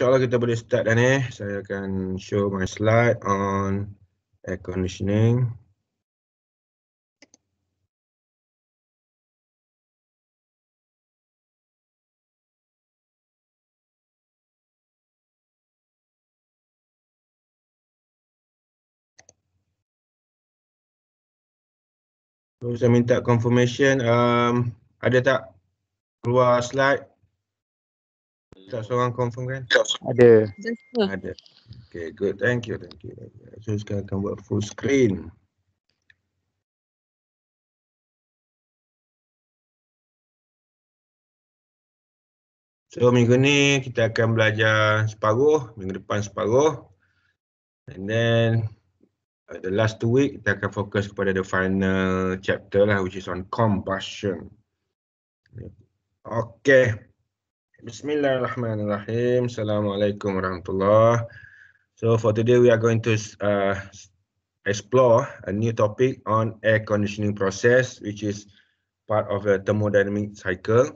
InsyaAllah kita boleh start dah ni. Saya akan show my slide on air conditioning. So, saya minta confirmation um, ada tak keluar slide? Tak seorang confirm kan? Ada. Ada. Okay, good. Thank you. Thank you. So sekarang akan buat full screen. So minggu ni kita akan belajar separuh, minggu depan separuh. And then uh, the last two week kita akan fokus kepada the final chapter lah which is on combustion. Okay. Bismillahirrahmanirrahim. Assalamualaikum warahmatullahi. So for today we are going to uh, explore a new topic on air conditioning process which is part of a thermodynamic cycle.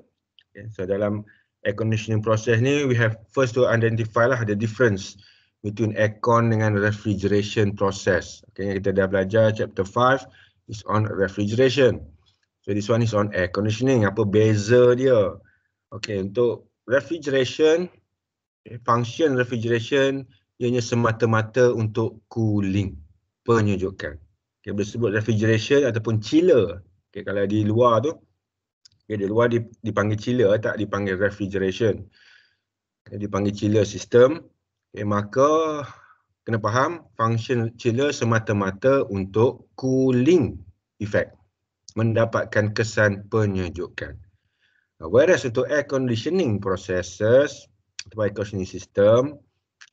Okay. So dalam air conditioning process ni we have first to identify lah the difference between aircon dengan refrigeration process. Okay, kita dah belajar chapter 5 is on refrigeration. So this one is on air conditioning. Apa beza dia? Okay, untuk refrigeration eh, function refrigeration ianya semata-mata untuk cooling penyejukkan. Okey boleh sebut refrigeration ataupun chiller. Okey kalau di luar tu okay, di luar dipanggil chiller tak dipanggil refrigeration. Okay, dipanggil chiller system. Okey maka kena faham function chiller semata-mata untuk cooling effect. Mendapatkan kesan penyejukkan. Whereas untuk air conditioning processes atau air conditioning system,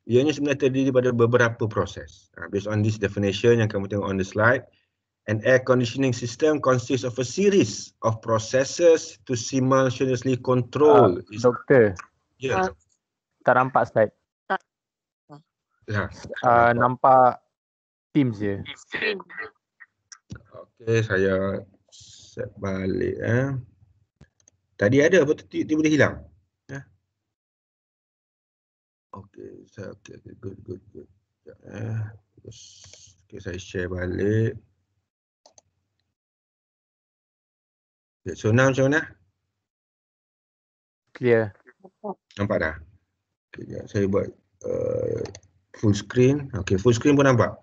ianya sebenarnya terdiri daripada beberapa proses. Ah, based on this definition yang kamu tengok on the slide, an air conditioning system consists of a series of processes to simultaneously control. Uh, doktor, yeah. Ya, uh, tak nampak slide. Uh, ya. ah, nampak teams je. Okay, saya set balik. Eh. Tadi ada apa tiba-tiba hilang. Ya. Okey, so, okay, okay, good good good. Ya. Terus okay, saya share balik. Okay, so now macam mana? Clear. Nampak dah. Okay, saya buat uh, full screen. Okey, full screen pun nampak.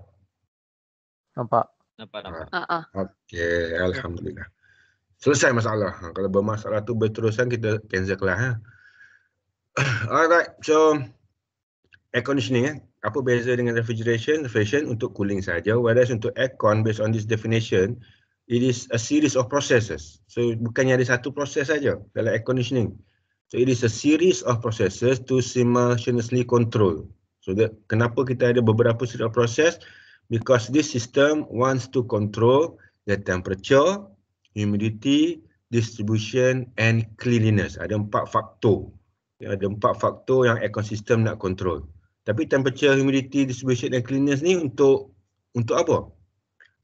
Nampak. Nampak ah. nampak. Ha. Uh -huh. Ah. Okey, alhamdulillah selesai masalah. Ha, kalau bermasalah tu berterusan kita cancel kelas. Ha. Alright, so air conditioning. Eh. Apa beza dengan refrigeration? Refrigeration untuk cooling saja. Whereas untuk aircon based on this definition, it is a series of processes. So bukannya ada satu proses saja dalam air conditioning. So it is a series of processes to simultaneously control. So that, kenapa kita ada beberapa serial proses? Because this system wants to control the temperature, humidity, distribution and cleanliness. Ada empat faktor. Ya, ada empat faktor yang ekosistem nak kontrol. Tapi temperature, humidity, distribution and cleanliness ni untuk untuk apa?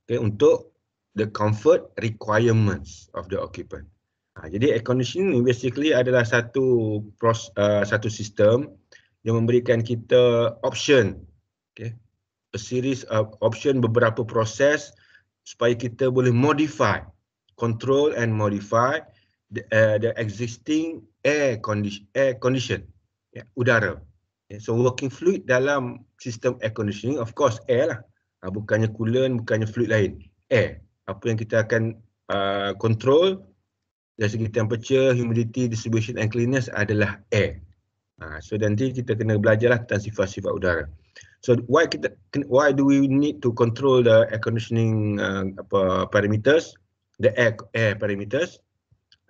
Okay, untuk the comfort requirements of the occupant. Ha, jadi air conditioning ni basically adalah satu pros, uh, satu sistem yang memberikan kita option. Okay, a series of option beberapa proses supaya kita boleh modify control and modify the, uh, the existing air condition, air condition ya, udara. Ya, so working fluid dalam sistem air conditioning, of course air lah. Ha, bukannya coolant, bukannya fluid lain. Air. Apa yang kita akan uh, control dari segi temperature, humidity, distribution and cleanliness adalah air. Ha, so nanti kita kena belajarlah tentang sifat-sifat udara. So why kita why do we need to control the air conditioning uh, apa parameters? the air, air parameters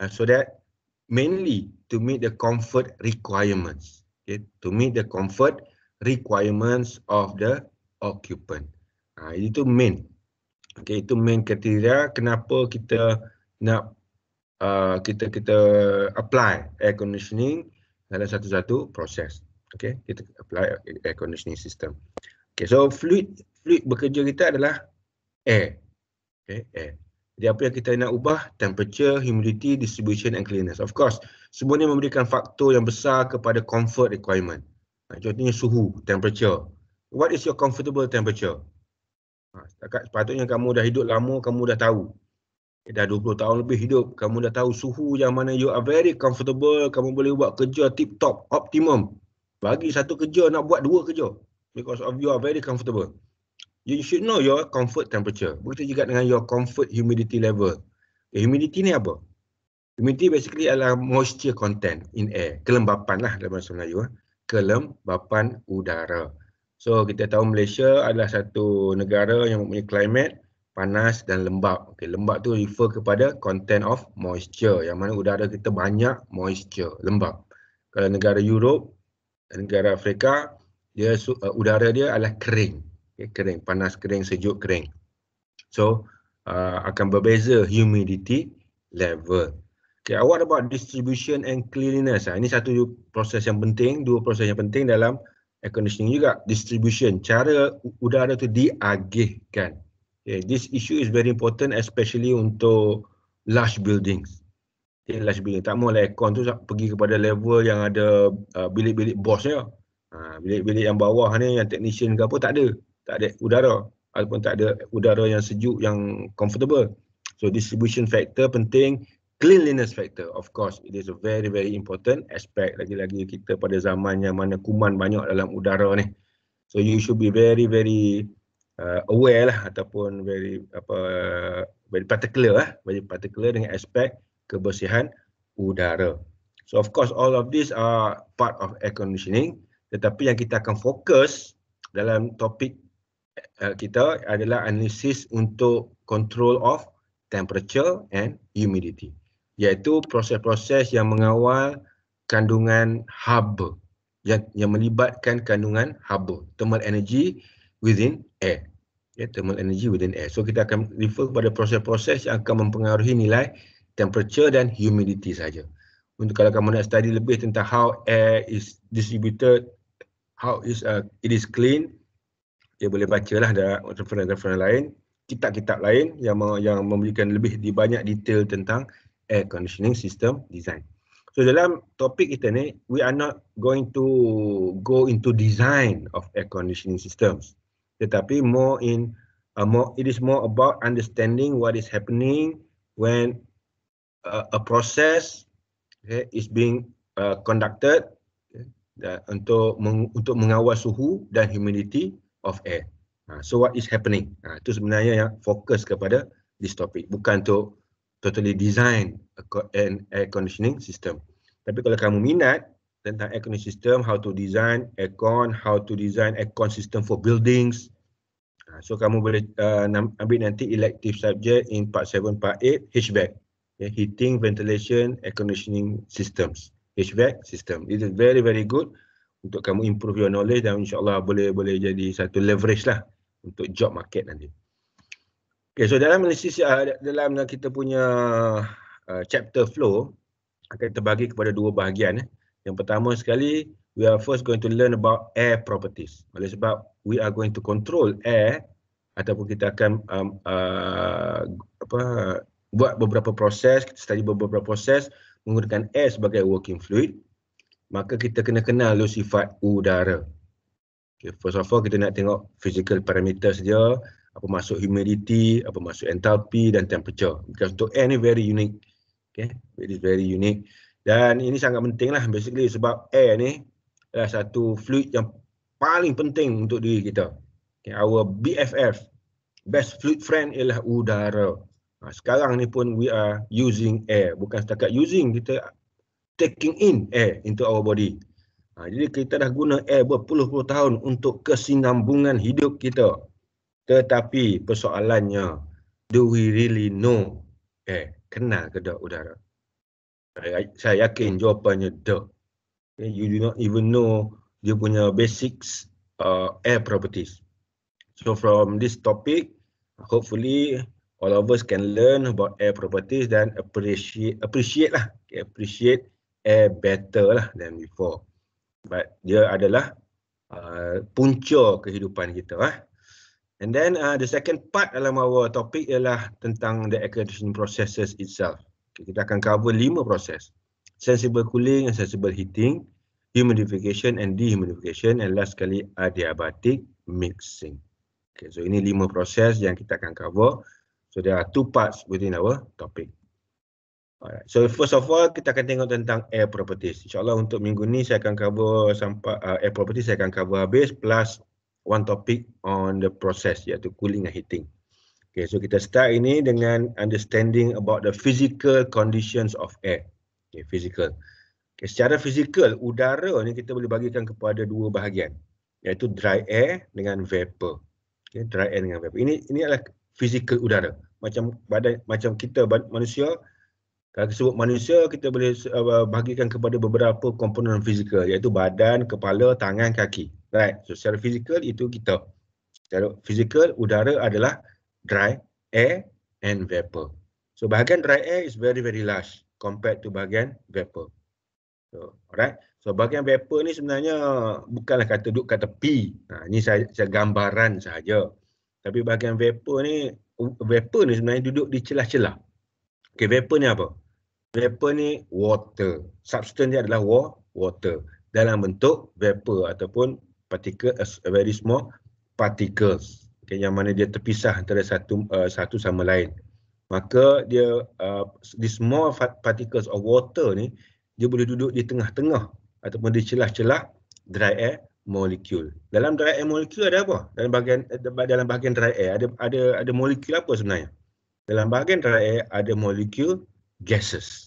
uh, so that mainly to meet the comfort requirements okay to meet the comfort requirements of the occupant uh, itu main okay itu main kriteria kenapa kita nak uh, kita kita apply air conditioning dalam satu-satu proses okay kita apply air conditioning system okay so fluid fluid bekerja kita adalah air okay air jadi apa yang kita nak ubah? Temperature, humidity, distribution and cleanliness. Of course, semua ni memberikan faktor yang besar kepada comfort requirement. Ha, contohnya suhu, temperature. What is your comfortable temperature? Ha, sepatutnya kamu dah hidup lama, kamu dah tahu. Eh, dah 20 tahun lebih hidup, kamu dah tahu suhu yang mana you are very comfortable, kamu boleh buat kerja tip top, optimum. Bagi satu kerja, nak buat dua kerja. Because of you are very comfortable you should know your comfort temperature. Begitu juga dengan your comfort humidity level. The eh, humidity ni apa? Humidity basically adalah moisture content in air. Kelembapan lah dalam bahasa Melayu. Eh. Kelembapan udara. So kita tahu Malaysia adalah satu negara yang mempunyai climate panas dan lembap. Okay, lembap tu refer kepada content of moisture. Yang mana udara kita banyak moisture, lembap. Kalau negara Europe, negara Afrika, dia uh, udara dia adalah kering okay, kering, panas kering, sejuk kering. So uh, akan berbeza humidity level. Okay, what about distribution and cleanliness? Ha, ini satu proses yang penting, dua proses yang penting dalam air conditioning juga. Distribution, cara udara itu diagihkan. Okay, this issue is very important especially untuk large buildings. Okay, large building. Tak mahu lah aircon tu pergi kepada level yang ada uh, bilik-bilik uh, bosnya. Ha, bilik-bilik uh, yang bawah ni, yang technician ke apa, tak ada tak ada udara ataupun tak ada udara yang sejuk yang comfortable so distribution factor penting cleanliness factor of course it is a very very important aspect lagi-lagi kita pada zaman yang mana kuman banyak dalam udara ni so you should be very very uh, aware lah ataupun very apa very particular lah very particular dengan aspek kebersihan udara so of course all of these are part of air conditioning tetapi yang kita akan fokus dalam topik Eh, eh, kita adalah analisis untuk control of temperature and humidity iaitu proses-proses yang mengawal kandungan haba yang, yang melibatkan kandungan haba thermal energy within air yeah, thermal energy within air so kita akan refer kepada proses-proses yang akan mempengaruhi nilai temperature dan humidity saja untuk kalau kamu nak study lebih tentang how air is distributed how is uh, it is clean dia boleh baca lah ada referen-referen lain, kitab-kitab lain yang yang memberikan lebih banyak detail tentang air conditioning system design. So dalam topik kita ni, we are not going to go into design of air conditioning systems. Tetapi more in a uh, more it is more about understanding what is happening when a, uh, a process okay, is being uh, conducted okay, untuk meng, untuk mengawal suhu dan humidity of air. Ha, so what is happening? Ha, itu sebenarnya yang fokus kepada this topic. Bukan untuk totally design an air conditioning system. Tapi kalau kamu minat tentang air conditioning system, how to design aircon, how to design aircon system for buildings. Ha, so kamu boleh uh, ambil nanti elective subject in part 7, part 8, HVAC. Okay, heating, ventilation, air conditioning systems. HVAC system. It is very, very good untuk kamu improve your knowledge dan insyaAllah boleh boleh jadi satu leverage lah untuk job market nanti. Okay, so dalam analisis uh, dalam uh, kita punya uh, chapter flow akan terbagi kepada dua bahagian. Eh. Yang pertama sekali, we are first going to learn about air properties. Oleh sebab we are going to control air ataupun kita akan um, uh, apa buat beberapa proses, kita study beberapa proses menggunakan air sebagai working fluid maka kita kena kenal dulu sifat udara. Okay, first of all, kita nak tengok physical parameters dia, apa masuk humidity, apa masuk enthalpy dan temperature. Because untuk air ni very unique. Okay, it is very unique. Dan ini sangat penting lah basically sebab air ni adalah satu fluid yang paling penting untuk diri kita. Okay, our BFF, best fluid friend ialah udara. Ha, sekarang ni pun we are using air. Bukan setakat using, kita taking in air into our body. Ha, jadi kita dah guna air berpuluh-puluh tahun untuk kesinambungan hidup kita. Tetapi persoalannya, do we really know air? Eh, Kenal ke tak udara? Saya, ya, saya yakin jawapannya tak. Eh, you do not even know dia punya basics uh, air properties. So from this topic, hopefully all of us can learn about air properties dan appreciate appreciate lah. Okay, appreciate air better lah than before. But dia adalah uh, punca kehidupan kita. Eh. And then uh, the second part dalam our topic ialah tentang the air conditioning processes itself. Okay, kita akan cover lima proses. Sensible cooling, sensible heating, humidification and dehumidification and last sekali adiabatic mixing. Okay, so ini lima proses yang kita akan cover. So there are two parts within our topic. Alright. So first of all kita akan tengok tentang air properties. Insyaallah untuk minggu ni saya akan cover sampai uh, air properties saya akan cover habis plus one topic on the process iaitu cooling and heating. Okay, so kita start ini dengan understanding about the physical conditions of air. Okay, physical. Okay, secara physical udara ni kita boleh bagikan kepada dua bahagian iaitu dry air dengan vapor. Okay, dry air dengan vapor. Ini ini adalah physical udara. Macam badan macam kita manusia kalau kita sebut manusia, kita boleh uh, bahagikan kepada beberapa komponen fizikal iaitu badan, kepala, tangan, kaki. Right. So, secara fizikal itu kita. Secara fizikal, udara adalah dry air and vapor. So, bahagian dry air is very very large compared to bahagian vapor. So, alright. So, bahagian vapor ni sebenarnya bukanlah kata duduk kata tepi. Ha, ini saya, saya gambaran sahaja. Tapi bahagian vapor ni, vapor ni sebenarnya duduk di celah-celah. Okay, vapor ni apa? vapor ni water. Substance dia adalah wa water dalam bentuk vapor ataupun particle eh, very small particles. Okay, yang mana dia terpisah antara satu uh, satu sama lain. Maka dia uh, eh, the small particles of water ni dia boleh duduk di tengah-tengah ataupun di celah-celah dry air molecule. Dalam dry air molecule ada apa? Dalam bahagian dalam bahagian dry air ada ada ada molekul apa sebenarnya? Dalam bahagian dry air ada molekul gases.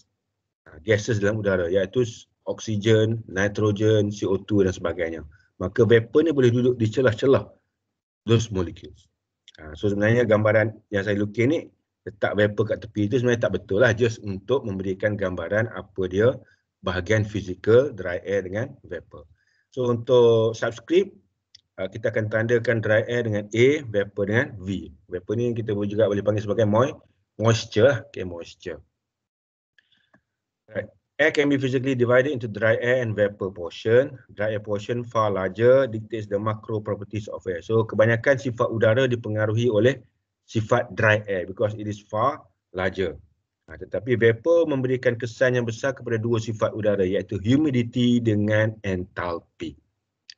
Ah, gases dalam udara iaitu oksigen, nitrogen, CO2 dan sebagainya. Maka vapor ni boleh duduk di celah-celah those molecules. Ah, so sebenarnya gambaran yang saya lukis ni letak vapor kat tepi itu sebenarnya tak betul lah just untuk memberikan gambaran apa dia bahagian fizikal dry air dengan vapor. So untuk subscribe ah, kita akan tandakan dry air dengan A, vapor dengan V. Vapor ni kita boleh juga boleh panggil sebagai moisture lah. Okay, moisture. Right. Air can be physically divided into dry air and vapor portion. Dry air portion far larger dictates the macro properties of air. So kebanyakan sifat udara dipengaruhi oleh sifat dry air because it is far larger. Ha, tetapi vapor memberikan kesan yang besar kepada dua sifat udara iaitu humidity dengan enthalpy.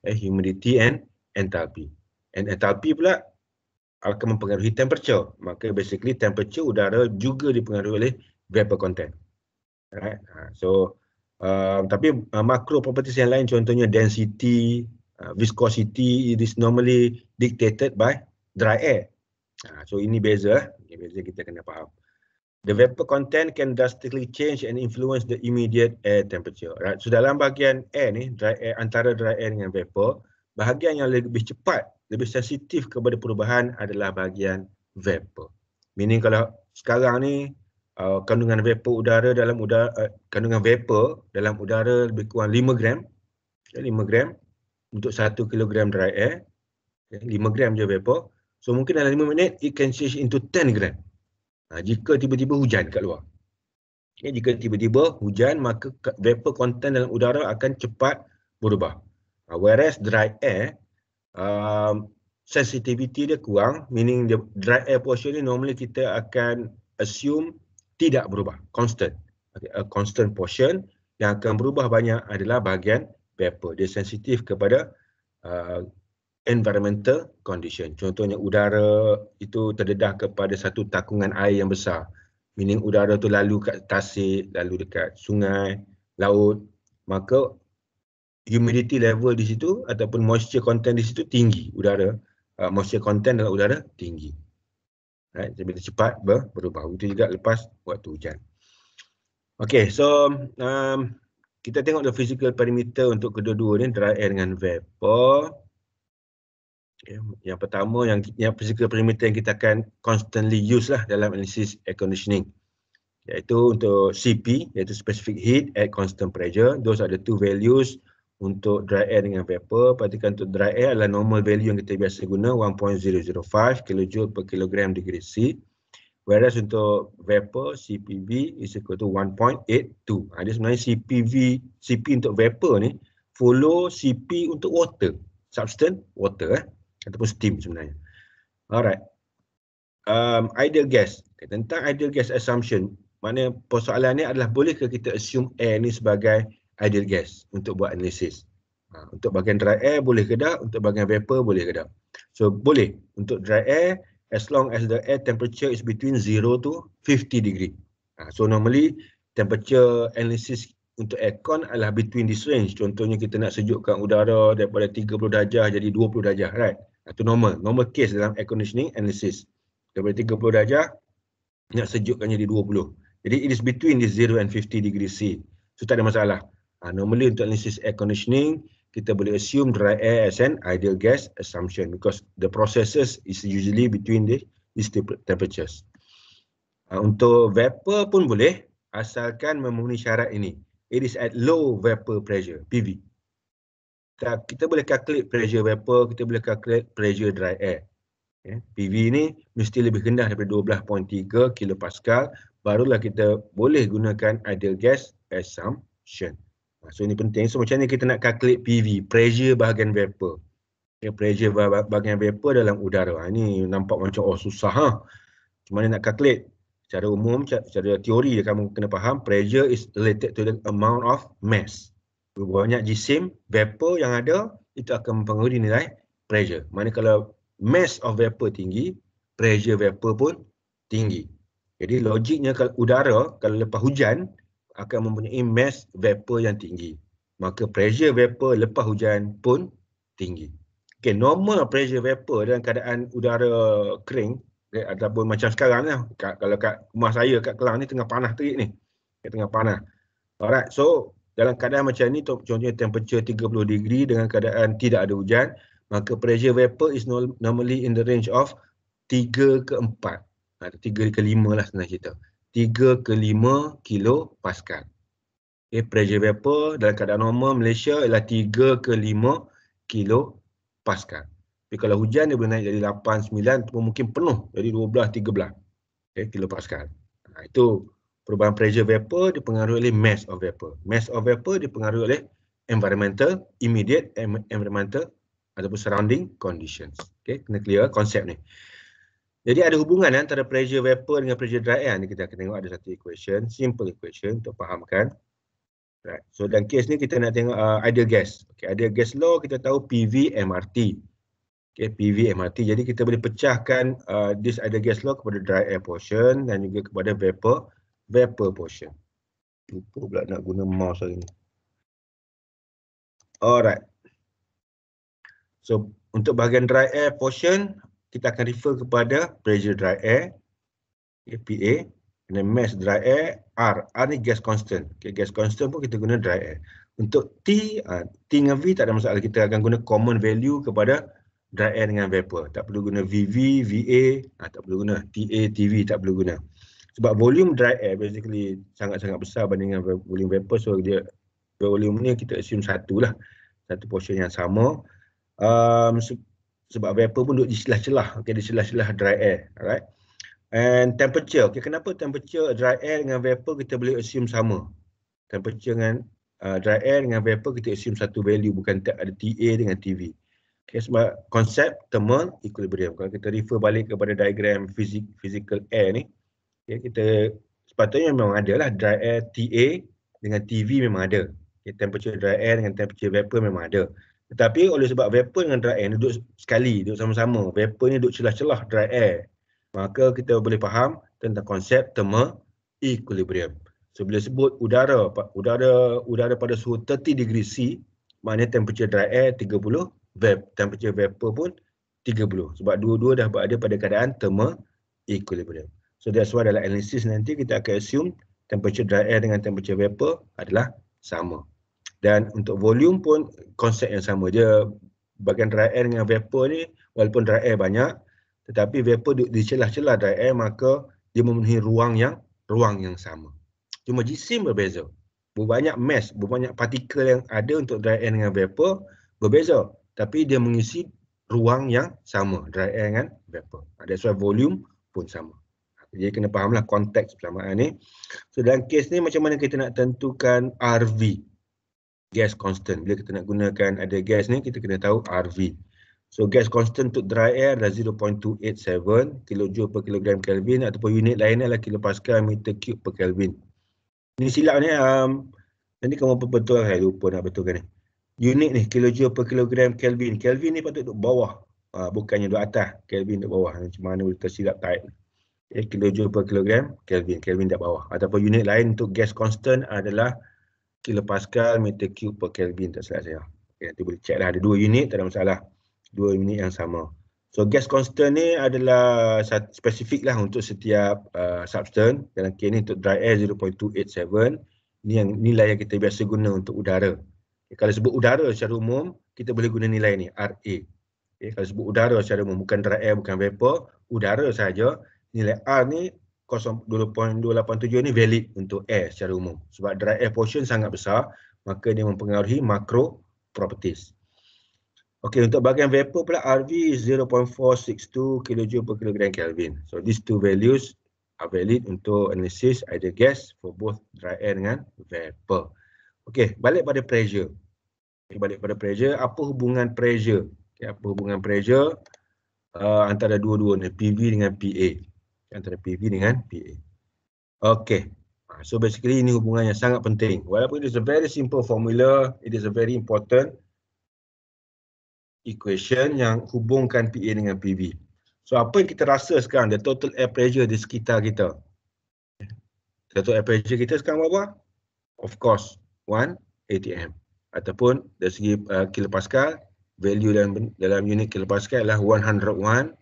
Eh, humidity and enthalpy. And enthalpy pula akan mempengaruhi temperature. Maka basically temperature udara juga dipengaruhi oleh vapor content right ha, so um, tapi uh, macro properties yang lain contohnya density uh, viscosity it is normally dictated by dry air uh, so ini beza eh. ini beza kita kena faham the vapor content can drastically change and influence the immediate air temperature right so dalam bahagian air ni dry air antara dry air dengan vapor bahagian yang lebih cepat lebih sensitif kepada perubahan adalah bahagian vapor meaning kalau sekarang ni uh, kandungan vapor udara dalam udara uh, kandungan vapor dalam udara lebih kurang 5 gram 5 ya, gram untuk 1 kilogram dry air 5 ya, gram je vapor so mungkin dalam 5 minit it can change into 10 gram uh, jika tiba-tiba hujan kat luar okay, ya, jika tiba-tiba hujan maka vapor content dalam udara akan cepat berubah uh, whereas dry air um, sensitivity dia kurang meaning the dry air portion ni normally kita akan assume tidak berubah constant okay, a constant portion yang akan berubah banyak adalah bahagian paper dia sensitif kepada uh, environmental condition contohnya udara itu terdedah kepada satu takungan air yang besar meaning udara itu lalu kat tasik lalu dekat sungai laut maka humidity level di situ ataupun moisture content di situ tinggi udara uh, moisture content dalam udara tinggi right? Jadi bila cepat ber, berubah. Itu juga lepas waktu hujan. Okay, so um, kita tengok the physical parameter untuk kedua-dua ni, dry air dengan vapor. Okay. Yang pertama, yang, yang physical parameter yang kita akan constantly use lah dalam analisis air conditioning. Iaitu untuk CP, iaitu specific heat at constant pressure. Those are the two values untuk dry air dengan vapor. Perhatikan untuk dry air adalah normal value yang kita biasa guna 1.005 kJ per kilogram degree C. Whereas untuk vapor, CPV is equal to 1.82. Ha, sebenarnya CPV, CP untuk vapor ni follow CP untuk water. Substance, water eh. Ataupun steam sebenarnya. Alright. Um, ideal gas. Okay, tentang ideal gas assumption. Maknanya persoalan ni adalah bolehkah kita assume air ni sebagai ideal gas untuk buat analisis. Ha, untuk bahagian dry air boleh ke tak, untuk bahagian vapor boleh ke tak. So boleh untuk dry air as long as the air temperature is between 0 to 50 degree. Ha, so normally temperature analysis untuk aircon adalah between this range. Contohnya kita nak sejukkan udara daripada 30 darjah jadi 20 darjah, right? Itu ha, normal. Normal case dalam air conditioning analysis. Daripada 30 darjah, nak sejukkan jadi 20. Jadi it is between this 0 and 50 degree C. So tak ada masalah uh, normally untuk analisis air conditioning kita boleh assume dry air as an ideal gas assumption because the processes is usually between the these temperatures uh, untuk vapor pun boleh asalkan memenuhi syarat ini it is at low vapor pressure pv kita, kita boleh calculate pressure vapor kita boleh calculate pressure dry air Okay. Ya, PV ini mesti lebih rendah daripada 12.3 kilopascal barulah kita boleh gunakan ideal gas assumption. Ha, so ini penting. So macam ni kita nak calculate PV, pressure bahagian vapor. Okay, ya, pressure bahagian vapor dalam udara. Ha, ini nampak macam oh susah ha. Macam mana nak calculate? Secara umum, secara teori kamu kena faham, pressure is related to the amount of mass. Banyak jisim, vapor yang ada, itu akan mempengaruhi nilai pressure. Mana kalau mass of vapor tinggi, pressure vapor pun tinggi. Jadi logiknya kalau udara, kalau lepas hujan, akan mempunyai mass vapor yang tinggi. Maka pressure vapor lepas hujan pun tinggi. Okay, normal pressure vapor dalam keadaan udara kering okay, eh, ataupun macam sekarang lah. Kat, kalau kat rumah saya kat Kelang ni tengah panas terik ni. Tengah panas. Alright, so dalam keadaan macam ni contohnya temperature 30 degree dengan keadaan tidak ada hujan maka pressure vapor is normally in the range of 3 ke 4 atau 3 ke 5 lah senang cerita. 3 ke 5 kilo pascal. Okay, pressure vapor dalam keadaan normal Malaysia ialah 3 ke 5 kilo pascal. Tapi kalau hujan dia boleh naik jadi 8, 9 ataupun mungkin penuh jadi 12, 13 okay, kilo pascal. Nah, ha, itu perubahan pressure vapor dipengaruhi oleh mass of vapor. Mass of vapor dipengaruhi oleh environmental, immediate environmental ataupun surrounding conditions. Okay, kena clear konsep ni. Jadi ada hubungan antara pressure vapor dengan pressure dry air. Ni kita akan tengok ada satu equation, simple equation untuk fahamkan. Right. So dalam kes ni kita nak tengok uh, ideal gas. Okay, ideal gas law kita tahu PV MRT. Okay, PV MRT. Jadi kita boleh pecahkan uh, this ideal gas law kepada dry air portion dan juga kepada vapor vapor portion. Lupa pula nak guna mouse hari ni. Alright. So untuk bahagian dry air portion, kita akan refer kepada pressure dry air APA dan mass dry air R. R ni gas constant. Okay, gas constant pun kita guna dry air. Untuk T, uh, T dengan V tak ada masalah. Kita akan guna common value kepada dry air dengan vapor. Tak perlu guna VV, VA, uh, ah, tak perlu guna. TA, TV tak perlu guna. Sebab volume dry air basically sangat-sangat besar dengan volume vapor. So dia volume ni kita assume satu lah. Satu portion yang sama. Um, sebab vapor pun duduk di celah-celah okey di celah-celah dry air alright and temperature okey kenapa temperature dry air dengan vapor kita boleh assume sama temperature dengan uh, dry air dengan vapor kita assume satu value bukan tak ada TA dengan TV okey sebab konsep thermal equilibrium kalau kita refer balik kepada diagram fizik physical air ni okey kita sepatutnya memang ada lah dry air TA dengan TV memang ada okay, temperature dry air dengan temperature vapor memang ada tetapi oleh sebab vapor dengan dry air duduk sekali, duduk sama-sama. Vapor ni duduk celah-celah dry air. Maka kita boleh faham tentang konsep thermal equilibrium. So bila sebut udara, udara udara pada suhu 30 degree C, maknanya temperature dry air 30, vap, temperature vapor pun 30. Sebab dua-dua dah berada pada keadaan thermal equilibrium. So that's why dalam analisis nanti kita akan assume temperature dry air dengan temperature vapor adalah sama dan untuk volume pun konsep yang sama je bagian dry air dengan vapor ni walaupun dry air banyak tetapi vapor duduk di celah-celah dry air maka dia memenuhi ruang yang ruang yang sama cuma jisim berbeza banyak mass banyak partikel yang ada untuk dry air dengan vapor berbeza tapi dia mengisi ruang yang sama dry air dengan vapor ha, that's why volume pun sama ha, jadi kena fahamlah konteks persamaan ni so dalam kes ni macam mana kita nak tentukan RV gas constant. Bila kita nak gunakan ada gas ni, kita kena tahu RV. So gas constant untuk dry air adalah 0.287 kJ per kilogram Kelvin ataupun unit lain adalah kilopascal meter cube per Kelvin. Ini silap ni. Um, nanti kamu apa betul? Saya lupa nak betulkan ni. Unit ni kJ per kilogram Kelvin. Kelvin ni patut duduk bawah. Uh, bukannya duduk atas. Kelvin duduk bawah. Macam mana boleh tersilap type ni. Eh, kilo joule per kilogram Kelvin. Kelvin di bawah. Ataupun unit lain untuk gas constant adalah kilopascal meter cube per kelvin tak salah saya. Ya, tu boleh check lah. Ada dua unit tak ada masalah. Dua unit yang sama. So gas constant ni adalah spesifik lah untuk setiap uh, substan. Dalam case untuk dry air 0.287. Ni yang nilai yang kita biasa guna untuk udara. Okay, kalau sebut udara secara umum, kita boleh guna nilai ni, RA. Okay, kalau sebut udara secara umum, bukan dry air, bukan vapor, udara saja. Nilai R ni 0.287 ni valid untuk air secara umum sebab dry air portion sangat besar maka dia mempengaruhi makro properties. Okey untuk bahagian vapor pula RV 0.462 kJ per kilogram Kelvin. So these two values are valid untuk analysis either gas for both dry air dengan vapor. Okey balik pada pressure. Okay, balik pada pressure apa hubungan pressure? Okay, apa hubungan pressure uh, antara dua-dua ni PV dengan PA? antara PV dengan PA. Okay. Ha, so basically ini hubungan yang sangat penting. Walaupun it is a very simple formula, it is a very important equation yang hubungkan PA dengan PV. So apa yang kita rasa sekarang, the total air pressure di sekitar kita. Total air pressure kita sekarang berapa? Of course, 1 atm. Ataupun dari segi uh, kilopascal, value dalam, dalam unit kilopascal adalah 101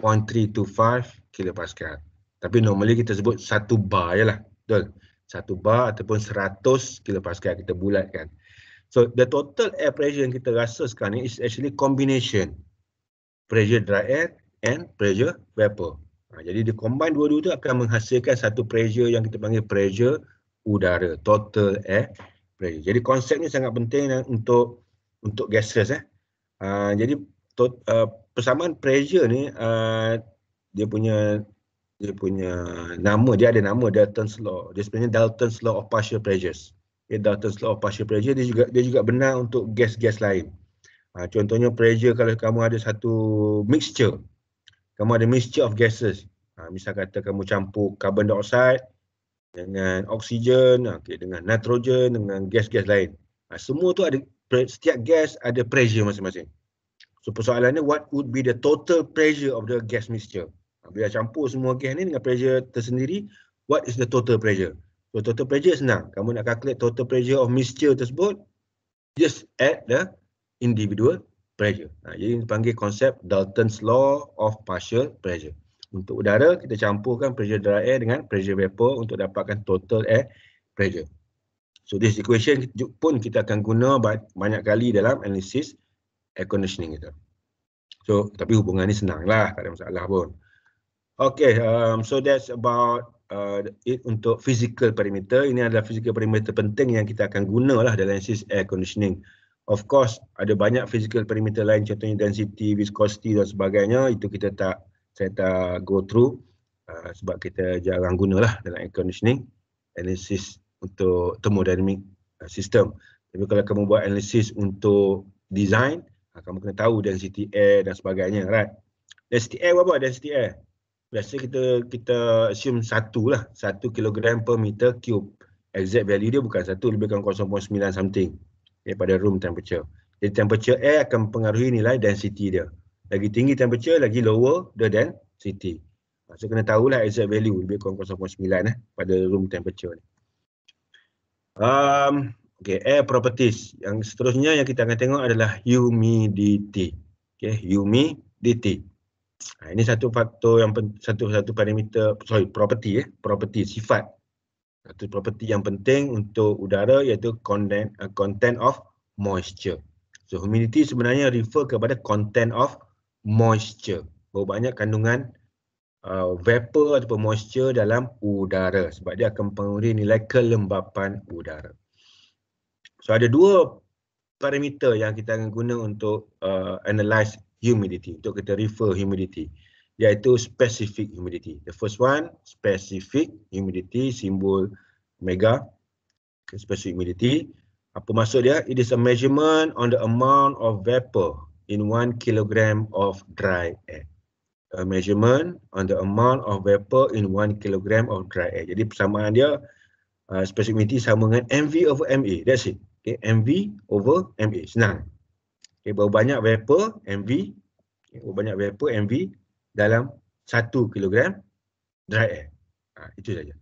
0.325 kilopascal. Tapi normally kita sebut 1 bar je lah. Betul? 1 bar ataupun 100 kilopascal kita bulatkan. So the total air pressure yang kita rasa sekarang ni is actually combination. Pressure dry air and pressure vapor. Ha, jadi dia combine dua-dua tu akan menghasilkan satu pressure yang kita panggil pressure udara. Total air pressure. Jadi konsep ni sangat penting untuk untuk gases. Eh. Ha, jadi to, uh, persamaan pressure ni uh, dia punya dia punya nama dia ada nama Dalton's law. Dia sebenarnya Dalton's law of partial pressures. Okay, Dalton's law of partial pressure dia juga dia juga benar untuk gas-gas lain. Uh, contohnya pressure kalau kamu ada satu mixture kamu ada mixture of gases. Ha, misal kata kamu campur carbon dioxide dengan oksigen, ha, okay, dengan nitrogen, dengan gas-gas lain. Ha, semua tu ada, setiap gas ada pressure masing-masing. So persoalannya what would be the total pressure of the gas mixture? Bila campur semua gas ni dengan pressure tersendiri, what is the total pressure? So total pressure senang. Kamu nak calculate total pressure of mixture tersebut, just add the individual pressure. Nah, ha, jadi ini panggil konsep Dalton's law of partial pressure. Untuk udara, kita campurkan pressure dry air dengan pressure vapor untuk dapatkan total air pressure. So this equation pun kita akan guna banyak kali dalam analisis air conditioning itu. So, tapi hubungan ini senanglah, tak ada masalah pun. Okay, um, so that's about uh, it untuk physical perimeter. Ini adalah physical perimeter penting yang kita akan gunalah dalam sis air conditioning. Of course, ada banyak physical perimeter lain, contohnya density, viscosity dan sebagainya. Itu kita tak, saya tak go through uh, sebab kita jarang guna lah dalam air conditioning analysis untuk thermodynamic uh, system. Tapi kalau kamu buat analysis untuk design, Ha, kamu kena tahu density air dan sebagainya, right? Density air apa? Density air. Biasa kita kita assume satu lah. Satu kilogram per meter cube. Exact value dia bukan satu, lebih kurang 0.9 something. Okay, pada room temperature. Jadi temperature air akan mempengaruhi nilai density dia. Lagi tinggi temperature, lagi lower the density. Ha, so kena lah exact value lebih kurang 0.9 eh, pada room temperature ni. Um, Okay, air properties. Yang seterusnya yang kita akan tengok adalah humidity. Okay, humidity. Ha, ini satu faktor yang satu-satu parameter, sorry, property eh, property sifat. Satu property yang penting untuk udara iaitu content uh, content of moisture. So humidity sebenarnya refer kepada content of moisture. Berapa banyak kandungan uh, vapor ataupun moisture dalam udara sebab dia akan mempengaruhi nilai kelembapan udara. So ada dua parameter yang kita akan guna untuk uh, analyze humidity, untuk kita refer humidity, iaitu specific humidity. The first one, specific humidity, simbol mega, okay, specific humidity. Apa maksud dia? It is a measurement on the amount of vapor in one kilogram of dry air. A measurement on the amount of vapor in one kilogram of dry air. Jadi persamaan dia, uh, specific humidity sama dengan MV over MA, that's it okay, MV over MA. Nah, Okay, berapa banyak vapor MV, okay, berapa banyak vapor MV dalam 1 kg dry air. Ha, itu saja.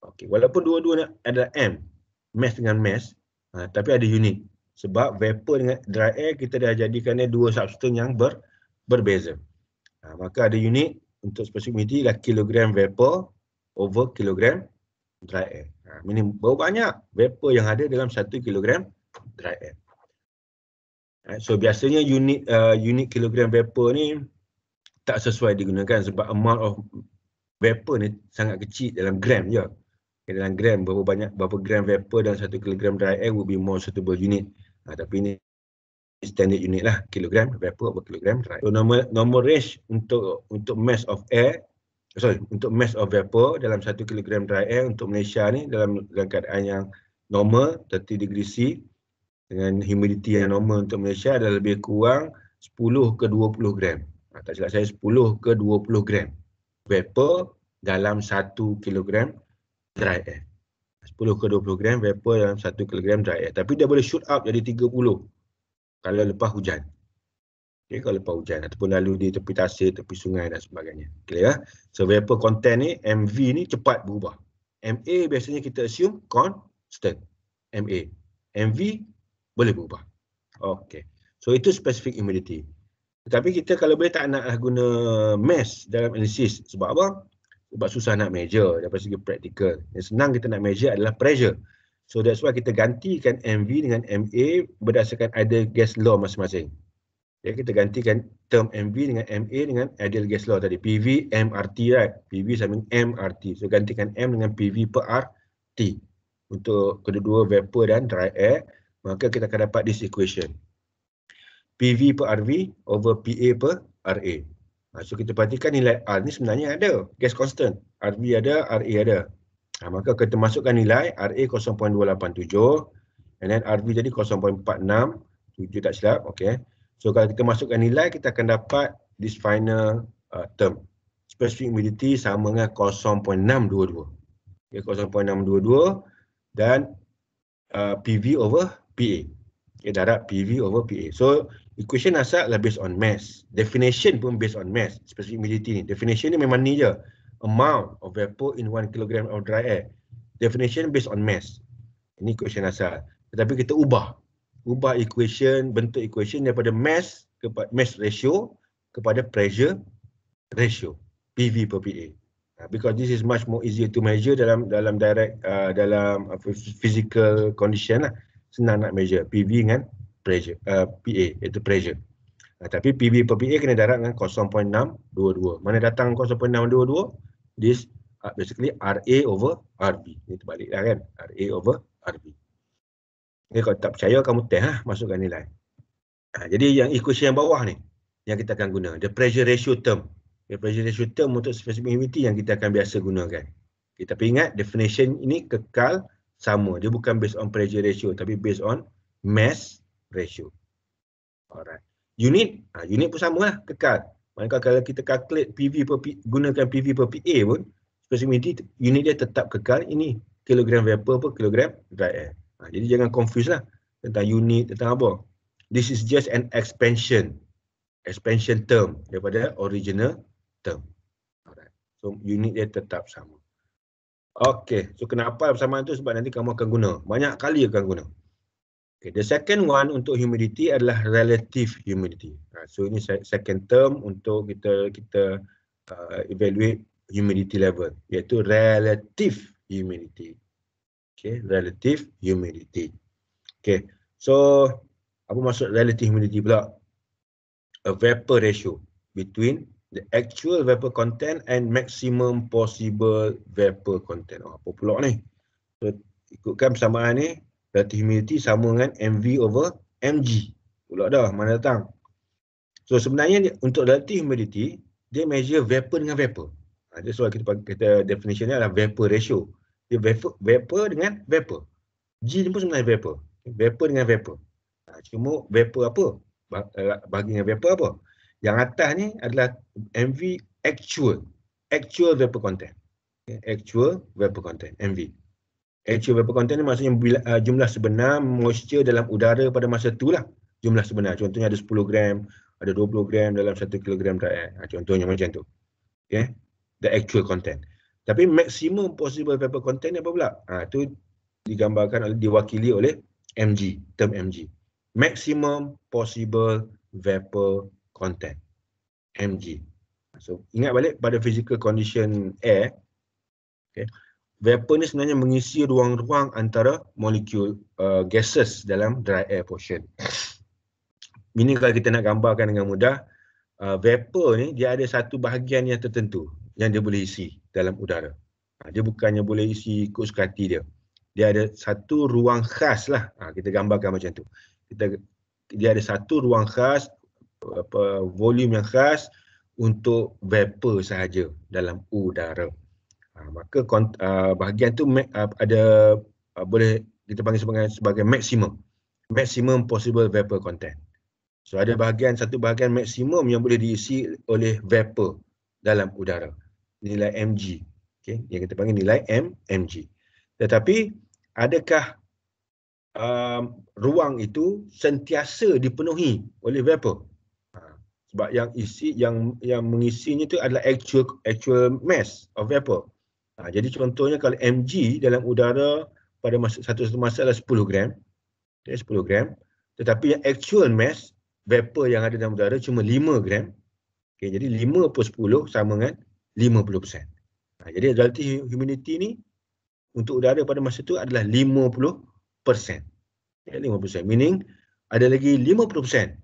Okay, walaupun dua-dua adalah M, mass dengan mass, ha, tapi ada unit. Sebab vapor dengan dry air kita dah jadikannya dua substance yang ber, berbeza. Ha, maka ada unit untuk spesifikasi adalah kilogram vapor over kilogram dry air. Ha, ini berapa banyak vapor yang ada dalam 1 kilogram dry air. Ha, so biasanya unit uh, unit kilogram vapor ni tak sesuai digunakan sebab amount of vapor ni sangat kecil dalam gram je. Okay, dalam gram berapa banyak berapa gram vapor dalam 1 kilogram dry air will be more suitable unit. Uh, tapi ni standard unit lah kilogram vapor atau kilogram dry. So normal normal range untuk untuk mass of air sorry, untuk mass of vapor dalam 1 kg dry air untuk Malaysia ni dalam, keadaan yang normal 30 degree C dengan humidity yang normal untuk Malaysia adalah lebih kurang 10 ke 20 gram. Ha, tak silap saya 10 ke 20 gram vapor dalam 1 kg dry air. 10 ke 20 gram vapor dalam 1 kg dry air. Tapi dia boleh shoot up jadi 30 kalau lepas hujan. Okay, kalau lepas hujan ataupun lalu di tepi tasir, tepi sungai dan sebagainya. Clear? Ya? So vapor content ni, MV ni cepat berubah. MA biasanya kita assume constant. MA. MV boleh berubah. Okay. So itu specific humidity. Tetapi kita kalau boleh tak nak lah guna mass dalam analisis. Sebab apa? Sebab susah nak measure daripada segi practical. Yang senang kita nak measure adalah pressure. So that's why kita gantikan MV dengan MA berdasarkan ada gas law masing-masing. Ya, kita gantikan term MV dengan MA dengan ideal gas law tadi. PV, MRT, right? PV sama dengan MRT. So, gantikan M dengan PV per RT. Untuk kedua-dua vapor dan dry air, maka kita akan dapat this equation. PV per RV over PA per RA. Ha, so, kita perhatikan nilai R ni sebenarnya ada. Gas constant. RV ada, RA ada. Ha, maka kita masukkan nilai RA 0.287 and then RV jadi 0.467 tak silap. Okay. So kalau kita masukkan nilai, kita akan dapat this final uh, term. Specific humidity sama dengan 0.622. Okay, 0.622 dan uh, PV over PA. Okay, darab PV over PA. So equation asal adalah based on mass. Definition pun based on mass. Specific humidity ni. Definition ni memang ni je. Amount of vapor in one kilogram of dry air. Definition based on mass. Ini equation asal. Tetapi kita ubah ubah equation bentuk equation daripada mass kepada mass ratio kepada pressure ratio PV per PA ha, because this is much more easier to measure dalam dalam direct uh, dalam uh, physical condition lah senang nak measure PV dengan pressure uh, PA iaitu pressure uh, tapi PV per PA kena darat dengan 0.622 mana datang 0.622 this uh, basically RA over RB ni terbalik lah kan RA over RB Ni kalau tak percaya kamu test lah masukkan nilai. Ha, jadi yang equation yang bawah ni yang kita akan guna the pressure ratio term. The pressure ratio term untuk specific humidity yang kita akan biasa gunakan. Kita okay, ingat definition ini kekal sama. Dia bukan based on pressure ratio tapi based on mass ratio. Alright. Unit ha, unit pun samalah kekal. Maka kalau kita calculate PV per P, gunakan PV per PA pun specific humidity unit dia tetap kekal ini kilogram vapor per kilogram dry air. Ha, jadi jangan confuse lah tentang unit, tentang apa. This is just an expansion. Expansion term daripada original term. Alright. So unit dia tetap sama. Okay, so kenapa persamaan tu? Sebab nanti kamu akan guna. Banyak kali akan guna. Okay, the second one untuk humidity adalah relative humidity. Ha, so ini second term untuk kita kita uh, evaluate humidity level. Iaitu relative humidity okay relative humidity okay so apa maksud relative humidity pula a vapor ratio between the actual vapor content and maximum possible vapor content oh, apa pula ni so ikutkan persamaan ni relative humidity sama dengan mv over mg pula dah mana datang so sebenarnya untuk relative humidity dia measure vapor dengan vapor. Ha, that's why kita, kita definition ni adalah vapor ratio dia vapor, vapor dengan vapor. G ni pun sebenarnya vapor. Vapor dengan vapor. Ha, cuma vapor apa? Eh, bagi dengan vapor apa? Yang atas ni adalah MV actual. Actual vapor content. Actual vapor content, MV. Actual vapor content ni maksudnya eh, jumlah sebenar moisture dalam udara pada masa tu lah. Jumlah sebenar. Contohnya ada 10 gram, ada 20 gram dalam 1 kilogram. Eh. Ha, contohnya macam tu. Okay. The actual content. Tapi maksimum possible paper content apa pula? Ha, tu digambarkan oleh diwakili oleh MG, term MG. Maximum possible vapor content, MG. So ingat balik pada physical condition air, okay. vapor ni sebenarnya mengisi ruang-ruang antara molekul uh, gases dalam dry air portion. Ini kalau kita nak gambarkan dengan mudah, uh, vapor ni dia ada satu bahagian yang tertentu yang dia boleh isi dalam udara. Ha, dia bukannya boleh isi ikut suka hati dia. Dia ada satu ruang khas lah. Ha, kita gambarkan macam tu. Kita, dia ada satu ruang khas, apa, volume yang khas untuk vapor sahaja dalam udara. Ha, maka bahagian tu ada boleh kita panggil sebagai, sebagai maksimum. Maksimum possible vapor content. So ada bahagian, satu bahagian maksimum yang boleh diisi oleh vapor dalam udara nilai mg okey dia kata panggil nilai m mg tetapi adakah um, ruang itu sentiasa dipenuhi oleh vapor ha, sebab yang isi yang yang mengisinya itu adalah actual actual mass of vapor ha, jadi contohnya kalau mg dalam udara pada masa satu-satu masa adalah 10 gram okay, 10 gram tetapi yang actual mass vapor yang ada dalam udara cuma 5 gram okey, jadi 5 per 10 sama dengan 50%. Ha, jadi relative humidity ni untuk udara pada masa tu adalah 50%. Ya, 50% meaning ada lagi 50%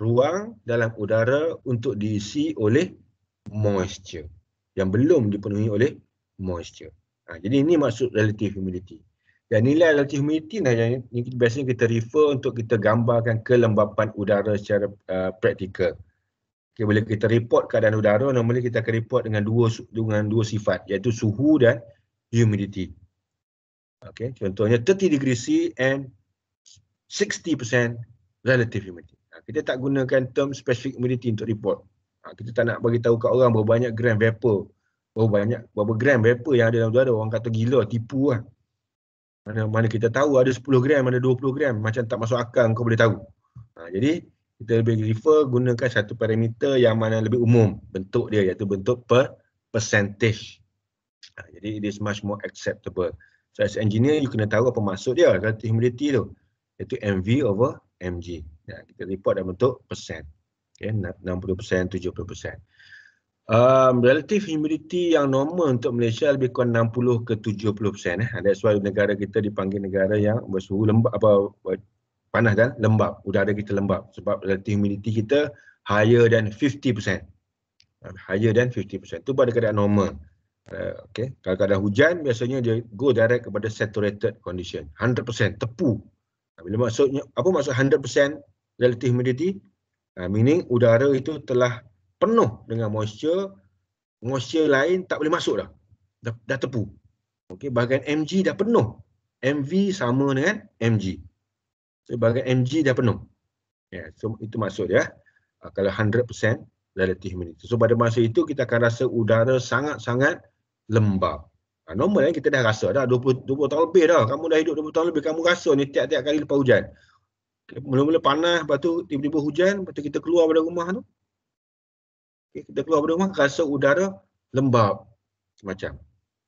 ruang dalam udara untuk diisi oleh moisture yang belum dipenuhi oleh moisture. Ha, jadi ini maksud relative humidity. Dan nilai relative humidity nah, yang ini biasanya kita refer untuk kita gambarkan kelembapan udara secara uh, praktikal. Okay, bila kita report keadaan udara, normally kita akan report dengan dua dengan dua sifat iaitu suhu dan humidity. Okay, contohnya 30 degree C and 60% relative humidity. Ha, kita tak gunakan term specific humidity untuk report. Ha, kita tak nak bagi tahu kat orang berapa banyak gram vapor. Berapa banyak berapa gram vapor yang ada dalam udara. Orang kata gila, tipu lah. Mana, mana kita tahu ada 10 gram, ada 20 gram. Macam tak masuk akal kau boleh tahu. Ha, jadi, kita lebih refer gunakan satu parameter yang mana lebih umum bentuk dia iaitu bentuk per percentage. Ha, jadi it is much more acceptable. So as engineer you kena tahu apa maksud dia relative humidity tu iaitu MV over MG. Ya, kita report dalam bentuk persen. Okay, 60 persen, 70 persen. Um, relative humidity yang normal untuk Malaysia lebih kurang 60 ke 70 persen. Eh. That's why negara kita dipanggil negara yang bersuhu lembab apa panas dan lembap. Udara kita lembap sebab relative humidity kita higher than 50%. Uh, higher than 50%. Itu pada keadaan normal. Uh, okay. Kalau keadaan hujan, biasanya dia go direct kepada saturated condition. 100%, tepu. Uh, bila maksudnya, apa maksud 100% relative humidity? Uh, meaning udara itu telah penuh dengan moisture. Moisture lain tak boleh masuk dah. Dah, dah tepu. Okay. Bahagian MG dah penuh. MV sama dengan MG sebagai MG dah penuh. Ya, yeah, so itu maksud dia. Ya. Uh, ah, kalau 100% relative humidity. So pada masa itu kita akan rasa udara sangat-sangat lembab. Uh, normal kan kita dah rasa dah 20, 20 tahun lebih dah. Kamu dah hidup 20 tahun lebih kamu rasa ni tiap-tiap kali lepas hujan. Mula-mula panas, lepas tu tiba-tiba hujan, lepas tu kita keluar pada rumah tu. Okay, kita keluar pada rumah rasa udara lembab macam.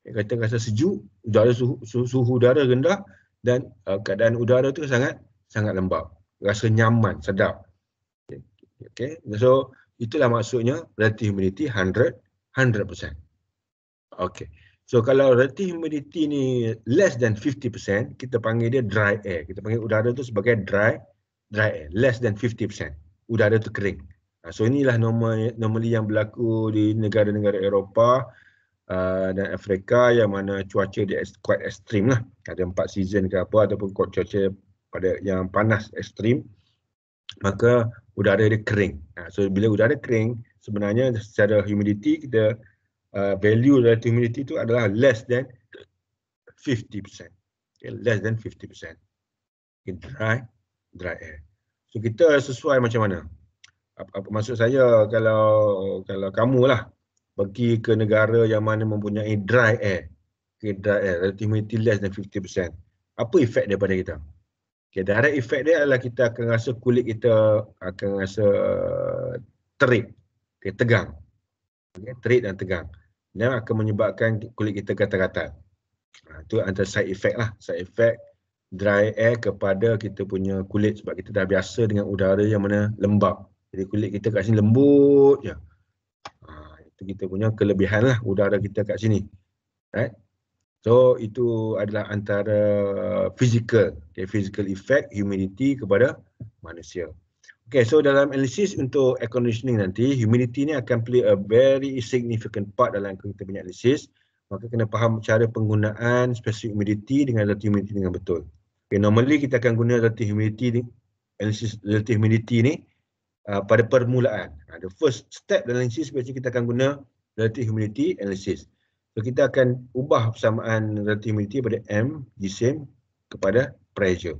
Okay, kita rasa sejuk, udara suhu, suhu, suhu udara rendah dan uh, keadaan udara tu sangat sangat lembab rasa nyaman sedap Okay, so itulah maksudnya relative humidity 100 100% Okay, so kalau relative humidity ni less than 50% kita panggil dia dry air kita panggil udara tu sebagai dry dry air less than 50% udara tu kering ah, so inilah normally yang berlaku di negara-negara Eropah Uh, dan Afrika yang mana cuaca dia quite extreme lah ada empat season ke apa ataupun cuaca pada yang panas ekstrim maka udara dia kering. Ha, so bila udara kering sebenarnya secara humidity kita uh, value relative humidity itu adalah less than 50%. Okay, less than 50%. Okay, dry dry air. So kita sesuai macam mana? Apa, apa maksud saya kalau kalau kamu lah pergi ke negara yang mana mempunyai dry air. Okay, dry air relative humidity less than 50%. Apa efek daripada kita? Okay, direct effect dia adalah kita akan rasa kulit kita akan rasa uh, terik, okay, tegang. Okay, terik dan tegang. Dan akan menyebabkan kulit kita gatal-gatal. Itu ha, antara side effect lah. Side effect dry air kepada kita punya kulit sebab kita dah biasa dengan udara yang mana lembab. Jadi kulit kita kat sini lembut ya Ha, itu kita punya kelebihan lah udara kita kat sini. Right? So itu adalah antara physical, okay, physical effect humidity kepada manusia. Okay, so dalam analisis untuk air conditioning nanti, humidity ni akan play a very significant part dalam kita punya analisis. Maka kena faham cara penggunaan spesifik humidity dengan relative humidity dengan betul. Okay, normally kita akan guna relative humidity ni, analisis relative humidity ni uh, pada permulaan. Uh, the first step dalam analisis biasanya kita akan guna relative humidity analysis. So kita akan ubah persamaan relative humidity pada M di same kepada pressure.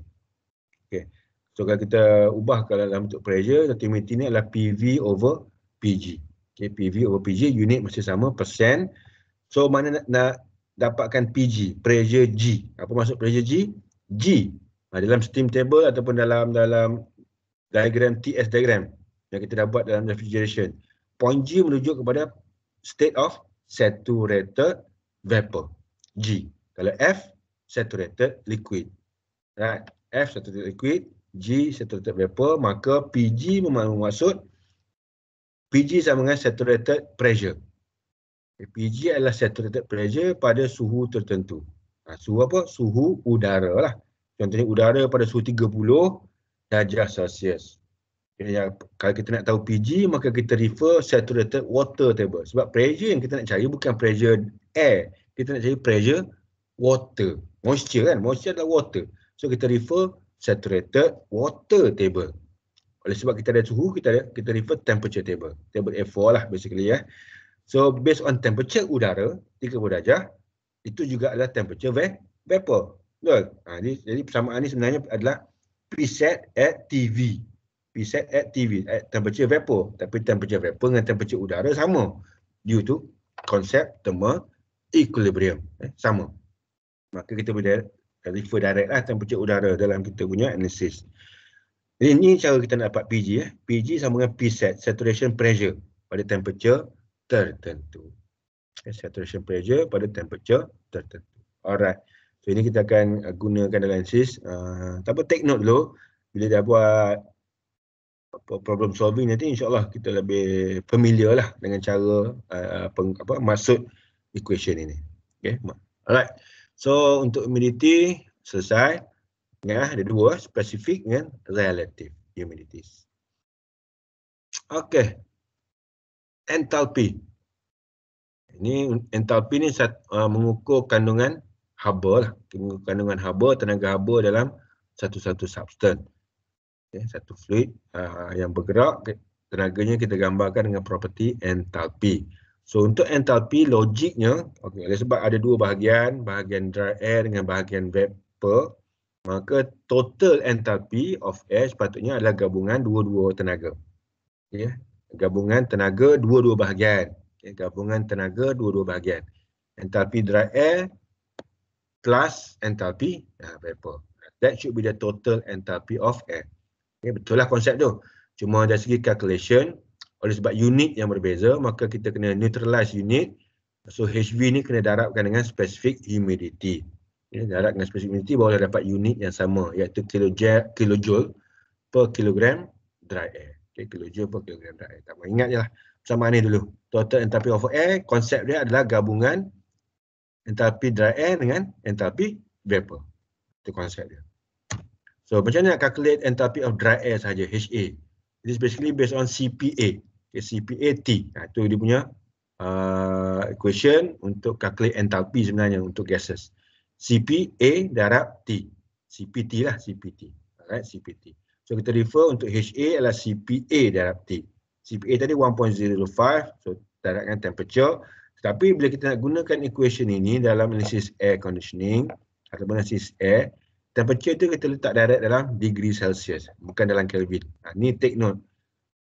Okay, So kalau kita ubah kalau dalam bentuk pressure, relative humidity ni adalah PV over PG. Okay, PV over PG unit masih sama persen. So mana nak, nak dapatkan PG, pressure G. Apa maksud pressure G? G. Nah, ha, dalam steam table ataupun dalam dalam diagram TS diagram yang kita dah buat dalam refrigeration. Point G menuju kepada state of saturated vapor G kalau F saturated liquid right F saturated liquid G saturated vapor maka PG bermaksud PG sama dengan saturated pressure PG adalah saturated pressure pada suhu tertentu. Ha, suhu apa? Suhu udara lah. Contohnya udara pada suhu 30 darjah Celsius. Kira-kira, kalau kita nak tahu PG, maka kita refer saturated water table. Sebab pressure yang kita nak cari bukan pressure air. Kita nak cari pressure water. Moisture kan? Moisture adalah water. So kita refer saturated water table. Oleh sebab kita ada suhu, kita ada, kita refer temperature table. Table F4 lah basically ya. So based on temperature udara, 30 darjah, itu juga adalah temperature vapor. Betul? Ha, ini, jadi persamaan ini sebenarnya adalah preset at TV be set at TV, at temperature vapor. Tapi temperature vapor dengan temperature udara sama due to konsep thermal equilibrium. Eh, sama. Maka kita boleh refer direct lah temperature udara dalam kita punya analysis. Jadi ni cara kita nak dapat PG. Eh. PG sama dengan P e saturation pressure pada temperature tertentu. Okay, eh, saturation pressure pada temperature tertentu. Alright. So ini kita akan gunakan dalam analisis. Uh, ah, tak apa, take note dulu. Bila dah buat problem solving nanti insyaallah kita lebih familiar lah dengan cara uh, peng, apa maksud equation ini okay alright so untuk humidity selesai ya ada dua specific dengan relative humidity okay enthalpy ini enthalpy ni uh, mengukur kandungan haba lah kandungan haba tenaga haba dalam satu-satu substance ya, satu fluid uh, yang bergerak tenaganya kita gambarkan dengan property enthalpy. So untuk enthalpy logiknya okey sebab ada dua bahagian, bahagian dry air dengan bahagian vapor, maka total enthalpy of air sepatutnya adalah gabungan dua-dua tenaga. Ya, gabungan tenaga dua-dua bahagian. Ya, gabungan tenaga dua-dua bahagian. Enthalpy dry air plus enthalpy uh, vapor. That should be the total enthalpy of air. Ya, betul lah konsep tu. Cuma dari segi calculation, oleh sebab unit yang berbeza, maka kita kena neutralize unit. So HV ni kena darabkan dengan specific humidity. Ya, darab dengan specific humidity boleh dapat unit yang sama iaitu kilojoule per kilogram dry air. Okay, kilojoule per kilogram dry air. Tak mahu ingat je lah. Sama ni dulu. Total entropy of air, konsep dia adalah gabungan entropy dry air dengan entropy vapor. Itu konsep dia. So macam mana nak calculate enthalpy of dry air saja HA? It is basically based on CPA. Okay, CPA T. Nah, ha, Itu dia punya uh, equation untuk calculate enthalpy sebenarnya untuk gases. CPA darab T. CPT lah CPT. Alright, CPT. So kita refer untuk HA adalah CPA darab T. CPA tadi 1.05. So darabkan temperature. Tetapi bila kita nak gunakan equation ini dalam analisis air conditioning ataupun analisis air, temperature tu kita letak direct dalam degree Celsius, bukan dalam Kelvin. Ha, ni take note.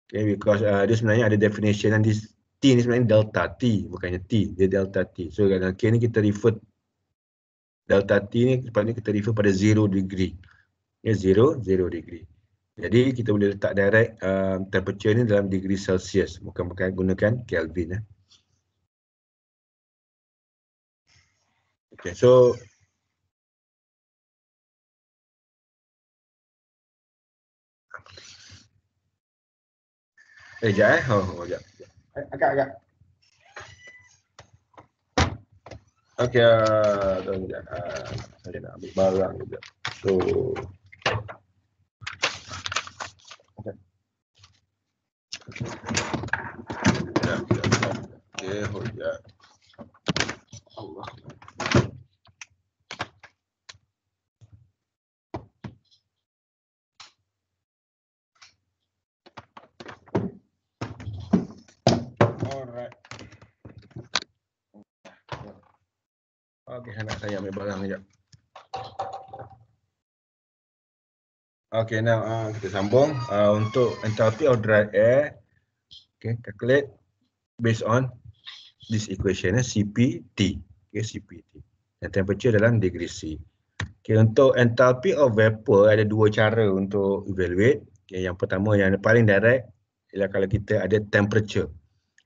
Okay, because uh, dia sebenarnya ada definition dan this T ni sebenarnya delta T, bukannya T, dia delta T. So dalam K ni kita refer delta T ni sepatutnya kita refer pada 0 degree. Ya, yeah, 0, 0 degree. Jadi kita boleh letak direct uh, temperature ni dalam degree Celsius, bukan pakai gunakan Kelvin. Eh. Okay, so Eh, sekejap eh. Oh, oh, sekejap. Agak, agak. Okey, uh, ah, tuan sekejap. Uh, ah, saya nak ambil barang sekejap. So, Okay, hold ya. Allah. Alright. Okay, anak saya ambil barang sekejap. Okay, now uh, kita sambung. Uh, untuk enthalpy of dry air, okay, calculate based on this equation, eh, CPT. Okay, CPT. Dan temperature dalam degree C. Okay, untuk enthalpy of vapor, ada dua cara untuk evaluate. Okay, yang pertama, yang paling direct, ialah kalau kita ada temperature.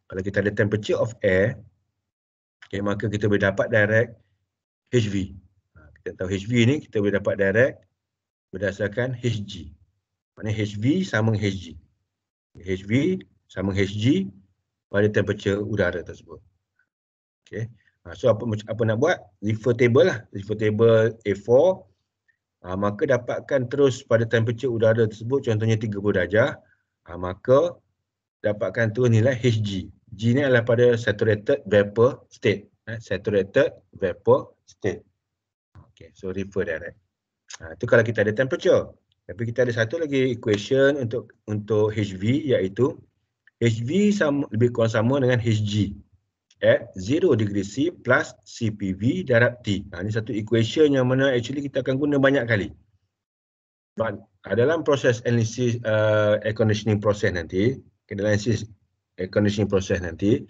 Kalau kita ada temperature of air, okay, maka kita boleh dapat direct HV. Ha, kita tahu HV ni kita boleh dapat direct berdasarkan HG. Maksudnya HV sama HG. HV sama HG pada temperature udara tersebut. Okay. Ha, so apa, apa nak buat? Refer table lah. Refer table A4. Ha, maka dapatkan terus pada temperature udara tersebut contohnya 30 darjah ha, maka dapatkan terus nilai HG G ni adalah pada saturated vapor state. Eh, saturated vapor state. Okay, so refer direct. Ha, itu kalau kita ada temperature. Tapi kita ada satu lagi equation untuk untuk HV iaitu HV sama, lebih kurang sama dengan HG. At 0 degree C plus CPV darab T. Ha, ini satu equation yang mana actually kita akan guna banyak kali. But, ah, dalam proses analisis uh, air conditioning process nanti, dalam analisis air conditioning process nanti.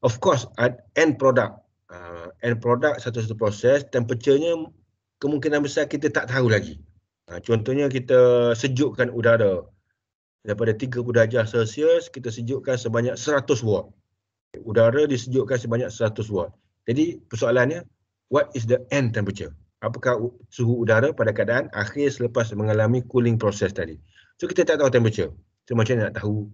Of course, end product. Uh, end product, satu-satu proses, temperature-nya kemungkinan besar kita tak tahu lagi. Uh, contohnya kita sejukkan udara daripada 30 darjah Celsius, kita sejukkan sebanyak 100 watt. Udara disejukkan sebanyak 100 watt. Jadi persoalannya, what is the end temperature? Apakah suhu udara pada keadaan akhir selepas mengalami cooling proses tadi? So kita tak tahu temperature. So macam mana nak tahu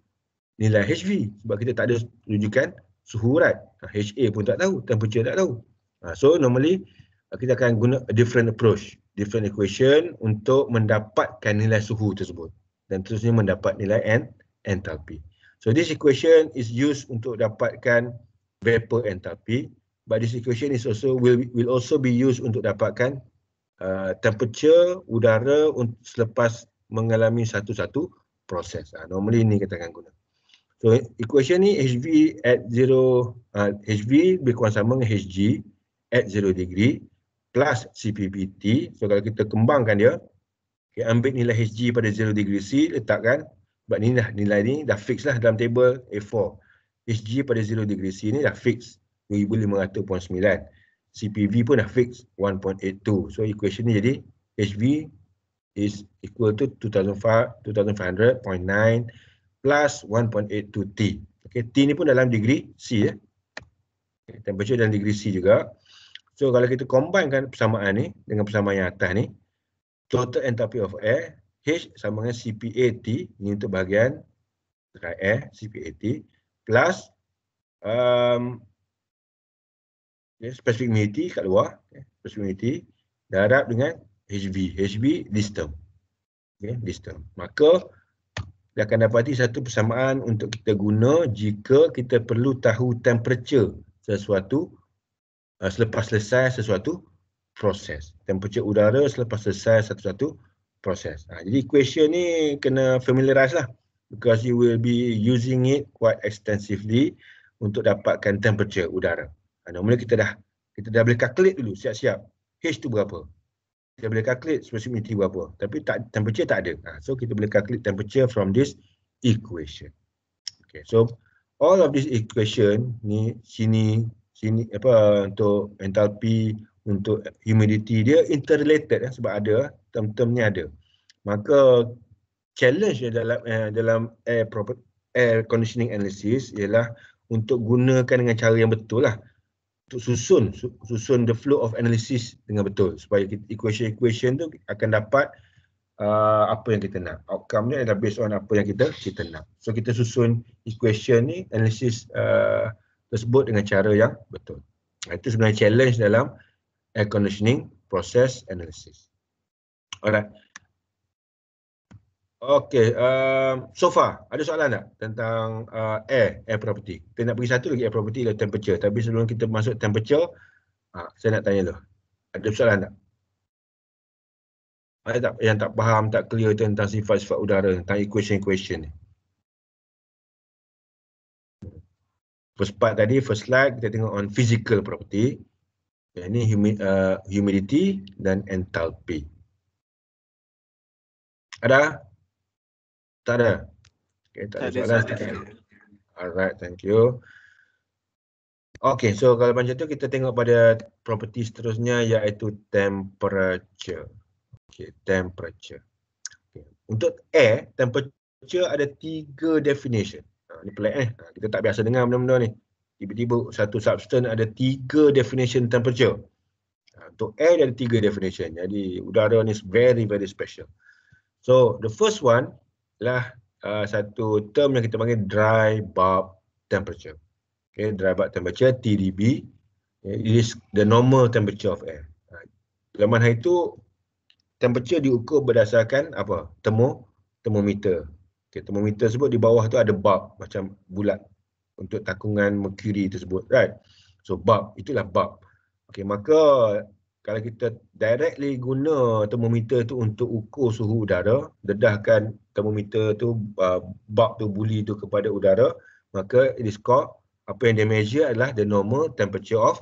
nilai HV sebab kita tak ada tunjukkan suhu urat. HA pun tak tahu, temperature tak tahu. Ha, so normally uh, kita akan guna a different approach, different equation untuk mendapatkan nilai suhu tersebut dan terusnya mendapat nilai en enthalpy. So this equation is used untuk dapatkan vapor enthalpy but this equation is also will will also be used untuk dapatkan uh, temperature udara selepas mengalami satu-satu proses. Uh, normally ini kita akan guna. So equation ni HV at 0 uh, HV lebih kurang sama dengan HG at 0 degree plus CPPT. So kalau kita kembangkan dia, okay, ambil nilai HG pada 0 degree C, letakkan sebab ni dah, nilai ni dah fix lah dalam table A4. HG pada 0 degree C ni dah fix 2500.9. CPV pun dah fix 1.82. So equation ni jadi HV is equal to 2500.9 plus 1.82 T. Okay, T ni pun dalam degree C. Ya. Okay, temperature dalam degree C juga. So kalau kita combine kan persamaan ni dengan persamaan yang atas ni, total entropy of air, H sama dengan CPAT, ni untuk bahagian dry air, CPAT, plus um, okay, ya, specific humidity kat luar, okay, ya, specific humidity, darab dengan HB, HB this term. Okay, this term. Maka, dia akan dapati satu persamaan untuk kita guna jika kita perlu tahu temperature sesuatu uh, selepas selesai sesuatu proses. Temperature udara selepas selesai satu-satu proses. Ha, jadi equation ni kena familiarize lah because you will be using it quite extensively untuk dapatkan temperature udara. Ha, normally kita dah kita dah boleh calculate dulu siap-siap H tu berapa kita boleh calculate specificity berapa tapi tak temperature tak ada ha, so kita boleh calculate temperature from this equation okay so all of this equation ni sini sini apa untuk enthalpy untuk humidity dia interrelated eh, sebab ada term-term ni ada maka challenge dalam eh, dalam air, air conditioning analysis ialah untuk gunakan dengan cara yang betul lah untuk susun susun the flow of analysis dengan betul supaya equation equation tu akan dapat uh, apa yang kita nak outcome ni adalah based on apa yang kita kita nak so kita susun equation ni analysis uh, tersebut dengan cara yang betul itu sebenarnya challenge dalam air conditioning process analysis alright Okey, um, so far ada soalan tak tentang uh, air, air property? Kita nak pergi satu lagi air property ialah temperature. Tapi sebelum kita masuk temperature, uh, saya nak tanya dulu. Ada soalan tak? Ada tak yang tak faham, tak clear tentang sifat-sifat udara, tentang equation-equation ni? First part tadi, first slide, kita tengok on physical property. Yang ni humi, uh, humidity dan enthalpy. Ada? Tak ada. Okay, tak, tak ada soalan. ada. Alright, thank you. Okay, so kalau macam tu kita tengok pada property seterusnya iaitu temperature. Okay, temperature. Okay. Untuk air, temperature ada tiga definition. Ha, ni pelik eh. Ha, kita tak biasa dengar benda-benda ni. Tiba-tiba satu substance ada tiga definition temperature. Ha, untuk air ada tiga definition. Jadi udara ni very very special. So the first one lah uh, satu term yang kita panggil dry bulb temperature. Okay, dry bulb temperature TDB it is the normal temperature of air. Dalam uh, hal itu temperature diukur berdasarkan apa? temu termometer. Okay, termometer sebut di bawah tu ada bulb macam bulat untuk takungan mercury tersebut, right? So bulb itulah bulb. Okay, maka kalau kita directly guna termometer itu untuk ukur suhu udara, dedahkan termometer tu uh, bulb tu buli tu kepada udara maka it is called apa yang dia measure adalah the normal temperature of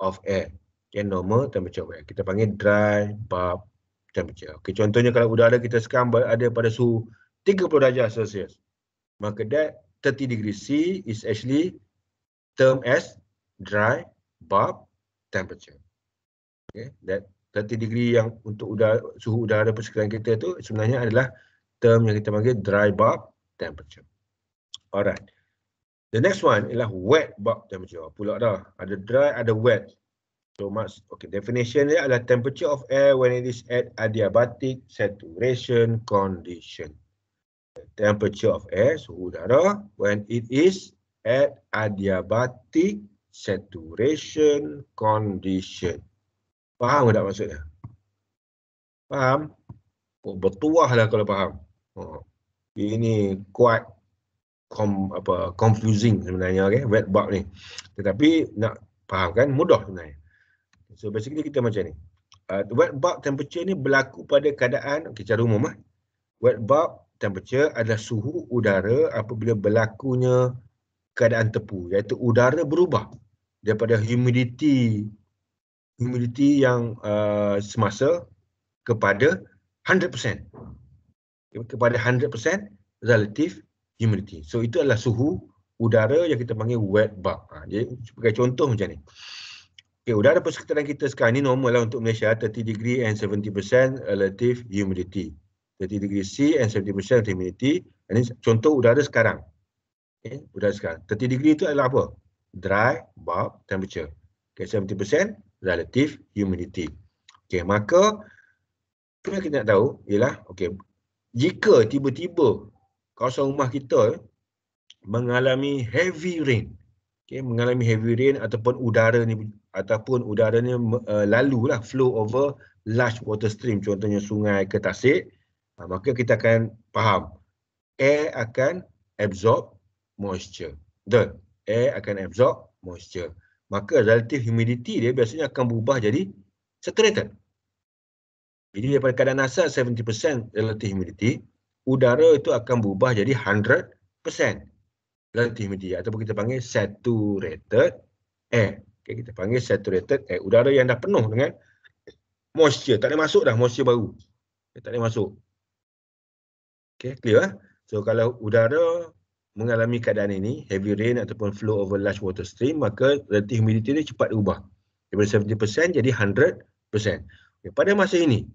of air yang okay, normal temperature of air kita panggil dry bulb temperature okey contohnya kalau udara kita sekarang ada pada suhu 30 darjah celsius maka that 30 degree C is actually term as dry bulb temperature okey that 30 degree yang untuk udara suhu udara persekitaran kita tu sebenarnya adalah term yang kita panggil dry bulb temperature. Alright. The next one ialah wet bulb temperature. Pulak dah. Ada dry, ada wet. So much. Okay, definition dia adalah temperature of air when it is at adiabatic saturation condition. The temperature of air, suhu udara, when it is at adiabatic saturation condition. Faham ke tak maksudnya? Faham? Oh, bertuah lah kalau faham. Uh, ini kuat kom apa confusing sebenarnya okey red bug ni tetapi nak kan mudah sebenarnya so basically kita macam ni uh, red bug temperature ni berlaku pada keadaan okey secara umum ah red bug temperature adalah suhu udara apabila berlakunya keadaan tepu iaitu udara berubah daripada humidity humidity yang uh, semasa kepada kepada 100% relative humidity. So itu adalah suhu udara yang kita panggil wet bulb. Ha, jadi sebagai contoh macam ni. Okay, udara persekitaran kita sekarang ni normal lah untuk Malaysia 30 degree and 70% relative humidity. 30 degree C and 70% relative humidity. Ini contoh udara sekarang. Okay, udara sekarang. 30 degree itu adalah apa? Dry bulb temperature. Okay, 70% relative humidity. Okay, maka apa yang kita nak tahu ialah okay, jika tiba-tiba kawasan rumah kita eh, mengalami heavy rain okay, mengalami heavy rain ataupun udara ni ataupun udaranya uh, eh, lah flow over large water stream contohnya sungai ke tasik uh, maka kita akan faham air akan absorb moisture dan air akan absorb moisture maka relative humidity dia biasanya akan berubah jadi saturated jadi daripada keadaan asal 70% relative humidity, udara itu akan berubah jadi 100% relative humidity ataupun kita panggil saturated air. Okay, kita panggil saturated air. Udara yang dah penuh dengan moisture. Tak ada masuk dah moisture baru. Okay, tak ada masuk. Okay, clear? Eh? So kalau udara mengalami keadaan ini, heavy rain ataupun flow over large water stream, maka relative humidity ini cepat berubah. Daripada 70% jadi 100%. Okay, pada masa ini,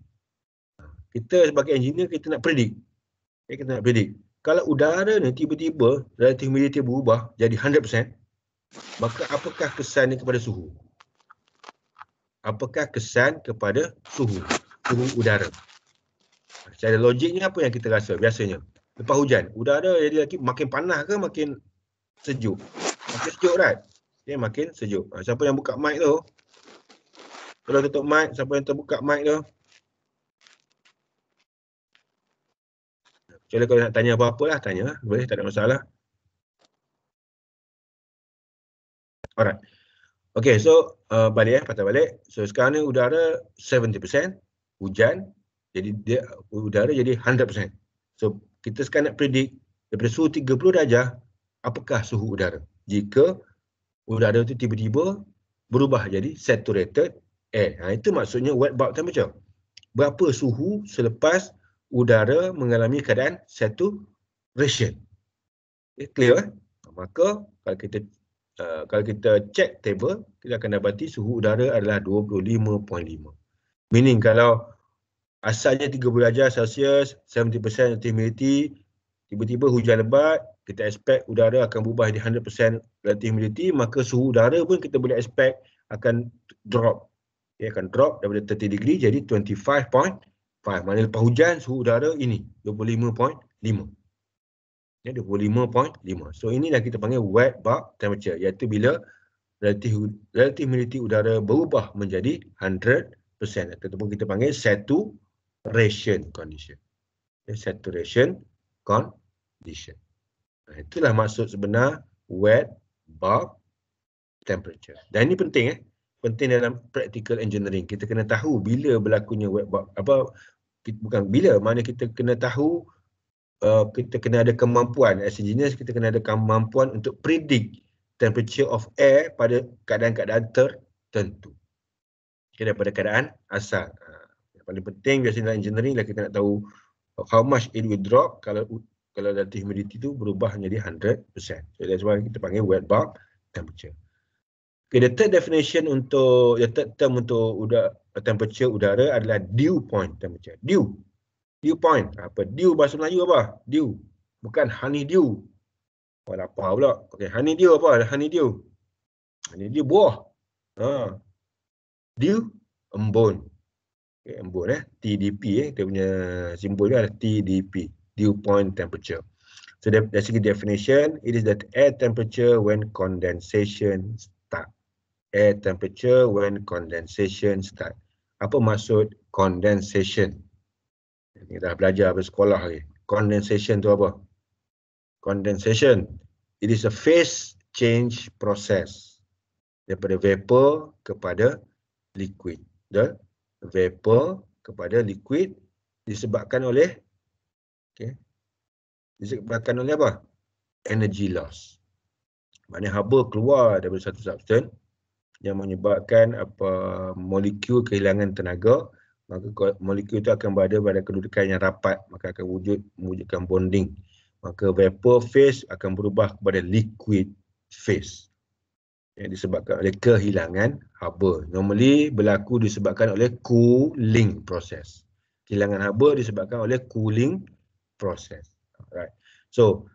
kita sebagai engineer kita nak predict. Okay, eh, kita nak predict. Kalau udara ni tiba-tiba relative humidity berubah jadi 100%, maka apakah kesan ni kepada suhu? Apakah kesan kepada suhu? Suhu udara. Secara logiknya apa yang kita rasa biasanya? Lepas hujan, udara jadi lagi makin panas ke makin sejuk? Makin sejuk kan? Right? Okay, makin sejuk. Ha, siapa yang buka mic tu? Kalau tutup mic, siapa yang terbuka mic tu? Kalau kau nak tanya apa-apa lah, tanya lah. Boleh, tak ada masalah. Alright. Okay, so uh, balik eh, patah balik. So sekarang ni udara 70%, hujan. Jadi dia udara jadi 100%. So kita sekarang nak predict daripada suhu 30 darjah, apakah suhu udara? Jika udara tu tiba-tiba berubah jadi saturated air. Ha, itu maksudnya wet bulb temperature. Berapa suhu selepas udara mengalami keadaan saturation. Okay, eh, clear? Eh? Maka kalau kita uh, kalau kita check table, kita akan dapati suhu udara adalah 25.5. Meaning kalau asalnya 30 darjah Celsius, 70% humidity, tiba-tiba hujan lebat, kita expect udara akan berubah di 100% relative humidity, maka suhu udara pun kita boleh expect akan drop. Ia akan drop daripada 30 degree jadi 25 5. Mana lepas hujan, suhu udara ini 25.5. Ya, 25.5. So ini dah kita panggil wet bulb temperature iaitu bila relatif relatif humidity udara berubah menjadi 100% ataupun kita panggil saturation condition. Ya, saturation condition. Nah, itulah maksud sebenar wet bulb temperature. Dan ini penting eh penting dalam practical engineering. Kita kena tahu bila berlakunya wet bulb apa kita, bukan bila mana kita kena tahu uh, kita kena ada kemampuan as engineers kita kena ada kemampuan untuk predict temperature of air pada keadaan-keadaan tertentu okay, daripada keadaan asal uh, yang paling penting biasanya dalam engineering lah kita nak tahu how much it will drop kalau kalau dari humidity tu berubah menjadi 100% so that's why kita panggil wet bulb temperature Okay, the third definition untuk, the third term untuk udara, temperature udara adalah dew point temperature. Dew. Dew point. Apa? Dew bahasa Melayu apa? Dew. Bukan honey dew. Oh, apa pula? Okay, honey dew apa? Honey dew. Honey dew buah. Ha. Dew embun. Okay, embun eh. TDP eh. Dia punya simbol dia adalah TDP. Dew point temperature. So dari segi definition, it is that air temperature when condensation start. Air temperature when condensation start apa maksud condensation? Kita dah belajar habis sekolah ni. Condensation tu apa? Condensation. It is a phase change process. Daripada vapor kepada liquid. The vapor kepada liquid disebabkan oleh okay, disebabkan oleh apa? Energy loss. Maknanya haba keluar daripada satu substance yang menyebabkan apa molekul kehilangan tenaga maka molekul itu akan berada pada kedudukan yang rapat maka akan wujud mewujudkan bonding maka vapor phase akan berubah kepada liquid phase yang disebabkan oleh kehilangan haba normally berlaku disebabkan oleh cooling process kehilangan haba disebabkan oleh cooling process alright so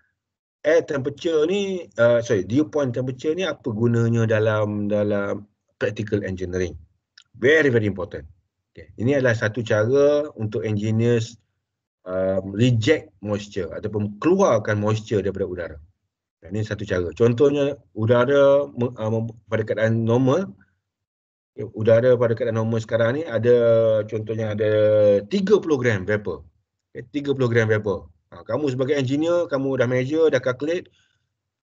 air temperature ni uh, sorry dew point temperature ni apa gunanya dalam dalam practical engineering very very important okay. ini adalah satu cara untuk engineers um, reject moisture ataupun keluarkan moisture daripada udara Dan ini satu cara contohnya udara um, pada keadaan normal udara pada keadaan normal sekarang ni ada contohnya ada 30 gram vapor okay, 30 gram vapor Ha, kamu sebagai engineer, kamu dah measure, dah calculate,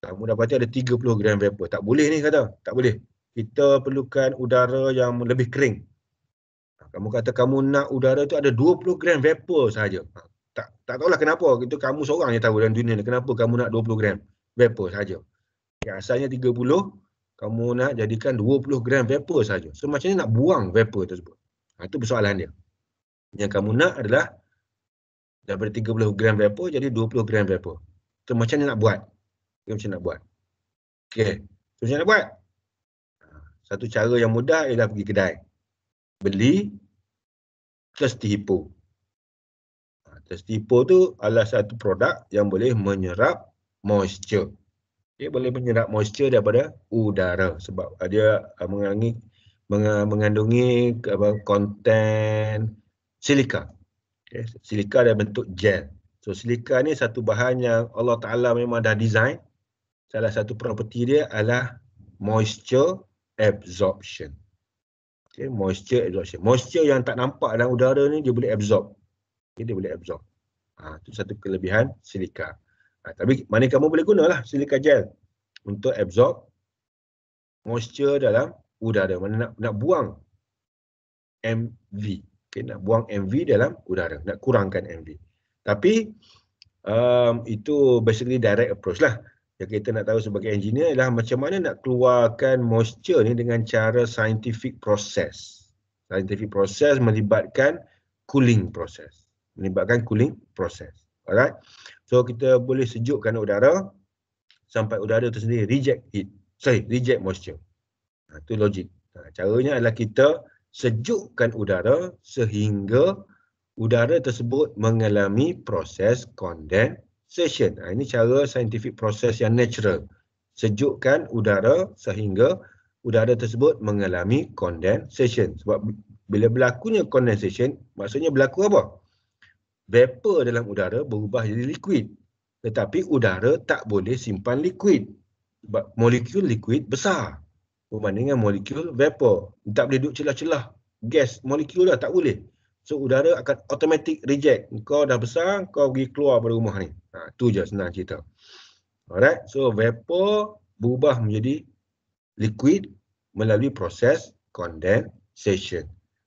kamu dah pasti ada 30 gram vapor. Tak boleh ni kata. Tak boleh. Kita perlukan udara yang lebih kering. Ha, kamu kata kamu nak udara tu ada 20 gram vapor sahaja. Ha, tak tak tahulah kenapa. Itu kamu seorang yang tahu dalam dunia ni. Kenapa kamu nak 20 gram vapor sahaja. Yang asalnya 30, kamu nak jadikan 20 gram vapor saja. So macam ni nak buang vapor tersebut. Itu persoalan dia. Yang kamu nak adalah daripada 30 gram berapa jadi 20 gram berapa. Itu macam mana nak buat. Okay, macam nak buat. Okey. So, macam mana nak buat? Satu cara yang mudah ialah pergi kedai. Beli testi hipo. Ha, testi hipo tu adalah satu produk yang boleh menyerap moisture. Dia boleh menyerap moisture daripada udara sebab ah, dia ah, mengandungi, mengandungi apa, konten silika. Okay. Eh, silika dia bentuk gel. So silika ni satu bahan yang Allah Ta'ala memang dah design. Salah satu properti dia adalah moisture absorption. Okay, moisture absorption. Moisture yang tak nampak dalam udara ni dia boleh absorb. Okay, dia boleh absorb. Ha, itu satu kelebihan silika. Ha, tapi mana kamu boleh guna lah silika gel untuk absorb moisture dalam udara. Mana nak, nak buang MV okay, nak buang MV dalam udara, nak kurangkan MV. Tapi um, itu basically direct approach lah. Yang kita nak tahu sebagai engineer ialah macam mana nak keluarkan moisture ni dengan cara scientific process. Scientific process melibatkan cooling process. Melibatkan cooling process. Alright. So kita boleh sejukkan udara sampai udara tu sendiri reject heat. Sorry, reject moisture. Itu ha, logik. Ha, caranya adalah kita sejukkan udara sehingga udara tersebut mengalami proses condensation. Ha, ini cara saintifik proses yang natural. Sejukkan udara sehingga udara tersebut mengalami condensation. Sebab bila berlakunya condensation, maksudnya berlaku apa? Vapor dalam udara berubah jadi liquid. Tetapi udara tak boleh simpan liquid. molekul liquid besar perbandingan molekul vapor. Tak boleh duduk celah-celah. Gas, molekul lah tak boleh. So udara akan automatic reject. Kau dah besar, kau pergi keluar dari rumah ni. Ha, tu je senang cerita. Alright, so vapor berubah menjadi liquid melalui proses condensation.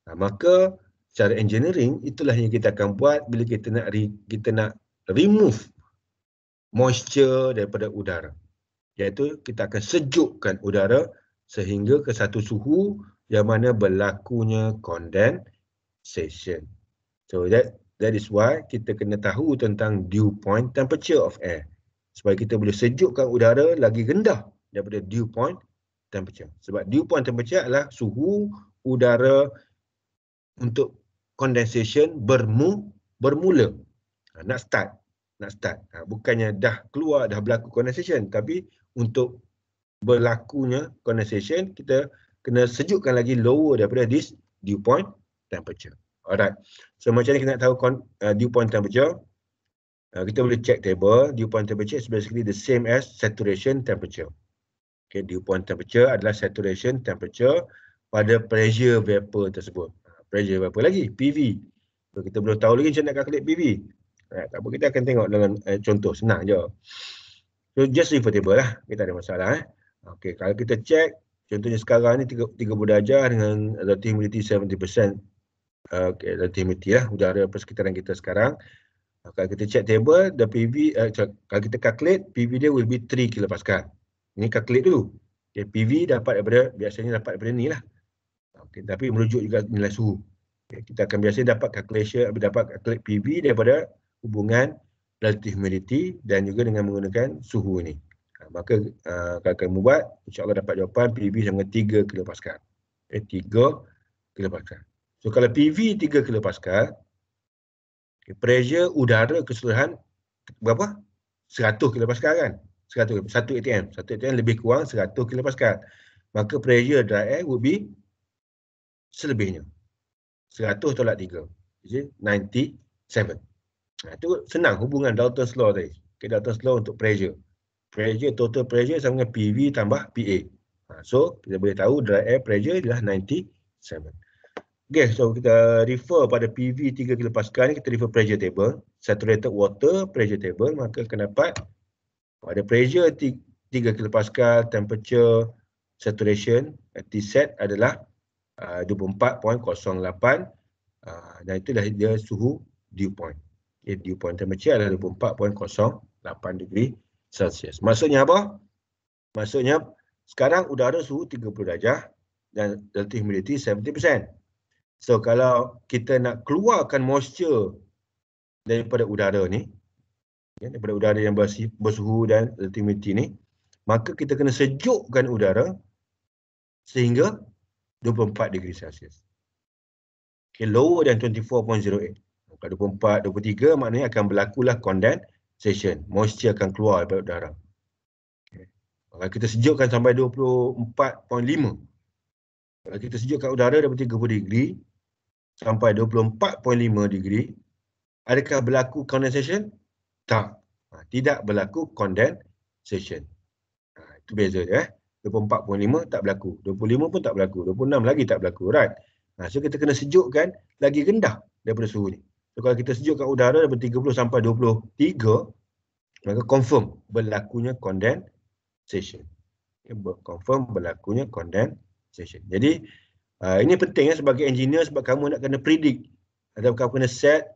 Ha, maka secara engineering itulah yang kita akan buat bila kita nak re, kita nak remove moisture daripada udara. Iaitu kita akan sejukkan udara sehingga ke satu suhu yang mana berlakunya condensation. So that that is why kita kena tahu tentang dew point temperature of air supaya kita boleh sejukkan udara lagi rendah daripada dew point temperature. Sebab dew point temperature adalah suhu udara untuk condensation bermu bermula. Ha, nak start, nak start. Ha, bukannya dah keluar, dah berlaku condensation tapi untuk berlakunya condensation kita kena sejukkan lagi lower daripada this dew point temperature. Alright. So macam ni kita nak tahu uh, dew point temperature. Uh, kita boleh check table dew point temperature is basically the same as saturation temperature. Okay, dew point temperature adalah saturation temperature pada pressure vapor tersebut. Uh, pressure vapor lagi, PV. So, kita belum tahu lagi macam nak calculate PV. Right, tak apa, kita akan tengok dalam uh, contoh senang je. So just refer table lah, kita ada masalah. Eh. Okey, kalau kita cek contohnya sekarang ni tiga, tiga budajar dengan relative humidity 70% okey, relative humidity lah ya, udara persekitaran kita sekarang. Ah, kalau kita check table, the PV uh, eh, kalau kita calculate PV dia will be 3 kPa. Ini calculate dulu. Okay, PV dapat daripada biasanya dapat daripada ni lah. Okey, tapi merujuk juga nilai suhu. Okay, kita akan biasa dapat calculate dapat calculate PV daripada hubungan relative humidity dan juga dengan menggunakan suhu ini. Ha, maka ha, kalau kamu buat, insyaAllah dapat jawapan PV sama 3 kPa. Eh, 3 kPa. So kalau PV 3 kPa, pressure udara keseluruhan berapa? 100 kPa kan? 100, 1 atm. 1 atm lebih kurang 100 kPa. Maka pressure dry air would be selebihnya. 100 tolak 3. Jadi 97. Nah, itu senang hubungan Dalton's Law tadi. Okay, Dalton's Law untuk pressure pressure total pressure sama dengan PV tambah PA. Ha, so kita boleh tahu dry air pressure ialah 97. Okay, so kita refer pada PV 3 kPa ni kita refer pressure table. Saturated water pressure table maka kena dapat pada pressure 3 kPa temperature saturation T set adalah uh, 24.08 uh, dan itu dah dia suhu dew point. Okay, dew point temperature adalah 24.08 degree Celsius. Maksudnya apa? Maksudnya sekarang udara suhu 30 darjah dan relative humidity 70%. So kalau kita nak keluarkan moisture daripada udara ni, ya, daripada udara yang bersih, bersuhu dan relative humidity ni, maka kita kena sejukkan udara sehingga 24 darjah Celsius. Okay, lower than 24.08. Kalau 24, 23 maknanya akan berlakulah condensation session. Moisture akan keluar daripada udara. Okay. Kalau kita sejukkan sampai 24.5. Kalau kita sejukkan udara daripada 30 degree sampai 24.5 degree, adakah berlaku condensation? Tak. Ha, tidak berlaku condensation. Ha, itu beza dia. Eh? 24.5 tak berlaku. 25 pun tak berlaku. 26 lagi tak berlaku. Right? Ha, so kita kena sejukkan lagi rendah daripada suhu ni. So, kalau kita sejuk kat udara daripada 30 sampai 23, maka confirm berlakunya condensation. Ya, confirm berlakunya condensation. Jadi, uh, ini penting ya, sebagai engineer sebab kamu nak kena predict atau kamu kena set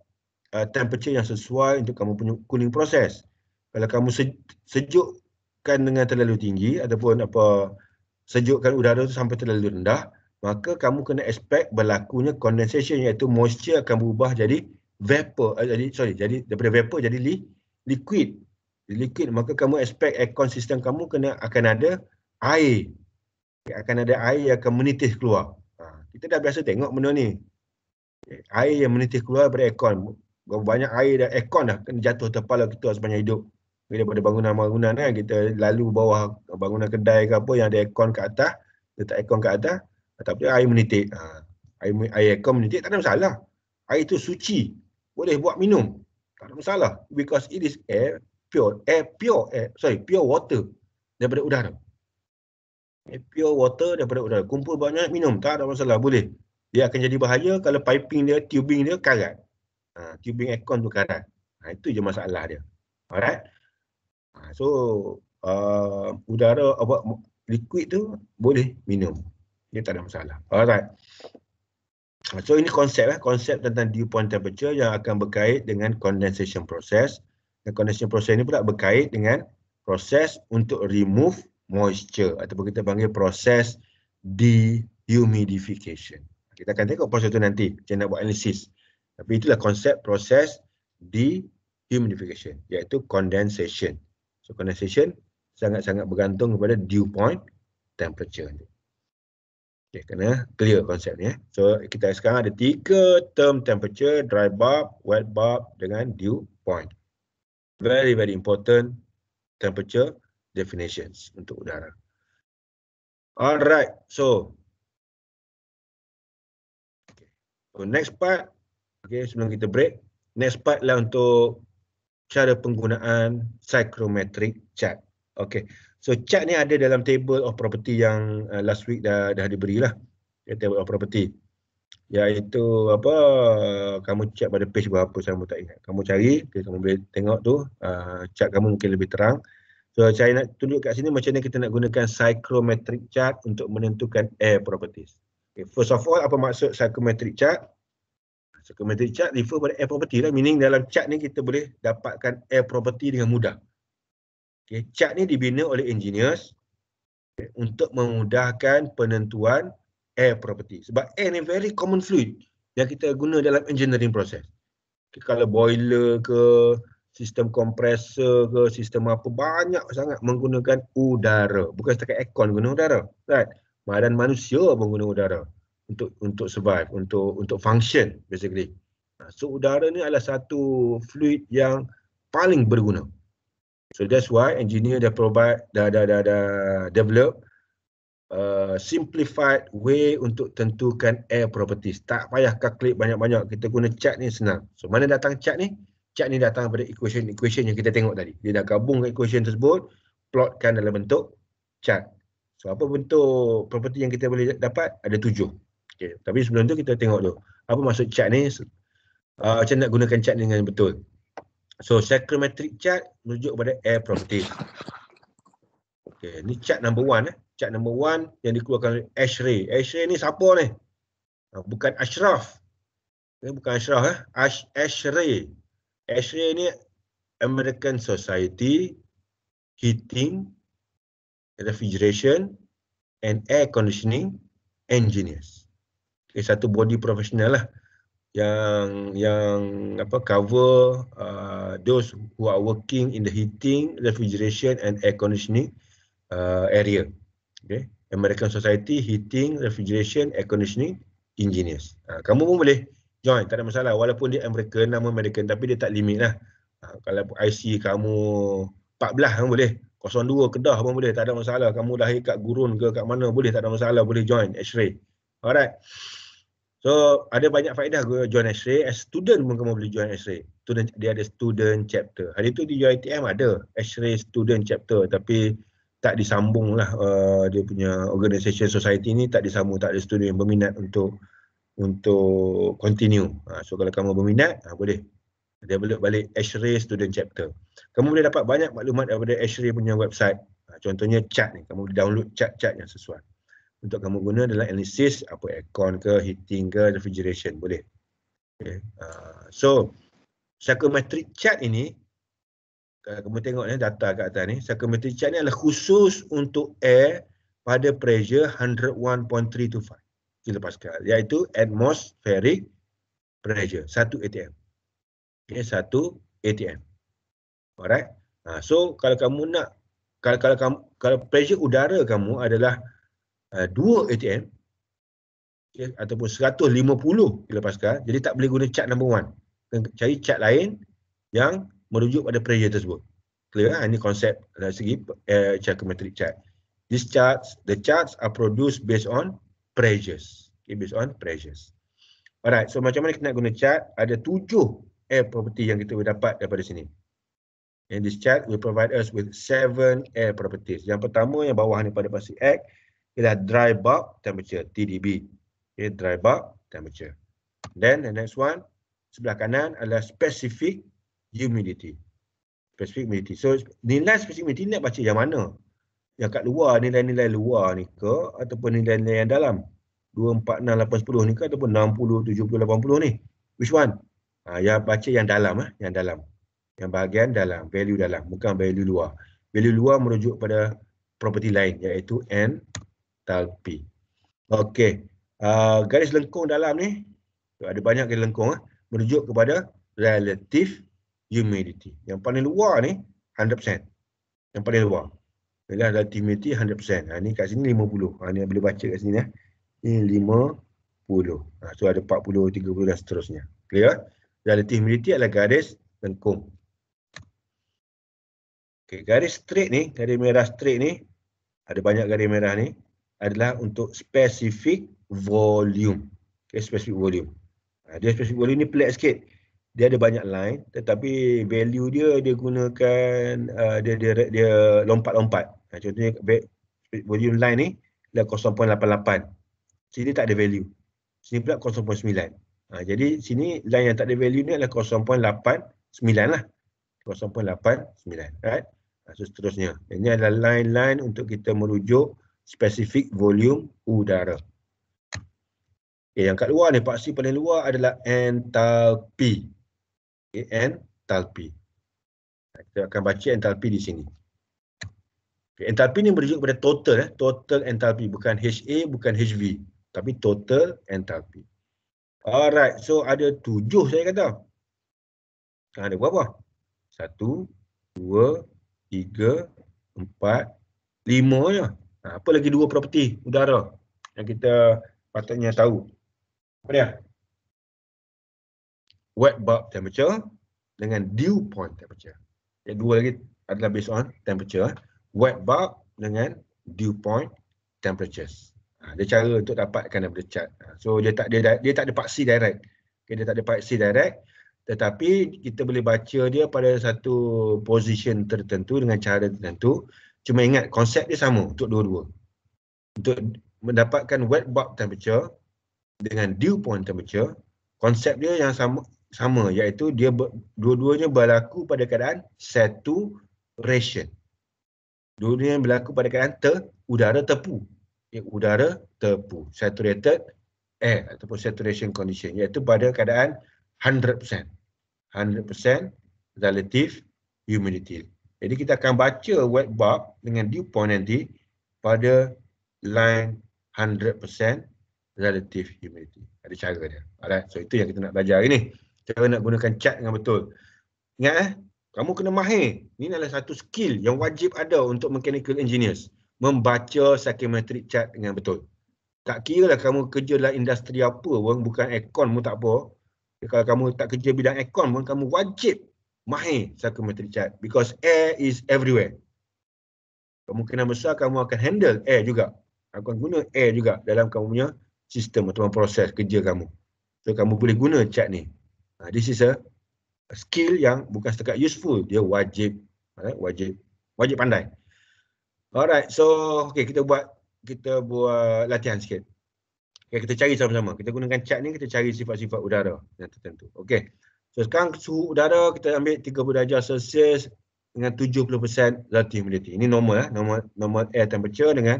uh, temperature yang sesuai untuk kamu punya cooling proses. Kalau kamu sejukkan dengan terlalu tinggi ataupun apa sejukkan udara itu sampai terlalu rendah, maka kamu kena expect berlakunya condensation iaitu moisture akan berubah jadi vapor uh, jadi sorry jadi daripada vapor jadi li, liquid liquid maka kamu expect aircon sistem kamu kena akan ada air akan ada air yang akan menitis keluar ha, kita dah biasa tengok benda ni air yang menitis keluar daripada aircon banyak air dan aircon dah kena jatuh terpala kita sepanjang hidup daripada bangunan-bangunan kan kita lalu bawah bangunan kedai ke apa yang ada aircon ke atas letak aircon ke atas ataupun air menitik ha, air, air aircon menitik tak ada masalah air tu suci boleh buat minum. Tak ada masalah because it is air pure air pure air, sorry pure water daripada udara. Air pure water daripada udara. Kumpul banyak minum tak ada masalah boleh. Dia akan jadi bahaya kalau piping dia tubing dia karat. Ha, tubing aircon tu karat. Ha, itu je masalah dia. Alright. Ha, so uh, udara apa liquid tu boleh minum. Dia tak ada masalah. Alright. So ini konsep lah konsep tentang dew point temperature yang akan berkait dengan condensation process. Dan condensation process ini pula berkait dengan proses untuk remove moisture ataupun kita panggil proses dehumidification. Kita akan tengok proses itu nanti, kita nak buat analisis. Tapi itulah konsep proses dehumidification iaitu condensation. So condensation sangat-sangat bergantung kepada dew point temperature. Okay, kena clear konsep ni. Eh. So kita sekarang ada tiga term temperature, dry bulb, wet bulb dengan dew point. Very very important temperature definitions untuk udara. Alright, so okay. So next part, okay sebelum kita break, next part lah untuk cara penggunaan psychrometric chart. Okay. So chart ni ada dalam table of property yang uh, last week dah dah diberilah. Yeah, table of property. Yaitu apa kamu chart pada page berapa saya pun tak ingat. Kamu cari, kamu boleh tengok tu uh, chart kamu mungkin lebih terang. So saya nak tunjuk kat sini macam ni kita nak gunakan psychrometric chart untuk menentukan air properties. Okay, first of all apa maksud psychrometric chart? Psychrometric chart refer pada air property lah. Meaning dalam chart ni kita boleh dapatkan air property dengan mudah. Okay, chart ni dibina oleh engineers okay, untuk memudahkan penentuan air property. Sebab air ni very common fluid yang kita guna dalam engineering process. Okay, kalau boiler ke, sistem kompresor ke, sistem apa, banyak sangat menggunakan udara. Bukan setakat aircon guna udara. Right? Kan? Badan manusia pun guna udara untuk untuk survive, untuk untuk function basically. Ha, so udara ni adalah satu fluid yang paling berguna. So that's why engineer dah provide dah dah dah, dah develop uh, simplified way untuk tentukan air properties. Tak payah calculate banyak-banyak. Kita guna chart ni senang. So mana datang chart ni? Chart ni datang pada equation-equation yang kita tengok tadi. Dia dah gabung ke equation tersebut, plotkan dalam bentuk chart. So apa bentuk property yang kita boleh dapat? Ada tujuh. Okay. Tapi sebelum tu kita tengok dulu. Apa maksud chart ni? Uh, macam nak gunakan chart ni dengan betul. So psychrometric chart merujuk pada air profit. Okay, ni chart number one eh. Chart number one yang dikeluarkan oleh Ashray. Ashray ni siapa ni? Bukan ha, Ashraf. Ini bukan Ashraf eh. Ashray. Eh. Ashray ni American Society Heating, Refrigeration and Air Conditioning Engineers. Okay, satu body profesional lah yang yang apa cover uh, those who are working in the heating, refrigeration and air conditioning uh, area. Okay. American Society Heating, Refrigeration, Air Conditioning Engineers. Ha, kamu pun boleh join, tak ada masalah. Walaupun dia American, nama American tapi dia tak limit lah. Ha, kalau IC kamu 14 pun boleh. 02 Kedah pun boleh, tak ada masalah. Kamu lahir kat Gurun ke kat mana boleh, tak ada masalah. Boleh join, Ashray. Alright. So ada banyak faedah join X-ray. As student pun kamu boleh join X-ray. Student, dia ada student chapter. Hari tu di UITM ada X-ray student chapter tapi tak disambung lah uh, dia punya organisation society ni tak disambung tak ada student yang berminat untuk untuk continue. Uh, so kalau kamu berminat uh, boleh develop balik X-ray student chapter. Kamu boleh dapat banyak maklumat daripada X-ray punya website. Uh, contohnya chat ni. Kamu boleh download chat-chat yang sesuai untuk kamu guna dalam analisis apa aircon ke heating ke refrigeration boleh. Okay. Uh, ah, so psychometric chart ini kalau kamu tengok ni data kat atas ni psychometric chart ni adalah khusus untuk air pada pressure 101.325 kilo pascal iaitu atmospheric pressure 1 atm. Okey 1 atm. Alright. Uh, so kalau kamu nak kalau kalau kalau pressure udara kamu adalah Uh, dua ATM okay, ataupun 150 kilopascal jadi tak boleh guna cat number one cari cat lain yang merujuk pada pressure tersebut clear kan? ini konsep dari segi uh, eh, chakrometric chart this charts the charts are produced based on pressures okay, based on pressures alright so macam mana kita nak guna chart ada tujuh air property yang kita boleh dapat daripada sini and this chart will provide us with seven air properties yang pertama yang bawah ni pada pasti X ialah dry bulb temperature TDB. Okay, dry bulb temperature. Then the next one sebelah kanan adalah specific humidity. Specific humidity. So nilai specific humidity nak baca yang mana? Yang kat luar nilai-nilai luar ni ke ataupun nilai-nilai yang dalam? 2, 4, 6, 8, 10 ni ke ataupun 60, 70, 80 ni? Which one? Ha, yang baca yang dalam ah, yang dalam. Yang bahagian dalam, value dalam, bukan value luar. Value luar merujuk pada property lain iaitu N talpi. Okey. Uh, garis lengkung dalam ni ada banyak garis lengkung ah merujuk kepada relative humidity. Yang paling luar ni 100%. Yang paling luar. Ialah relative humidity 100%. Ha ah, ni kat sini 50. Ha ah, ni boleh baca kat sini eh. Ni 50. Ha tu ada 40, 30 dan seterusnya. Clear? Relative humidity adalah garis lengkung. Okey, garis straight ni, garis merah straight ni ada banyak garis merah ni adalah untuk specific volume. Okay, specific volume. Ha, dia specific volume ni pelik sikit. Dia ada banyak line tetapi value dia dia gunakan uh, dia dia dia lompat-lompat. Ha, contohnya volume line ni adalah 0.88. Sini tak ada value. Sini pula 0.9. Ha, jadi sini line yang tak ada value ni adalah 0.89 lah. 0.89. Right? Ha, so seterusnya. Ini adalah line-line untuk kita merujuk specific volume udara. Okay, eh, yang kat luar ni, paksi paling luar adalah enthalpy. Okay, enthalpy. Kita akan baca enthalpy di sini. Okay, enthalpy ni merujuk kepada total. Eh, total enthalpy. Bukan HA, bukan HV. Tapi total enthalpy. Alright, so ada tujuh saya kata. Ah, ada berapa? Satu, dua, tiga, empat, lima Ya. Ha, apa lagi dua property udara yang kita patutnya tahu? Apa dia? Wet bulb temperature dengan dew point temperature. Yang dua lagi adalah based on temperature. Eh. Wet bulb dengan dew point temperatures. Ha, dia cara untuk dapatkan daripada chart. Ha, so dia tak dia, dia tak ada paksi direct. Okay, dia tak ada paksi direct. Tetapi kita boleh baca dia pada satu position tertentu dengan cara tertentu. Cuma ingat konsep dia sama untuk dua-dua. Untuk mendapatkan wet bulb temperature dengan dew point temperature, konsep dia yang sama sama iaitu dia ber, dua-duanya berlaku pada keadaan saturation. Dua-duanya berlaku pada keadaan ter, udara tepu. Ya, udara tepu. Saturated air ataupun saturation condition iaitu pada keadaan 100%. 100% relative humidity. Jadi kita akan baca wet bulb dengan dew point nanti pada line 100% relative humidity. Ada cara dia. Alright. So itu yang kita nak belajar hari ni. Cara nak gunakan cat dengan betul. Ingat eh. Kamu kena mahir. Ini adalah satu skill yang wajib ada untuk mechanical engineers. Membaca psychometric chart dengan betul. Tak kira lah kamu kerja dalam industri apa pun. Bukan aircon pun tak apa. Kalau kamu tak kerja bidang aircon pun kamu wajib mahir psychometric chart because air is everywhere. Kemungkinan besar kamu akan handle air juga. Akan guna air juga dalam kamu punya sistem atau proses kerja kamu. So kamu boleh guna chart ni. Uh, this is a, a skill yang bukan setakat useful, dia wajib, right? Ha, wajib, wajib pandai. Alright, so okay, kita buat kita buat latihan sikit. Okay, kita cari sama-sama. Kita gunakan chart ni, kita cari sifat-sifat udara yang tertentu. Okay. So sekarang suhu udara kita ambil 30 darjah Celsius dengan 70% relative humidity. Ini normal lah, normal, normal air temperature dengan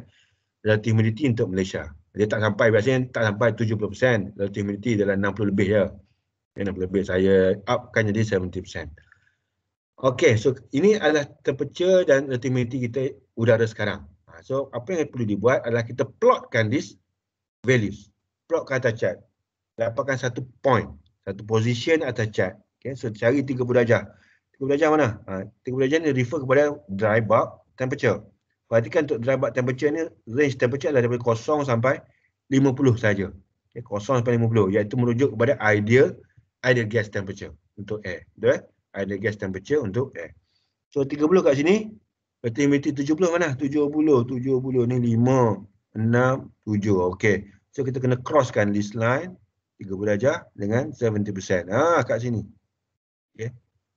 relative humidity untuk Malaysia. Dia tak sampai biasanya tak sampai 70% relative humidity dalam 60 lebih ya. Ini lebih, lebih saya up upkan jadi 70%. Okey, so ini adalah temperature dan relative humidity kita udara sekarang. Ha, so apa yang perlu dibuat adalah kita plotkan this values. plot kata chat, Dapatkan satu point satu position atas chart. Okay, so cari tiga puluh darjah. Tiga puluh darjah mana? Ha, tiga puluh darjah ni refer kepada dry bulb temperature. Perhatikan untuk dry bulb temperature ni, range temperature adalah daripada kosong sampai 50 saja. Okay, kosong sampai 50 iaitu merujuk kepada ideal ideal gas temperature untuk air. Betul eh? Ideal gas temperature untuk air. So 30 kat sini, berarti humidity 70 mana? 70, 70 ni 5, 6, 7. Okay. So kita kena crosskan this line tiga belajar dengan 70%. Ah ha, kat sini. Okey.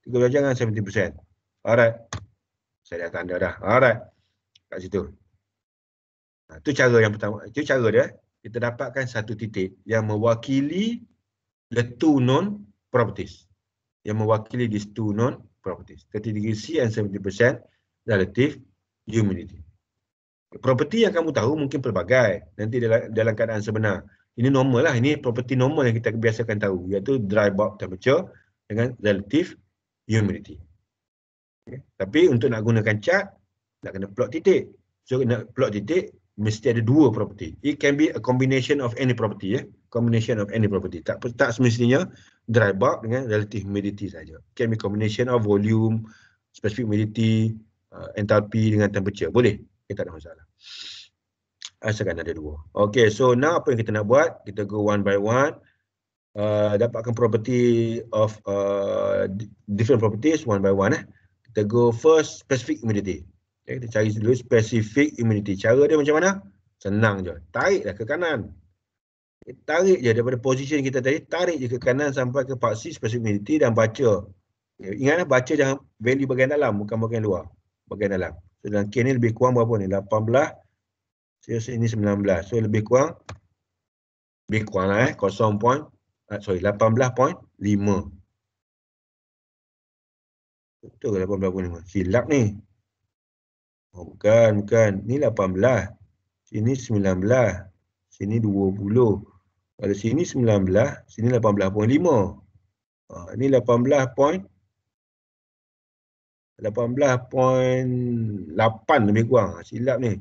Tiga belajar dengan 70%. Alright. Saya dah tanda dah. Alright. Kat situ. Nah, ha, itu cara yang pertama. Itu cara dia. Kita dapatkan satu titik yang mewakili the two known properties. Yang mewakili these two known properties. 30 degree C and 70% relative humidity. Property yang kamu tahu mungkin pelbagai. Nanti dalam, dalam keadaan sebenar ini normal lah ini property normal yang kita biasakan tahu iaitu dry bulb temperature dengan relative humidity okay. tapi untuk nak gunakan chart nak kena plot titik so nak plot titik mesti ada dua property it can be a combination of any property eh. combination of any property tak tak semestinya dry bulb dengan relative humidity saja can be combination of volume specific humidity uh, entalpy dengan temperature boleh kita eh, tak ada masalah asalkan ada dua. Okay, so now apa yang kita nak buat? Kita go one by one. Uh, dapatkan property of uh, different properties one by one. Eh. Kita go first specific immunity. Okay, kita cari dulu specific immunity. Cara dia macam mana? Senang je. Tariklah ke kanan. Tarik je daripada position kita tadi. Tarik je ke kanan sampai ke paksi specific immunity dan baca. Okay, ya, ingatlah eh, baca jangan value bagian dalam bukan bagian luar. Bagian dalam. So, dalam K ni lebih kurang berapa ni? 18 Celsius ini 19. So lebih kurang lebih kurang lah eh 0. Point, uh, sorry 18.5. Betul ke 18.5? Silap ni. Oh, bukan, bukan. Ni 18. Sini 19. Sini 20. Kalau sini 19, sini 18.5. Ah uh, ni 18. Point, 18.8 lebih kurang silap ni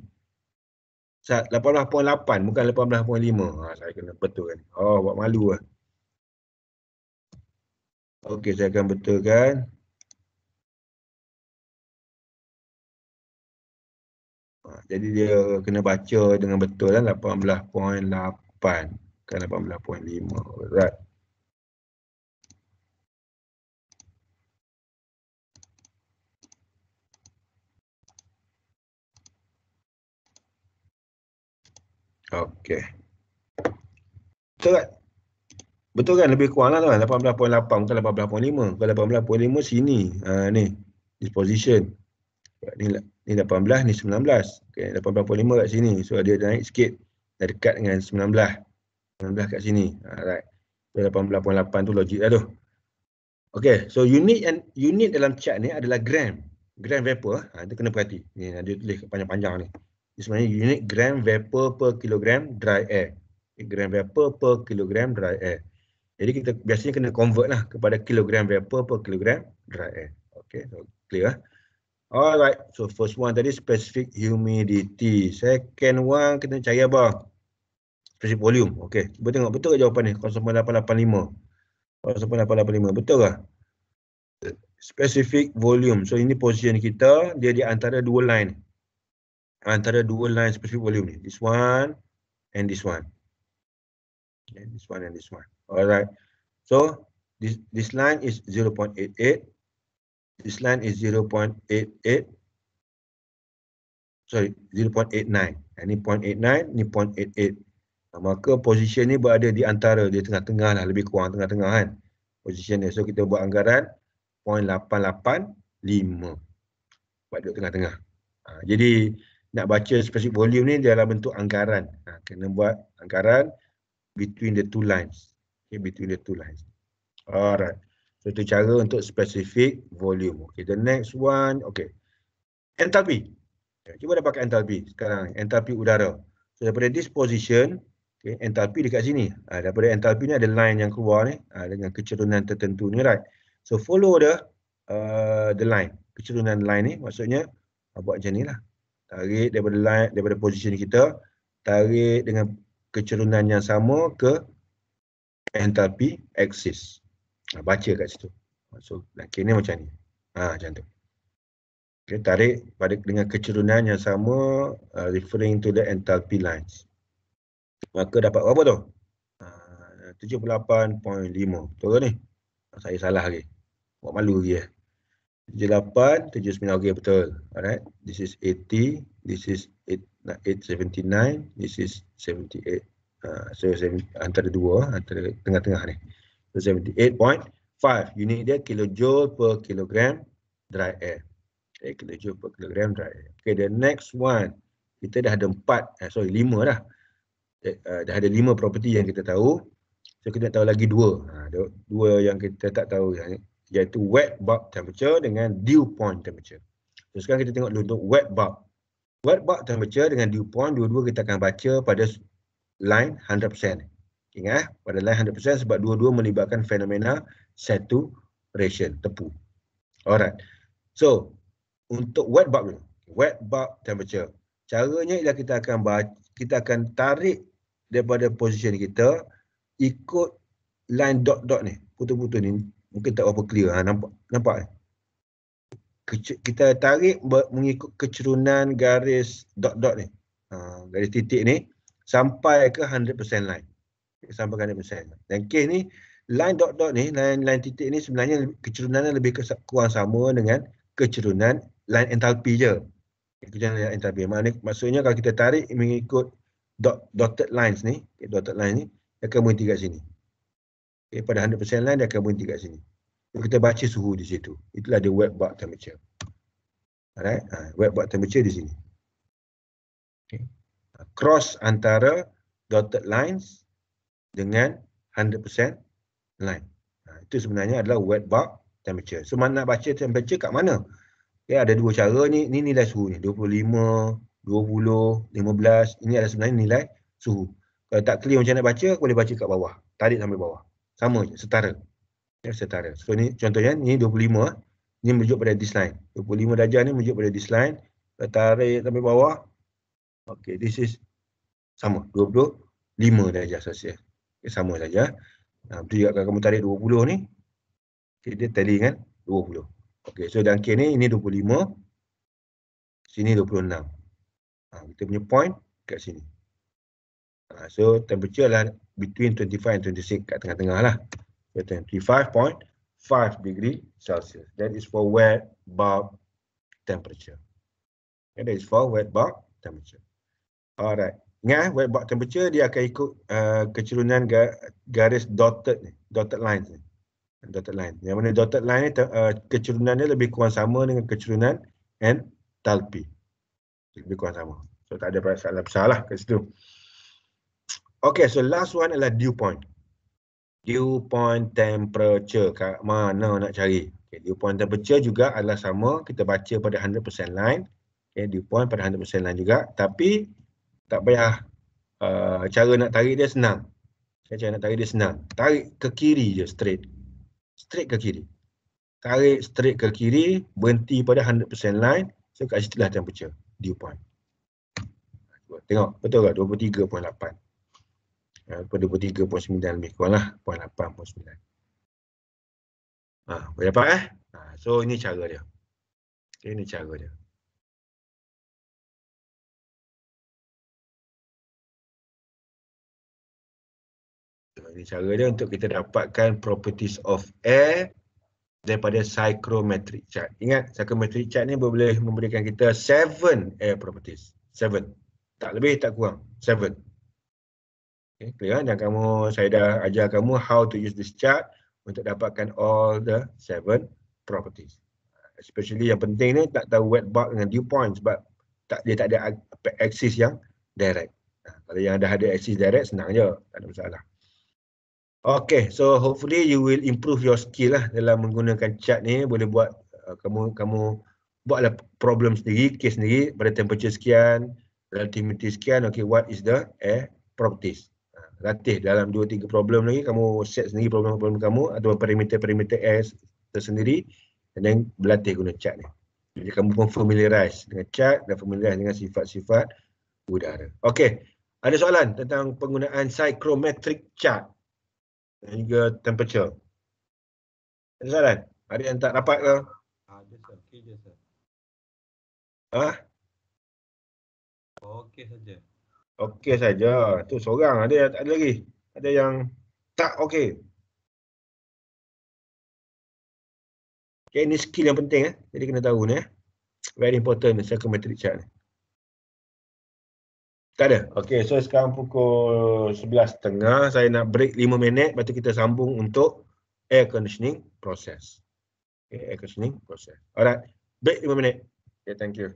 18.8 bukan 18.5. Ha, saya kena betulkan. Oh, buat malu lah. Okey, saya akan betulkan. Ha, jadi dia kena baca dengan betul kan lah, 18.8 bukan 18.5. Right. Okey. Betul kan? Betul kan? Lebih kurang lah tuan. 18.8 bukan 18.5. Kalau 18.5 sini. Ha, ni. Disposition. Ni, ni 18, ni 19. Okey. 18.5 kat sini. So dia naik sikit. Dah dekat dengan 19. 19 kat sini. Alright. So 18.8 tu logik lah tu. Okey. So unit and unit dalam chart ni adalah gram. Gram vapor. Ha, itu kena perhati. Ni dia tulis panjang-panjang ni sebenarnya unit gram vapor per kilogram dry air. Gram vapor per kilogram dry air. Jadi kita biasanya kena convert lah kepada kilogram vapor per kilogram dry air. Okay, so clear lah. Alright, so first one tadi specific humidity. Second one kita cari apa? Specific volume. Okay, cuba tengok betul ke jawapan ni? 0.885. 0.885, betul ke? Specific volume. So ini position kita, dia di antara dua line antara dua line specific volume ni. This one and this one. And this one and this one. Alright. So this this line is 0.88. This line is 0.88. Sorry, 0.89. Ini 0.89, ni 0.88. Nah, maka position ni berada di antara, di tengah-tengah lah. Lebih kurang tengah-tengah kan. Position ni. So kita buat anggaran 0.885 buat duduk tengah-tengah. Ha, jadi nak baca specific volume ni dalam bentuk anggaran. Ha, kena buat anggaran between the two lines. Okay, between the two lines. Alright. So, itu cara untuk specific volume. Okay, the next one. Okay. Enthalpy. Ya, cuba dapatkan enthalpy sekarang. Enthalpy udara. So, daripada this position, okay, enthalpy dekat sini. Ha, daripada enthalpy ni ada line yang keluar ni ha, dengan kecerunan tertentu ni. Right. So, follow the uh, the line. Kecerunan line ni maksudnya ha, buat macam ni lah tarik daripada line daripada position kita tarik dengan kecerunan yang sama ke enthalpy axis ha, baca kat situ so nak kira macam ni ha macam tu okay, tarik pada dengan kecerunan yang sama uh, referring to the enthalpy lines maka dapat apa tu ah, uh, 78.5 betul ke ni ah, saya salah lagi buat malu lagi eh 78, 79. Okey, betul. Alright. This is 80. This is 879. This is 78. Uh, ah, so, antara dua. Antara tengah-tengah ni. So, 78.5. Unit dia kilojoule per kilogram dry air. Okay, eh, kilojoule per kilogram dry air. Okay, the next one. Kita dah ada empat. Eh, sorry, lima dah. uh, dah ada lima property yang kita tahu. So, kita tahu lagi dua. Ha, dua yang kita tak tahu. ni iaitu wet bulb temperature dengan dew point temperature. Jadi sekarang kita tengok dulu untuk wet bulb. Wet bulb temperature dengan dew point, dua-dua kita akan baca pada line 100%. Ingat, eh? pada line 100% sebab dua-dua melibatkan fenomena saturation, tepu. Alright. So, untuk wet bulb ni, wet bulb temperature. Caranya ialah kita akan baca, kita akan tarik daripada position kita ikut line dot-dot ni, putus-putus ni, Mungkin tak berapa clear. Ha, nampak? nampak eh? Kita tarik mengikut kecerunan garis dot-dot ni. Ha, garis titik ni sampai ke 100% line. Sampai ke 100%. Dan case ni, line dot-dot ni, line, line titik ni sebenarnya kecerunannya lebih kurang sama dengan kecerunan line entalpi je. Kecerunan line entalpi. Maksudnya, maksudnya kalau kita tarik mengikut dot, dotted lines ni, dotted lines ni, akan berhenti kat sini. Pada 100% lain dia akan berhenti kat sini. So, kita baca suhu di situ. Itulah dia wet bulb temperature. Alright, ha, wet bulb temperature di sini. Okay. Ha, cross antara dotted lines dengan 100% line. Ha, itu sebenarnya adalah wet bulb temperature. So mana nak baca temperature kat mana? Okay, ya, ada dua cara ni, ni nilai suhu ni. 25, 20, 15. Ini adalah sebenarnya nilai suhu. Kalau tak clear macam nak baca, boleh baca kat bawah. Tarik sampai bawah sama je, setara. Ya, setara. So ni contohnya ni 25 ni merujuk pada this line. 25 darjah ni merujuk pada this line. Kita tarik sampai bawah. Okay, this is sama. 25 darjah Celsius. Okay, sama saja. Ha, betul juga kalau kamu tarik 20 ni. Okay, dia tally kan 20. Okay, so dalam case ni, ini 25. Sini 26. Ha, kita punya point kat sini. Ha, so temperature lah between 25 and 26 kat tengah-tengah lah. 25.5 degree Celsius. That is for wet bulb temperature. Okay, that is for wet bulb temperature. Alright. Ingat, eh, wet bulb temperature dia akan ikut uh, kecerunan garis dotted ni. Dotted lines, ni. Dotted lines. Yang mana dotted line ni, uh, kecerunan dia lebih kurang sama dengan kecerunan entalpi. Lebih kurang sama. So, tak ada perasaan besar lah kat situ. Okay, so last one adalah dew point. Dew point temperature. Kat mana nak cari? Okay, dew point temperature juga adalah sama. Kita baca pada 100% line. Okay, dew point pada 100% line juga. Tapi, tak payah. Uh, cara nak tarik dia senang. Okay, cara nak tarik dia senang. Tarik ke kiri je, straight. Straight ke kiri. Tarik straight ke kiri, berhenti pada 100% line. So, kat situ lah temperature. Dew point. Tengok, betul ke? 23.8. Eh, Pada 23.9 lebih kurang lah. 0.8.9. Ha, boleh dapat eh? Ha, so ini cara dia. Okay, ini cara dia. Ini cara dia untuk kita dapatkan properties of air daripada psychrometric chart. Ingat, psychrometric chart ni boleh memberikan kita 7 air properties. 7. Tak lebih, tak kurang. 7. Okay, clear? Dan kamu, saya dah ajar kamu how to use this chart untuk dapatkan all the seven properties. Especially yang penting ni tak tahu wet bulb dengan dew point sebab tak, dia tak ada axis yang direct. Ha, kalau yang dah ada axis direct senang je, tak ada masalah. Okay, so hopefully you will improve your skill lah dalam menggunakan chart ni. Boleh buat uh, kamu kamu buatlah problem sendiri, case sendiri pada temperature sekian, relativity sekian. Okay, what is the air eh, properties? ratih dalam 2-3 problem lagi kamu set sendiri problem-problem kamu atau perimeter perimeter S tersendiri dan then berlatih guna chart ni. Jadi kamu pun familiarize dengan chart dan familiarize dengan sifat-sifat udara. Okey, ada soalan tentang penggunaan psychrometric chart dan juga temperature. Ada soalan? Ada yang tak dapat ke? Ada, sir. Okey, sir. Ha? Okey saja okey saja. Tu seorang ada ada lagi. Ada yang tak okey. Okay, ini skill yang penting eh. Jadi kena tahu ni eh. Very important psychometric chart ni. Tak ada. Okey, so sekarang pukul 11.30. Saya nak break 5 minit. Lepas kita sambung untuk air conditioning process. Okay, air conditioning process. Alright. Break 5 minit. Okay, thank you.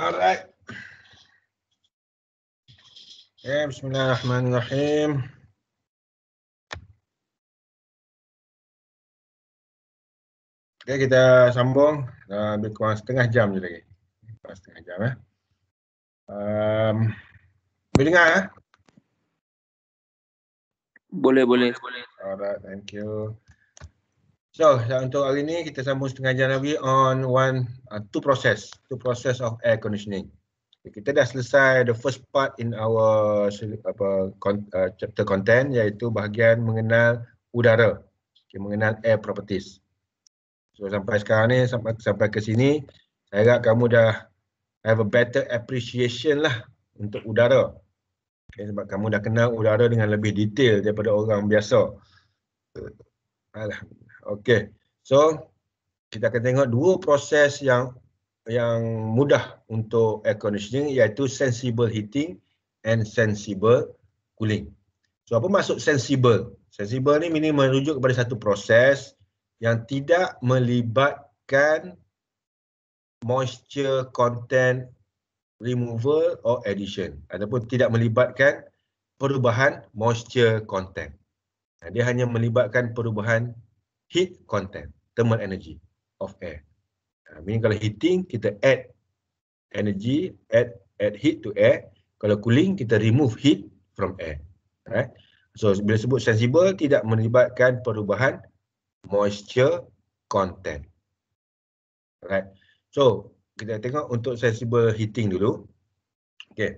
Alright. Okay, Bismillahirrahmanirrahim. Okay, kita sambung. Uh, lebih kurang setengah jam je lagi. Lepas setengah jam. ya. Eh. Um, boleh dengar? Eh? Boleh, boleh. Alright, thank you. So untuk hari ini kita sambung setengah jam lagi on one uh, two process two process of air conditioning. Kita dah selesai the first part in our apa con, uh, chapter content iaitu bahagian mengenal udara, okay, mengenal air properties. So sampai sekarang ni sampai sampai ke sini saya harap kamu dah have a better appreciation lah untuk udara. Okay, sebab kamu dah kenal udara dengan lebih detail daripada orang biasa. Alhamdulillah. Okey. So kita akan tengok dua proses yang yang mudah untuk air conditioning iaitu sensible heating and sensible cooling. So apa maksud sensible? Sensible ni ini merujuk kepada satu proses yang tidak melibatkan moisture content removal or addition ataupun tidak melibatkan perubahan moisture content. Dia hanya melibatkan perubahan heat content, thermal energy of air. Uh, meaning kalau heating, kita add energy, add add heat to air. Kalau cooling, kita remove heat from air. Right? So, bila sebut sensible, tidak melibatkan perubahan moisture content. Right? So, kita tengok untuk sensible heating dulu. Okay.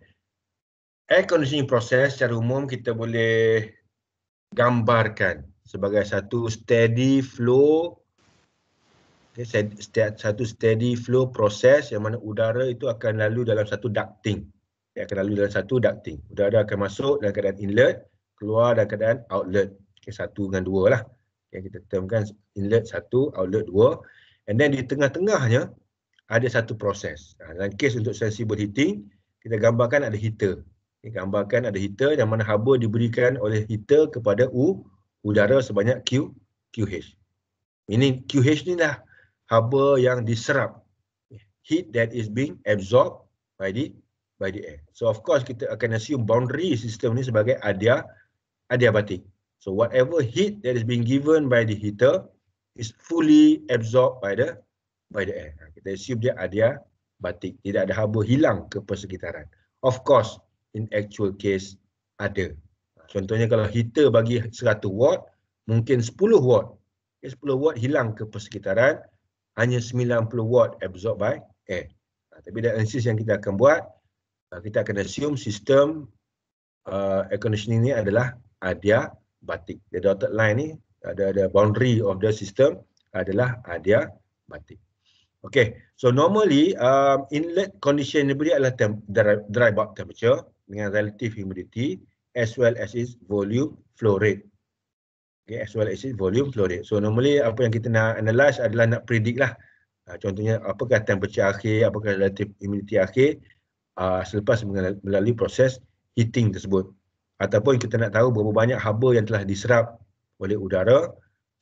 Air conditioning process secara umum kita boleh gambarkan sebagai satu steady flow okay, satu steady flow proses yang mana udara itu akan lalu dalam satu ducting ia akan lalu dalam satu ducting udara akan masuk dalam keadaan inlet keluar dalam keadaan outlet okay, satu dengan dua lah yang kita termkan inlet satu outlet dua and then di tengah-tengahnya ada satu proses ha, dalam kes untuk sensible heating kita gambarkan ada heater Okay, gambarkan ada heater yang mana haba diberikan oleh heater kepada u, udara sebanyak Q, QH. Ini QH ni lah haba yang diserap. Heat that is being absorbed by the by the air. So of course kita akan assume boundary system ni sebagai adia adiabatik. So whatever heat that is being given by the heater is fully absorbed by the by the air. Ha, kita assume dia adiabatik. Tidak ada haba hilang ke persekitaran. Of course in actual case ada. Contohnya kalau heater bagi 100 watt, mungkin 10 watt. Okay, 10 watt hilang ke persekitaran, hanya 90 watt absorb by air. Ha, tapi dan analisis yang kita akan buat, ha, kita akan assume sistem uh, air conditioning ini adalah adiabatik. The dotted line ni ada ada boundary of the system adalah adiabatik. Okay, so normally um, inlet condition ni beri adalah dry, dry bulb temperature dengan relative humidity as well as its volume flow rate. Okay, as well as its volume flow rate. So normally apa yang kita nak analyse adalah nak predict lah. Uh, contohnya apakah temperature akhir, apakah relative humidity akhir uh, selepas melalui proses heating tersebut. Ataupun kita nak tahu berapa banyak haba yang telah diserap oleh udara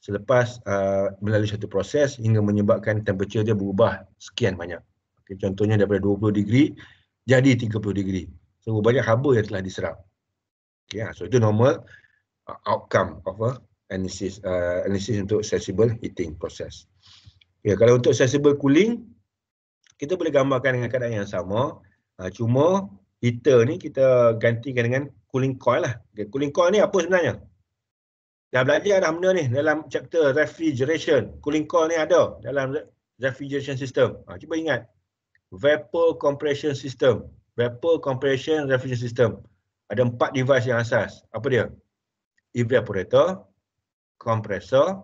selepas uh, melalui satu proses hingga menyebabkan temperature dia berubah sekian banyak. Okay, contohnya daripada 20 degree jadi 30 degree. So banyak haba yang telah diserap. Okay, ya, so itu normal uh, outcome of a uh, analysis uh, analysis untuk sensible heating process. Ya, kalau untuk sensible cooling, kita boleh gambarkan dengan keadaan yang sama. Uh, cuma heater ni kita gantikan dengan cooling coil lah. Okay, cooling coil ni apa sebenarnya? Dah belajar dah benda ni dalam chapter refrigeration. Cooling coil ni ada dalam refrigeration system. Uh, cuba ingat. Vapor compression system. Vapor compression refrigeration system ada empat device yang asas. Apa dia? Evaporator, compressor,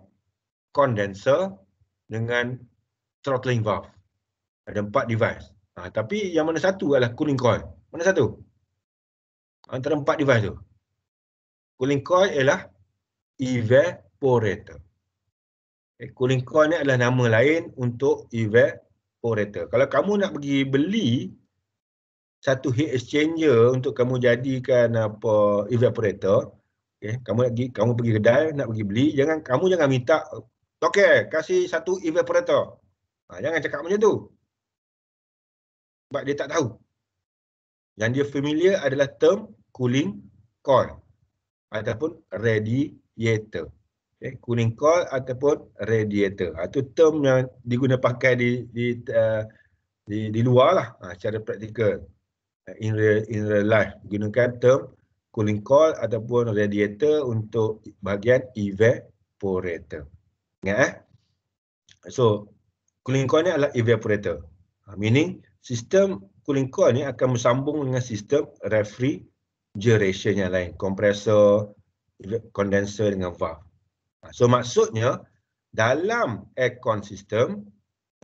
condenser dengan throttling valve. Ada empat device. Ha, tapi yang mana satu adalah cooling coil. Mana satu? Antara empat device tu. Cooling coil ialah evaporator. Okay, eh, cooling coil ni adalah nama lain untuk evaporator. Kalau kamu nak pergi beli satu heat exchanger untuk kamu jadikan apa evaporator okey kamu nak pergi kamu pergi kedai nak pergi beli jangan kamu jangan minta okey kasih satu evaporator ha, jangan cakap macam tu sebab dia tak tahu yang dia familiar adalah term cooling coil ataupun radiator okey cooling coil ataupun radiator atau ha, term yang digunakan pakai di di, uh, di di luar lah ha, secara praktikal in real, in real life gunakan term cooling coil ataupun radiator untuk bahagian evaporator. Ingat eh? So cooling coil ni adalah evaporator. Ha, meaning sistem cooling coil ni akan bersambung dengan sistem refrigeration yang lain. Compressor, condenser dengan valve. Ha, so maksudnya dalam aircon system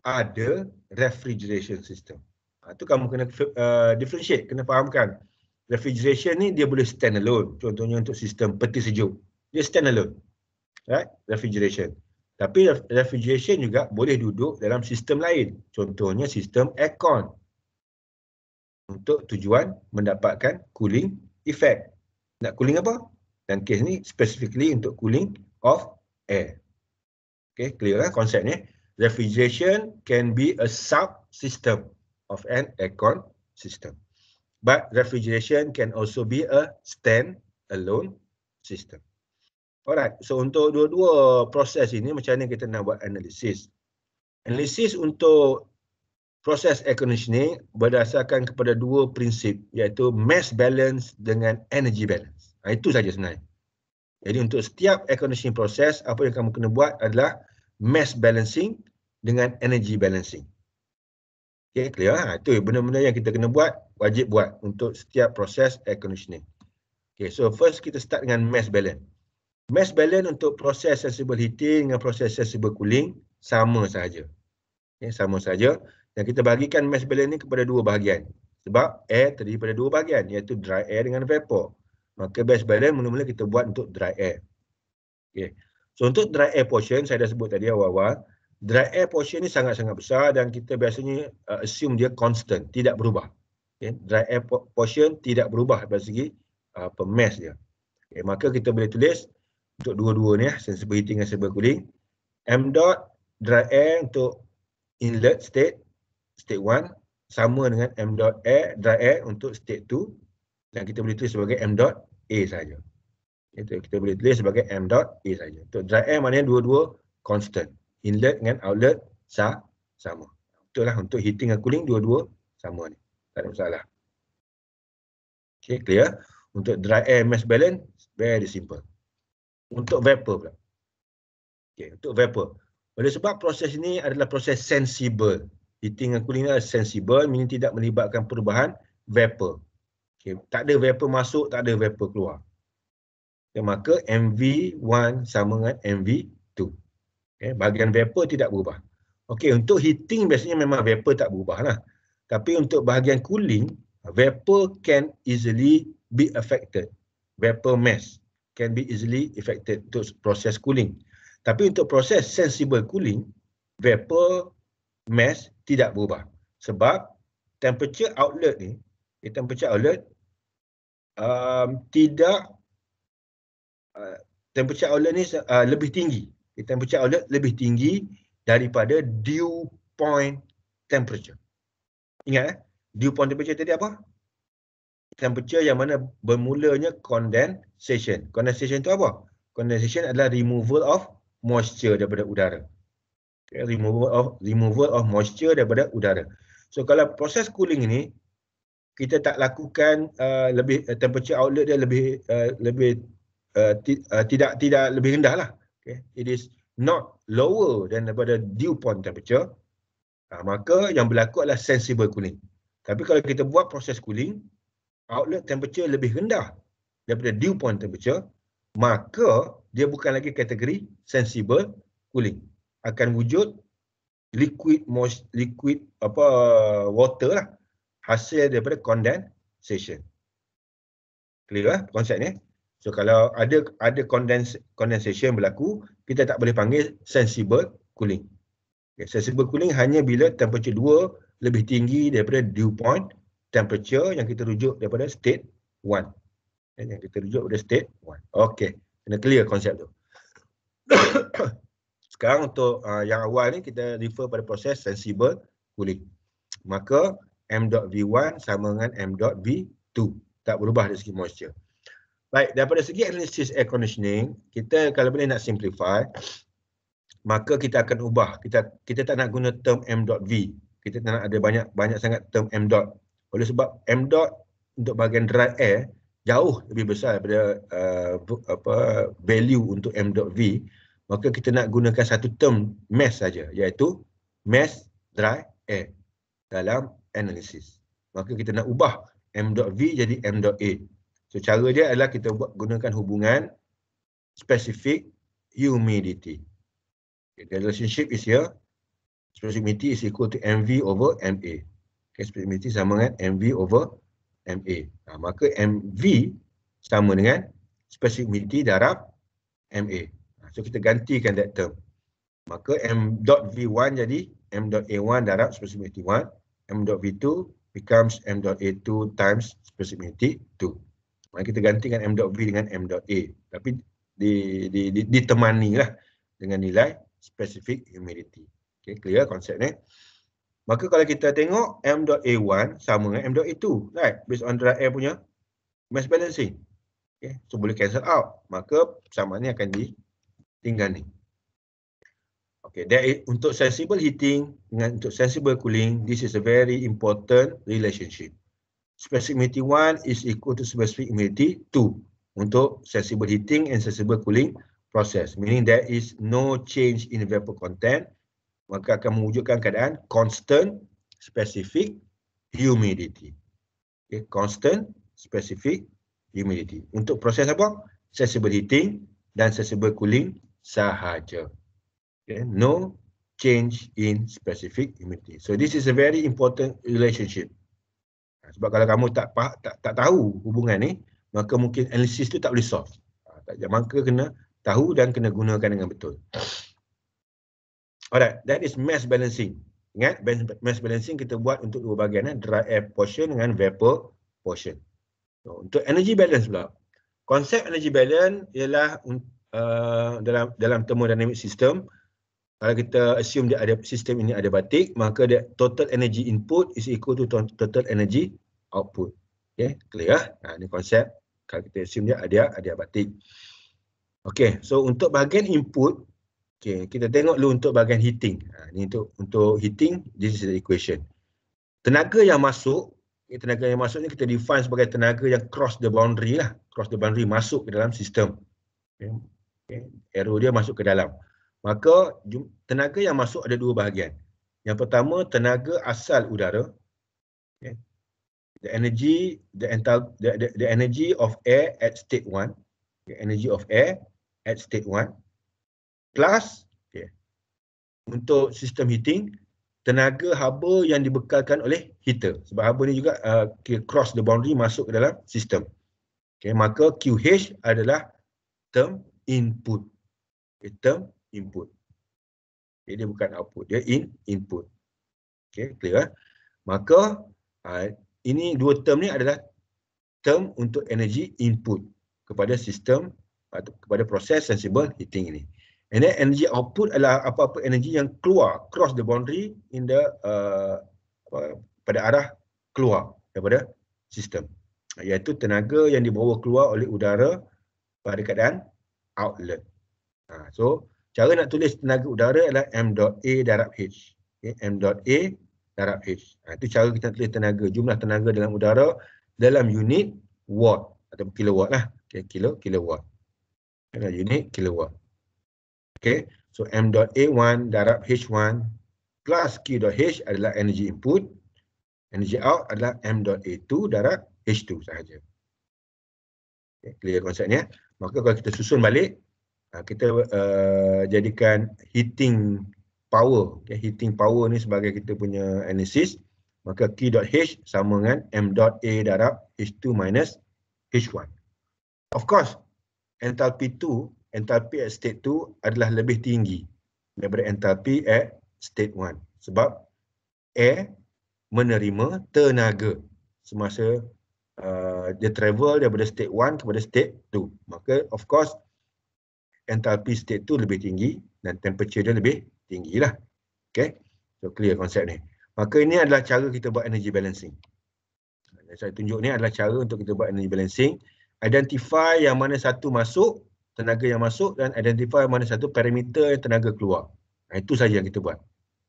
ada refrigeration system. Itu ha, kamu kena uh, differentiate, kena fahamkan. Refrigeration ni dia boleh stand alone. Contohnya untuk sistem peti sejuk. Dia stand alone. Right? Refrigeration. Tapi refrigeration juga boleh duduk dalam sistem lain. Contohnya sistem aircon. Untuk tujuan mendapatkan cooling effect. Nak cooling apa? Dan kes ni specifically untuk cooling of air. Okay, clear kan eh, konsepnya? Refrigeration can be a sub system of an aircon system. But refrigeration can also be a stand-alone system. Alright, so untuk dua-dua proses ini, macam mana kita nak buat analisis? Analisis untuk proses air conditioning berdasarkan kepada dua prinsip, iaitu mass balance dengan energy balance. Ha, itu saja sebenarnya. Jadi untuk setiap air conditioning proses, apa yang kamu kena buat adalah mass balancing dengan energy balancing. Okay, clear. Ha, itu benda-benda yang kita kena buat, wajib buat untuk setiap proses air conditioning. Okay, so first kita start dengan mass balance. Mass balance untuk proses sensible heating dengan proses sensible cooling sama sahaja. Okay, sama sahaja. Dan kita bagikan mass balance ni kepada dua bahagian. Sebab air terdiri pada dua bahagian iaitu dry air dengan vapor. Maka mass balance mula-mula kita buat untuk dry air. Okay. So untuk dry air portion saya dah sebut tadi awal-awal dry air portion ni sangat-sangat besar dan kita biasanya uh, assume dia constant, tidak berubah. Okay. Dry air portion tidak berubah dari segi uh, pemass dia. Okay. Maka kita boleh tulis untuk dua-dua ni, uh, eh, sensible heating dan sensible cooling. M dot dry air untuk inlet state, state 1 sama dengan M dot air, dry air untuk state 2 dan kita boleh tulis sebagai M dot A sahaja. Itu Kita boleh tulis sebagai M dot A sahaja. Untuk dry air maknanya dua-dua constant inlet dengan outlet sama. Betul lah untuk heating dan cooling dua-dua sama ni. Tak ada masalah. Okay clear. Untuk dry air mass balance very simple. Untuk vapor pula. Okay untuk vapor. Oleh sebab proses ini adalah proses sensible. Heating dan cooling adalah sensible. Ini tidak melibatkan perubahan vapor. Okay. Tak ada vapor masuk, tak ada vapor keluar. Okay, ya, maka MV1 sama dengan MV2. Okay, eh, bahagian vapor tidak berubah. Okey, untuk heating biasanya memang vapor tak berubah lah. Tapi untuk bahagian cooling, vapor can easily be affected. Vapor mass can be easily affected to proses cooling. Tapi untuk proses sensible cooling, vapor mass tidak berubah. Sebab temperature outlet ni, eh, temperature outlet um, tidak uh, temperature outlet ni uh, lebih tinggi the temperature outlet lebih tinggi daripada dew point temperature. Ingat eh, dew point temperature tadi apa? Temperature yang mana bermulanya condensation. Condensation tu apa? Condensation adalah removal of moisture daripada udara. Okay, removal of removal of moisture daripada udara. So kalau proses cooling ini kita tak lakukan uh, lebih uh, temperature outlet dia lebih uh, lebih uh, uh, tidak tidak lebih rendah lah okay, it is not lower than daripada dew point temperature, uh, maka yang berlaku adalah sensible cooling. Tapi kalau kita buat proses cooling, outlet temperature lebih rendah daripada dew point temperature, maka dia bukan lagi kategori sensible cooling. Akan wujud liquid most, liquid apa water lah, hasil daripada condensation. Clear lah eh, konsep ni. So kalau ada ada condens condensation berlaku, kita tak boleh panggil sensible cooling. Okay, sensible cooling hanya bila temperature 2 lebih tinggi daripada dew point temperature yang kita rujuk daripada state 1. yang kita rujuk daripada state 1. Okey, kena clear konsep tu. Sekarang untuk uh, yang awal ni kita refer pada proses sensible cooling. Maka m.v1 sama dengan m.v2. Tak berubah dari segi moisture. Baik, daripada segi analisis air conditioning, kita kalau boleh nak simplify, maka kita akan ubah. Kita kita tak nak guna term M.V. Kita tak nak ada banyak banyak sangat term M. Dot. Oleh sebab M. Dot untuk bahagian dry air jauh lebih besar daripada uh, apa value untuk M.V, maka kita nak gunakan satu term mass saja iaitu mass dry air dalam analisis. Maka kita nak ubah M.V jadi M.A So cara dia adalah kita buat gunakan hubungan specific humidity. Okay, the relationship is here. Specific humidity is equal to MV over MA. Okay, specific humidity sama dengan MV over MA. Ha, maka MV sama dengan specific humidity darab MA. Ha, so kita gantikan that term. Maka M dot V1 jadi M dot A1 darab specific humidity 1. M dot V2 becomes M dot A2 times specific humidity 2. Maksudnya kita gantikan m. b dengan M.A. Tapi di, di, di, ditemani lah dengan nilai specific humidity. Okay, clear konsep ni. Maka kalau kita tengok m. M.A1 sama dengan M.A2. Right? Based on dry air punya mass balancing. Okay, so boleh cancel out. Maka sama ni akan ditinggal ni. Okay, that is, untuk sensible heating dengan untuk sensible cooling, this is a very important relationship specific humidity 1 is equal to specific humidity 2 untuk sensible heating and sensible cooling process meaning there is no change in vapor content maka akan mewujudkan keadaan constant specific humidity okay constant specific humidity untuk proses apa sensible heating dan sensible cooling sahaja okay no change in specific humidity so this is a very important relationship Ha, sebab kalau kamu tak tak tak tahu hubungan ni, maka mungkin analisis tu tak boleh solve. Ha, tak jangan maka kena tahu dan kena gunakan dengan betul. Alright, that is mass balancing. Ingat, mass balancing kita buat untuk dua bahagian, eh? dry air portion dengan vapor portion. So, untuk energy balance pula. Konsep energy balance ialah uh, dalam dalam thermodynamic system, kalau kita assume dia ada sistem ini ada batik maka dia total energy input is equal to total energy output okay, clear ah ha, ni konsep kalau kita assume dia ada ada batik Okay, so untuk bahagian input okay, kita tengok dulu untuk bahagian heating ha, ni untuk untuk heating this is the equation tenaga yang masuk tenaga yang masuk ni kita define sebagai tenaga yang cross the boundary lah cross the boundary masuk ke dalam sistem okey okay. arrow dia masuk ke dalam maka tenaga yang masuk ada dua bahagian. Yang pertama tenaga asal udara, okay. the energy the, the, the, the energy of air at state one, the energy of air at state one, plus okay. untuk sistem heating tenaga haba yang dibekalkan oleh heater. Sebab haba ni juga uh, cross the boundary masuk ke dalam sistem. Okay, maka QH adalah term input. Okay, term input. Okay, dia bukan output, dia in input. Okay, clear. Eh? Maka uh, ini dua term ni adalah term untuk energy input kepada sistem atau ah, kepada proses sensible heating ini. And then energy output adalah apa-apa energy yang keluar cross the boundary in the uh, pada arah keluar daripada sistem. Iaitu tenaga yang dibawa keluar oleh udara pada keadaan outlet. Uh, so, cara nak tulis tenaga udara adalah m dot a darab h okay, m dot a darab h ha, itu cara kita tulis tenaga jumlah tenaga dalam udara dalam unit watt atau kilowatt lah okay, kilo kilowatt dalam unit kilowatt okay, so m dot a1 darab h1 plus q dot h adalah energy input energy out adalah m dot a2 darab h2 sahaja okay, clear konsepnya maka kalau kita susun balik Ah, kita uh, jadikan heating power okay, heating power ni sebagai kita punya analysis maka Q.H sama dengan M.A darab H2 minus H1 of course enthalpy 2 enthalpy at state 2 adalah lebih tinggi daripada enthalpy at state 1 sebab air menerima tenaga semasa uh, dia travel daripada state 1 kepada state 2 maka of course entalpi state tu lebih tinggi dan temperature dia lebih tinggilah. Okey. So clear konsep ni. Maka ini adalah cara kita buat energy balancing. Yang saya tunjuk ni adalah cara untuk kita buat energy balancing, identify yang mana satu masuk, tenaga yang masuk dan identify mana satu parameter yang tenaga keluar. Nah, itu saja yang kita buat.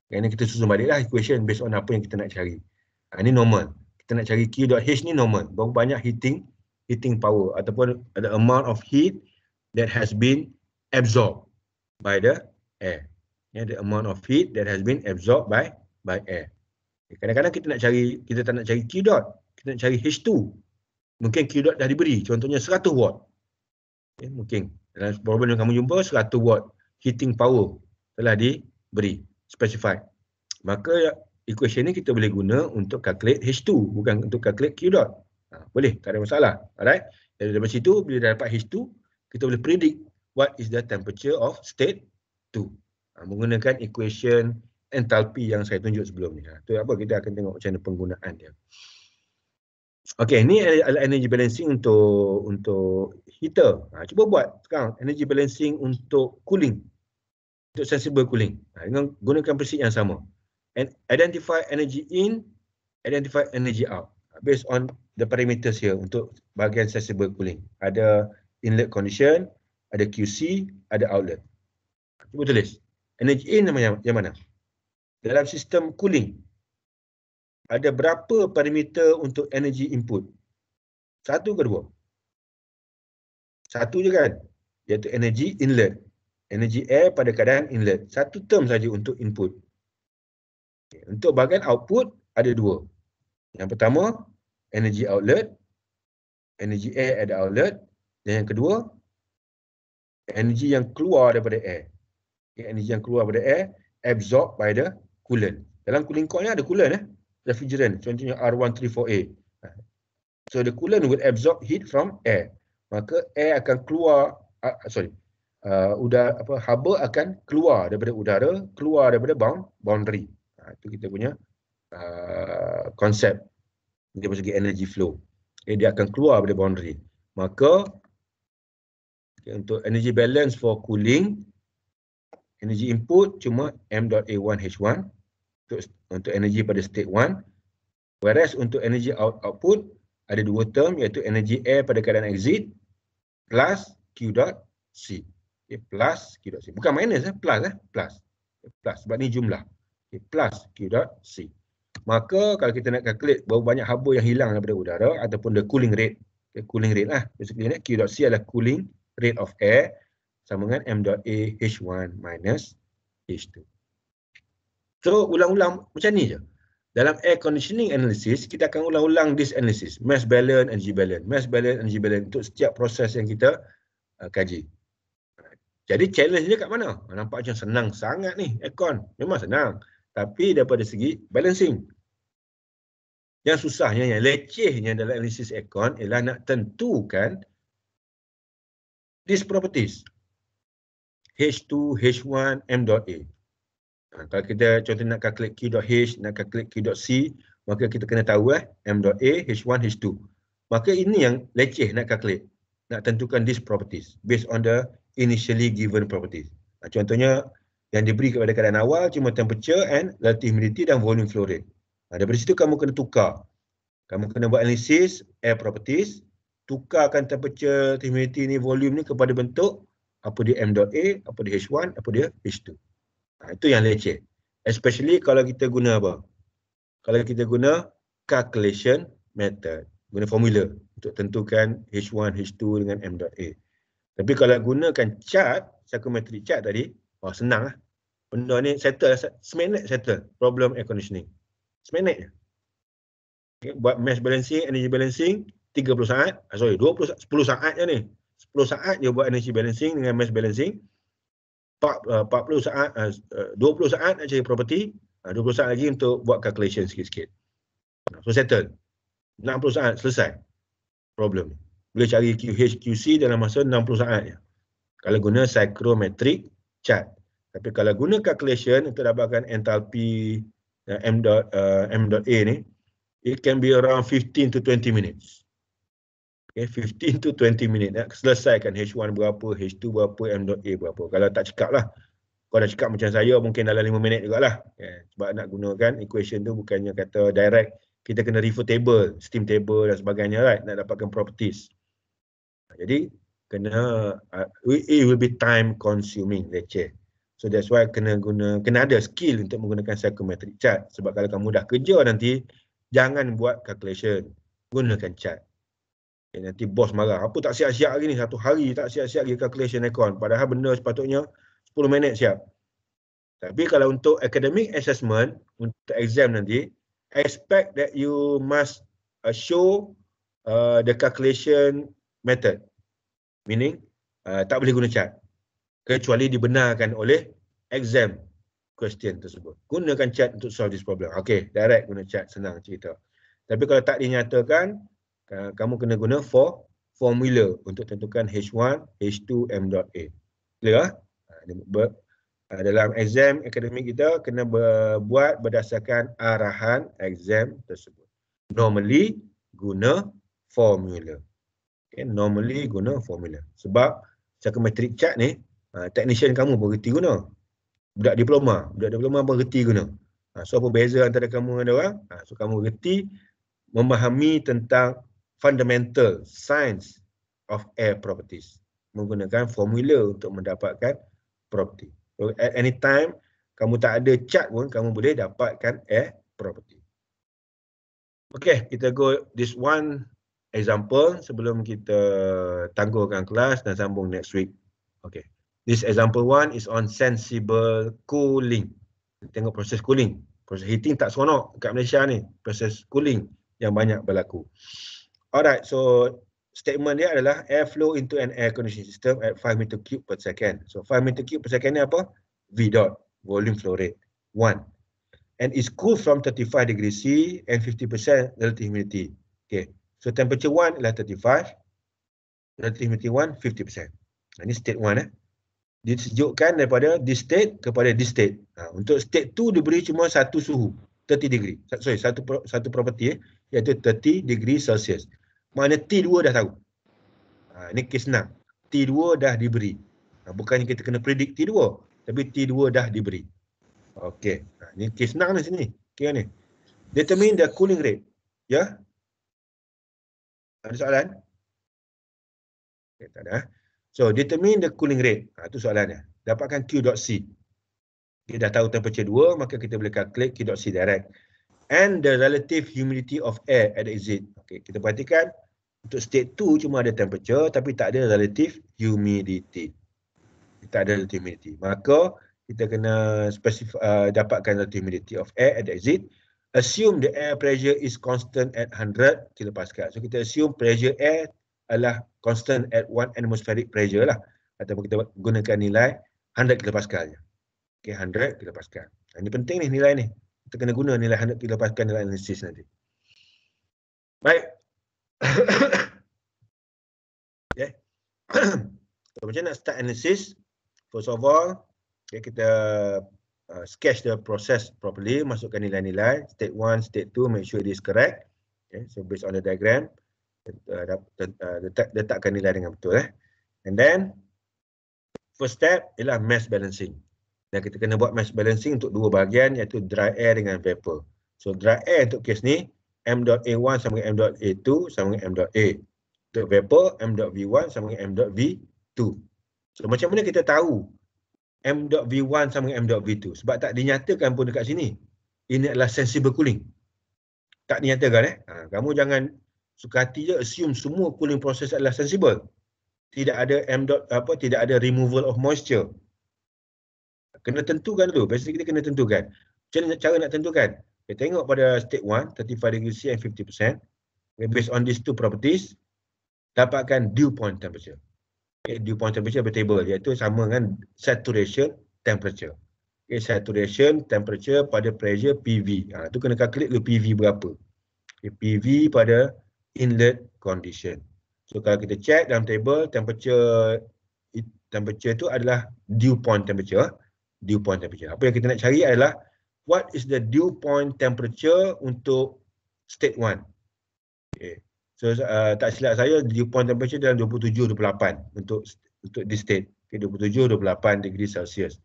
Yang ini kita susun baliklah equation based on apa yang kita nak cari. Nah, ha, ini normal. Kita nak cari Q.H ni normal. Berapa banyak heating heating power ataupun ada amount of heat that has been absorbed by the air. Yeah, the amount of heat that has been absorbed by by air. Ya, kadang-kadang okay, kita nak cari, kita tak nak cari Q dot. Kita nak cari H2. Mungkin Q dot dah diberi. Contohnya 100 watt. Okay, ya, mungkin dalam problem yang kamu jumpa, 100 watt heating power telah diberi. Specified. Maka equation ni kita boleh guna untuk calculate H2. Bukan untuk calculate Q dot. Ha, boleh, tak ada masalah. Alright. Jadi dari situ, bila dapat H2, kita boleh predict what is the temperature of state 2 uh, ha, menggunakan equation enthalpy yang saya tunjuk sebelum ni. Ha, tu apa kita akan tengok macam mana penggunaan dia. Okey, ni adalah energy balancing untuk untuk heater. Ha, cuba buat sekarang energy balancing untuk cooling. Untuk sensible cooling. Ha, dengan gunakan prinsip yang sama. And identify energy in, identify energy out. Ha, based on the parameters here untuk bahagian sensible cooling. Ada inlet condition, ada QC, ada outlet. Cuba tulis. Energy in namanya yang mana? Dalam sistem cooling, ada berapa parameter untuk energy input? Satu ke dua? Satu je kan? Iaitu energy inlet. Energy air pada keadaan inlet. Satu term saja untuk input. Untuk bahagian output, ada dua. Yang pertama, energy outlet. Energy air ada outlet. Dan yang kedua, Energi yang keluar daripada air. Okay, energy yang keluar daripada air absorbed by the coolant. Dalam cooling coil ni ada coolant eh. Refrigerant contohnya R134a. So the coolant will absorb heat from air. Maka air akan keluar uh, sorry. Uh, udara apa haba akan keluar daripada udara, keluar daripada bound boundary. Ha, itu kita punya uh, konsep dari segi energy flow. Okay, dia akan keluar daripada boundary. Maka okay, untuk energy balance for cooling energy input cuma m.a1h1 untuk, untuk energy pada state 1 whereas untuk energy out, output ada dua term iaitu energy air pada keadaan exit plus q q.c okay, plus q dot c bukan minus eh plus eh plus plus sebab ni jumlah okay, plus c. maka kalau kita nak calculate berapa banyak haba yang hilang daripada udara ataupun the cooling rate okay, cooling rate lah basically eh, dot c adalah cooling rate of air sama dengan m dot a h1 minus h2. So ulang-ulang macam ni je. Dalam air conditioning analysis, kita akan ulang-ulang this analysis. Mass balance, energy balance. Mass balance, energy balance untuk setiap proses yang kita uh, kaji. Jadi challenge dia kat mana? Nampak macam senang sangat ni aircon. Memang senang. Tapi daripada segi balancing. Yang susahnya, yang lecehnya dalam analisis aircon ialah nak tentukan uh, these properties H2, H1, M.A. Ha, kalau kita contoh nak calculate Q.H, nak calculate Q.C, maka kita kena tahu eh, M.A, H1, H2. Maka ini yang leceh nak calculate, nak tentukan these properties based on the initially given properties. Ha, contohnya, yang diberi kepada keadaan awal cuma temperature and relative humidity dan volume flow rate. Ha, dari situ kamu kena tukar. Kamu kena buat analisis air properties, tukarkan temperature humidity ni volume ni kepada bentuk apa dia m dot a apa dia h1 apa dia h2 ha, itu yang leceh especially kalau kita guna apa kalau kita guna calculation method guna formula untuk tentukan h1 h2 dengan m dot a tapi kalau gunakan chart psychometric chart tadi wah oh, senang lah benda ni settle seminit lah. settle problem air conditioning seminit je okay, buat mass balancing energy balancing 30 saat, ah, sorry 20 10 saat je ni. 10 saat dia buat energy balancing dengan mass balancing. 4, 40 eh, saat 20 eh, eh, saat nak cari property, 20 ah, saat lagi untuk buat calculation sikit-sikit. Ah, so settle. 60 saat selesai. Problem. Boleh cari QHQC dalam masa 60 saat je. Kalau guna psychrometric chart. Tapi kalau guna calculation untuk dapatkan enthalpy M.A uh, ni, it can be around 15 to 20 minutes. Okay, 15 to 20 minit nak selesaikan H1 berapa, H2 berapa, M.A berapa. Kalau tak cakap lah. Kalau dah cakap macam saya mungkin dalam 5 minit juga lah. Okay, ya, sebab nak gunakan equation tu bukannya kata direct kita kena refer table, steam table dan sebagainya right. Nak dapatkan properties. Jadi kena, uh, it will be time consuming leceh. So that's why kena guna, kena ada skill untuk menggunakan psychometric chart. Sebab kalau kamu dah kerja nanti, jangan buat calculation. Gunakan chart. Okay, eh, nanti bos marah. Apa tak siap-siap lagi ni? Satu hari tak siap-siap lagi calculation aircon. Padahal benda sepatutnya 10 minit siap. Tapi kalau untuk academic assessment, untuk exam nanti, expect that you must uh, show uh, the calculation method. Meaning, uh, tak boleh guna chat, Kecuali dibenarkan oleh exam question tersebut. Gunakan chat untuk solve this problem. Okay, direct guna chat Senang cerita. Tapi kalau tak dinyatakan, kamu kena guna for formula untuk tentukan H1, H2, m. a. Clear? Ha, ha, dalam exam akademik kita kena buat berdasarkan arahan exam tersebut. Normally guna formula. Okay, normally guna formula. Sebab psychometric chart ni, ha, technician kamu pun guna. Budak diploma, budak diploma pun reti guna. So apa beza antara kamu dengan orang? So kamu reti memahami tentang fundamental science of air properties menggunakan formula untuk mendapatkan property. So at any time kamu tak ada chart pun kamu boleh dapatkan air property. Okay, kita go this one example sebelum kita tangguhkan kelas dan sambung next week. Okay, This example one is on sensible cooling. Tengok proses cooling. Proses heating tak seronok kat Malaysia ni. Proses cooling yang banyak berlaku. Alright, so statement dia adalah air flow into an air conditioning system at 5 meter cube per second. So 5 meter cube per second ni apa? V dot, volume flow rate. One. And it's cool from 35 degree C and 50% relative humidity. Okay, so temperature one adalah 35, relative humidity one 50%. Ini state one eh. Dia sejukkan daripada this state kepada this state. Ha, untuk state tu diberi cuma satu suhu, 30 degree. Sorry, satu satu property eh, iaitu 30 degree Celsius mana T2 dah tahu. Ha, ini kes senang. T2 dah diberi. Ha, bukan kita kena predik T2. Tapi T2 dah diberi. Okey. Ha, ini kes senang di sini. Okey ni. Determine the cooling rate. Ya. Ada soalan? Okay, tak ada. Eh. So, determine the cooling rate. Itu ha, soalannya. Dapatkan Q.C. Kita dah tahu temperature 2, maka kita boleh calculate Q.C direct. And the relative humidity of air at the exit. Okay, kita perhatikan untuk state 2 cuma ada temperature tapi tak ada relative humidity. Tak ada relative humidity. Maka kita kena spesif, uh, dapatkan relative humidity of air at the exit. Assume the air pressure is constant at 100 kPa. So kita assume pressure air adalah constant at 1 atmospheric pressure lah. Atau kita gunakan nilai 100 kPa. Okay, 100 kPa. Nah, ini penting ni nilai ni. Kita kena guna nilai 100 kPa dalam analisis nanti. Baik, yeah. so, macam mana nak start analysis? First of all, okay, kita uh, sketch the process properly, masukkan nilai-nilai. State 1, state 2, make sure it is correct. Okay, so based on the diagram, letakkan uh, uh, nilai dengan betul. Eh. And then, first step ialah mass balancing. Dan kita kena buat mass balancing untuk dua bahagian iaitu dry air dengan vapor. So dry air untuk kes ni, M. m.a1 sama dengan M. m.a2 sama dengan M. m.a. Untuk vapor, v 1 sama dengan M. v 2 So, macam mana kita tahu M. v 1 sama dengan M. v 2 Sebab tak dinyatakan pun dekat sini. Ini adalah sensible cooling. Tak dinyatakan eh. Ha, kamu jangan suka hati je assume semua cooling process adalah sensible. Tidak ada m. apa tidak ada removal of moisture. Kena tentukan tu. Biasanya kita kena tentukan. Macam cara nak tentukan? Kita tengok pada state 1, 35 degree C and 50%. Okay, based on these two properties, dapatkan dew point temperature. Okay, dew point temperature variable iaitu sama dengan saturation temperature. Okay, saturation temperature pada pressure PV. Ha, tu kena calculate ke PV berapa. Okay, PV pada inlet condition. So kalau kita check dalam table, temperature temperature tu adalah dew point temperature. Dew point temperature. Apa yang kita nak cari adalah what is the dew point temperature untuk state 1 okay. so uh, tak silap saya dew point temperature dalam 27 28 untuk untuk di state okay, 27 28 degree celsius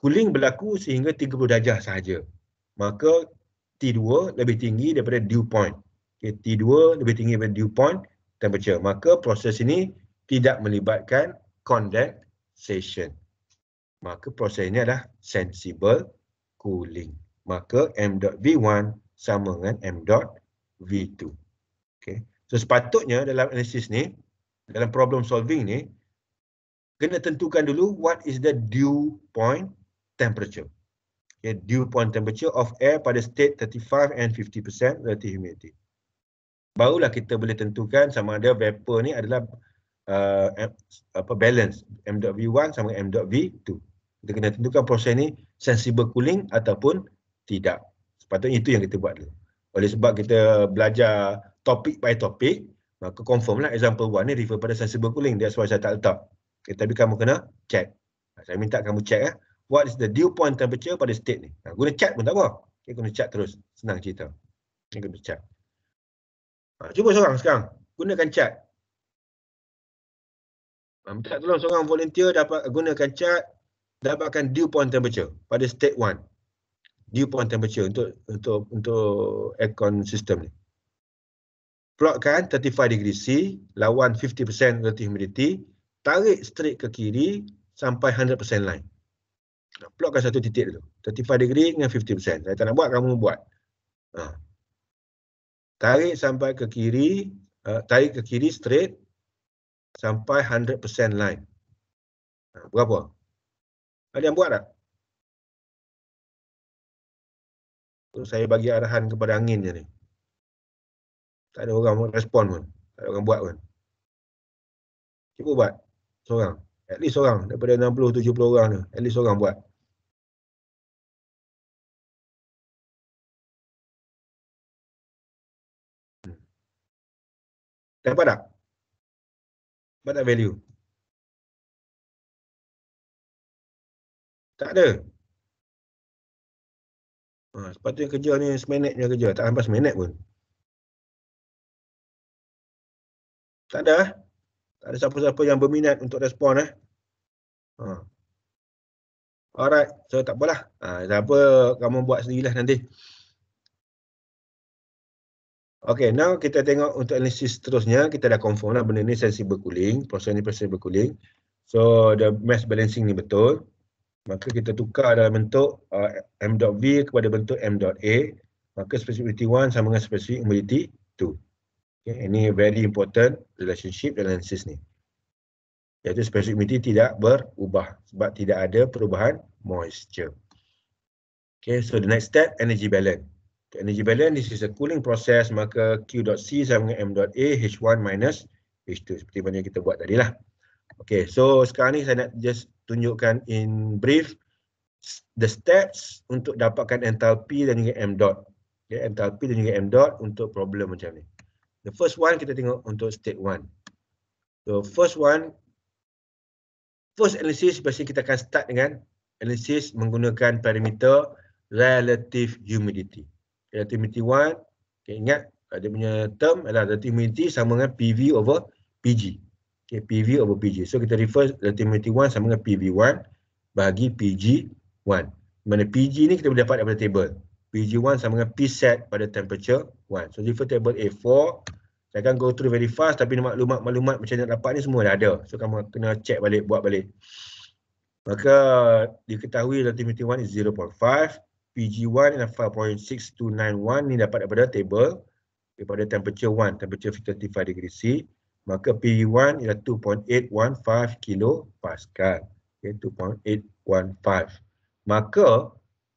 cooling berlaku sehingga 30 darjah sahaja maka T2 lebih tinggi daripada dew point okay, T2 lebih tinggi daripada dew point temperature maka proses ini tidak melibatkan condensation maka proses ini adalah sensible cooling. Maka m dot v 1 sama dengan m dot v 2 Okay. So sepatutnya dalam analisis ni, dalam problem solving ni, kena tentukan dulu what is the dew point temperature. Okay, dew point temperature of air pada state 35 and 50% relative humidity. Barulah kita boleh tentukan sama ada vapor ni adalah uh, apa balance m dot v 1 sama m dot v 2 kita kena tentukan proses ni sensible cooling ataupun tidak. Sepatutnya itu yang kita buat dulu. Oleh sebab kita belajar topik by topik, maka confirm lah example one ni refer pada sensible cooling. That's why saya tak letak. Okay, eh, tapi kamu kena check. Ha, saya minta kamu check eh. What is the dew point temperature pada state ni. Nah, ha, guna chat pun tak apa. Okay, guna chat terus. Senang cerita. Okay, guna chat. Ha, cuba seorang sekarang. Gunakan chat. Minta tolong seorang volunteer dapat gunakan chat dapatkan dew point temperature pada state 1 dew point temperature untuk untuk untuk aircon system ni plotkan 35 degree C lawan 50% relative humidity tarik straight ke kiri sampai 100% line plotkan satu titik dulu, 35 degree dengan 50% saya tak nak buat kamu buat ha. tarik sampai ke kiri uh, tarik ke kiri straight sampai 100% line ha, berapa ada yang buat tak? Terus saya bagi arahan kepada angin je ni. Tak ada orang respon pun. Tak ada orang buat pun. Cuba buat. Seorang. At least seorang. Daripada 60-70 orang tu. At least seorang buat. Hmm. Dapat tak? Dapat tak value? Tak ada. Ha, sepatutnya kerja ni seminit je kerja. Tak sampai seminit pun. Tak ada. Ah. Tak ada siapa-siapa yang berminat untuk respon. Eh. Ha. Alright. So tak apalah. Ha, siapa kamu buat sendirilah nanti. Okay, now kita tengok untuk analisis seterusnya, kita dah confirm lah benda ni sensi berkuling, proses ni proses berkuling. So, the mass balancing ni betul maka kita tukar dalam bentuk uh, m.v kepada bentuk m.a maka specificity 1 sama dengan specificity 2 okay. ini very important relationship dan sis ni iaitu specificity tidak berubah sebab tidak ada perubahan moisture okay. so the next step energy balance the energy balance this is a cooling process maka q.c sama dengan m.a h1 minus h2 seperti mana kita buat tadi lah Okay, so sekarang ni saya nak just tunjukkan in brief the steps untuk dapatkan enthalpy dan juga m dot. Okay, ya, enthalpy dan juga m dot untuk problem macam ni. The first one kita tengok untuk state one. So first one, first analysis biasanya kita akan start dengan analysis menggunakan parameter relative humidity. Relative humidity one, okay, ingat ada punya term adalah relative humidity sama dengan PV over PG okay, PV over PG. So kita refer Timothy 1 sama dengan PV1 bagi PG1. Mana PG ni kita boleh dapat daripada table. PG1 sama dengan P set pada temperature 1. So refer table A4. Saya akan go through very fast tapi maklumat-maklumat macam nak dapat ni semua dah ada. So kamu kena check balik, buat balik. Maka diketahui Timothy 1 is 0.5. PG1 5.6291 ni dapat daripada table daripada temperature 1, temperature 55 degree C maka PE1 ialah 2.815 kilo Pascal, Okay, 2.815. Maka,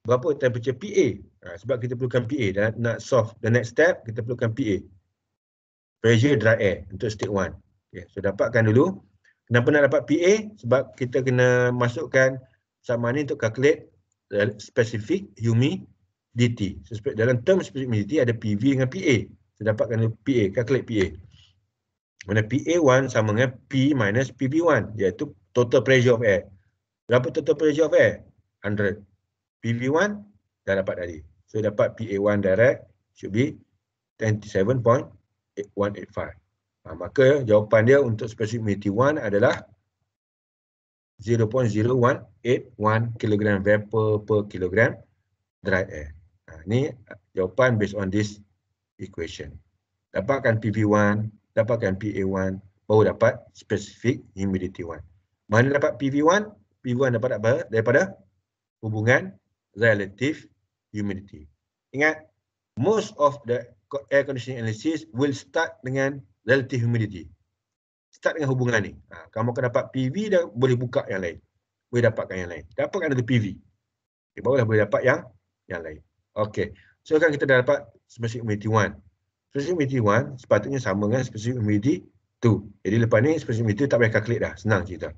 berapa temperature PA? Ha, sebab kita perlukan PA dan nak solve the next step, kita perlukan PA. Pressure dry air untuk state 1. Okay, so dapatkan dulu. Kenapa nak dapat PA? Sebab kita kena masukkan sama ni untuk calculate eh, specific humidity. So, dalam term specific humidity ada PV dengan PA. Kita dapatkan PA, calculate PA mana PA1 sama dengan P minus PB1 iaitu total pressure of air. Berapa total pressure of air? 100. PB1 dah dapat tadi. So dapat PA1 direct should be 27.185. Ha, maka jawapan dia untuk specific humidity 1 adalah 0.0181 kilogram vapor per kilogram dry air. Ha, ini jawapan based on this equation. Dapatkan PV1, dapatkan PA1 baru dapat specific humidity 1. Mana dapat PV1? PV1 dapat apa? daripada hubungan relative humidity. Ingat, most of the air conditioning analysis will start dengan relative humidity. Start dengan hubungan ni. Ha, kamu akan dapat PV dan boleh buka yang lain. Boleh dapatkan yang lain. Dapatkan ada PV. Okay, barulah boleh dapat yang yang lain. Okay. So kan kita dah dapat specific humidity 1 spesifik humidity 1 sepatutnya sama dengan spesifik humidity 2. Jadi lepas ni spesifik humidity tak payah calculate dah. Senang cerita.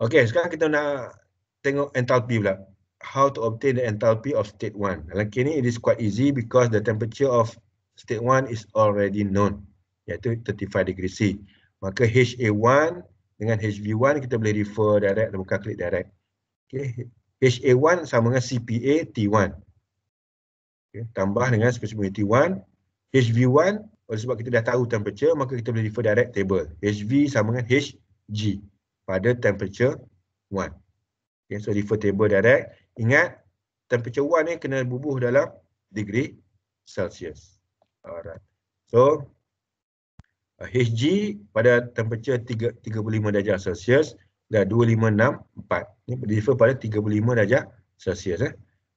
Okay sekarang kita nak tengok enthalpy pula. How to obtain the enthalpy of state 1. Dalam kini it is quite easy because the temperature of state 1 is already known. Iaitu 35 degree C. Maka HA1 dengan HV1 kita boleh refer direct atau calculate direct. Okey, HA1 sama dengan CPA T1. Okay, tambah dengan spesifik humidity 1 HV1 oleh sebab kita dah tahu temperature maka kita boleh refer direct table. HV sama dengan HG pada temperature 1. Okay, so refer table direct. Ingat temperature 1 ni kena bubuh dalam degree Celsius. Alright. So HG uh, pada temperature 3, 35 darjah Celsius dah 2564. Ini refer pada 35 darjah Celsius. Eh.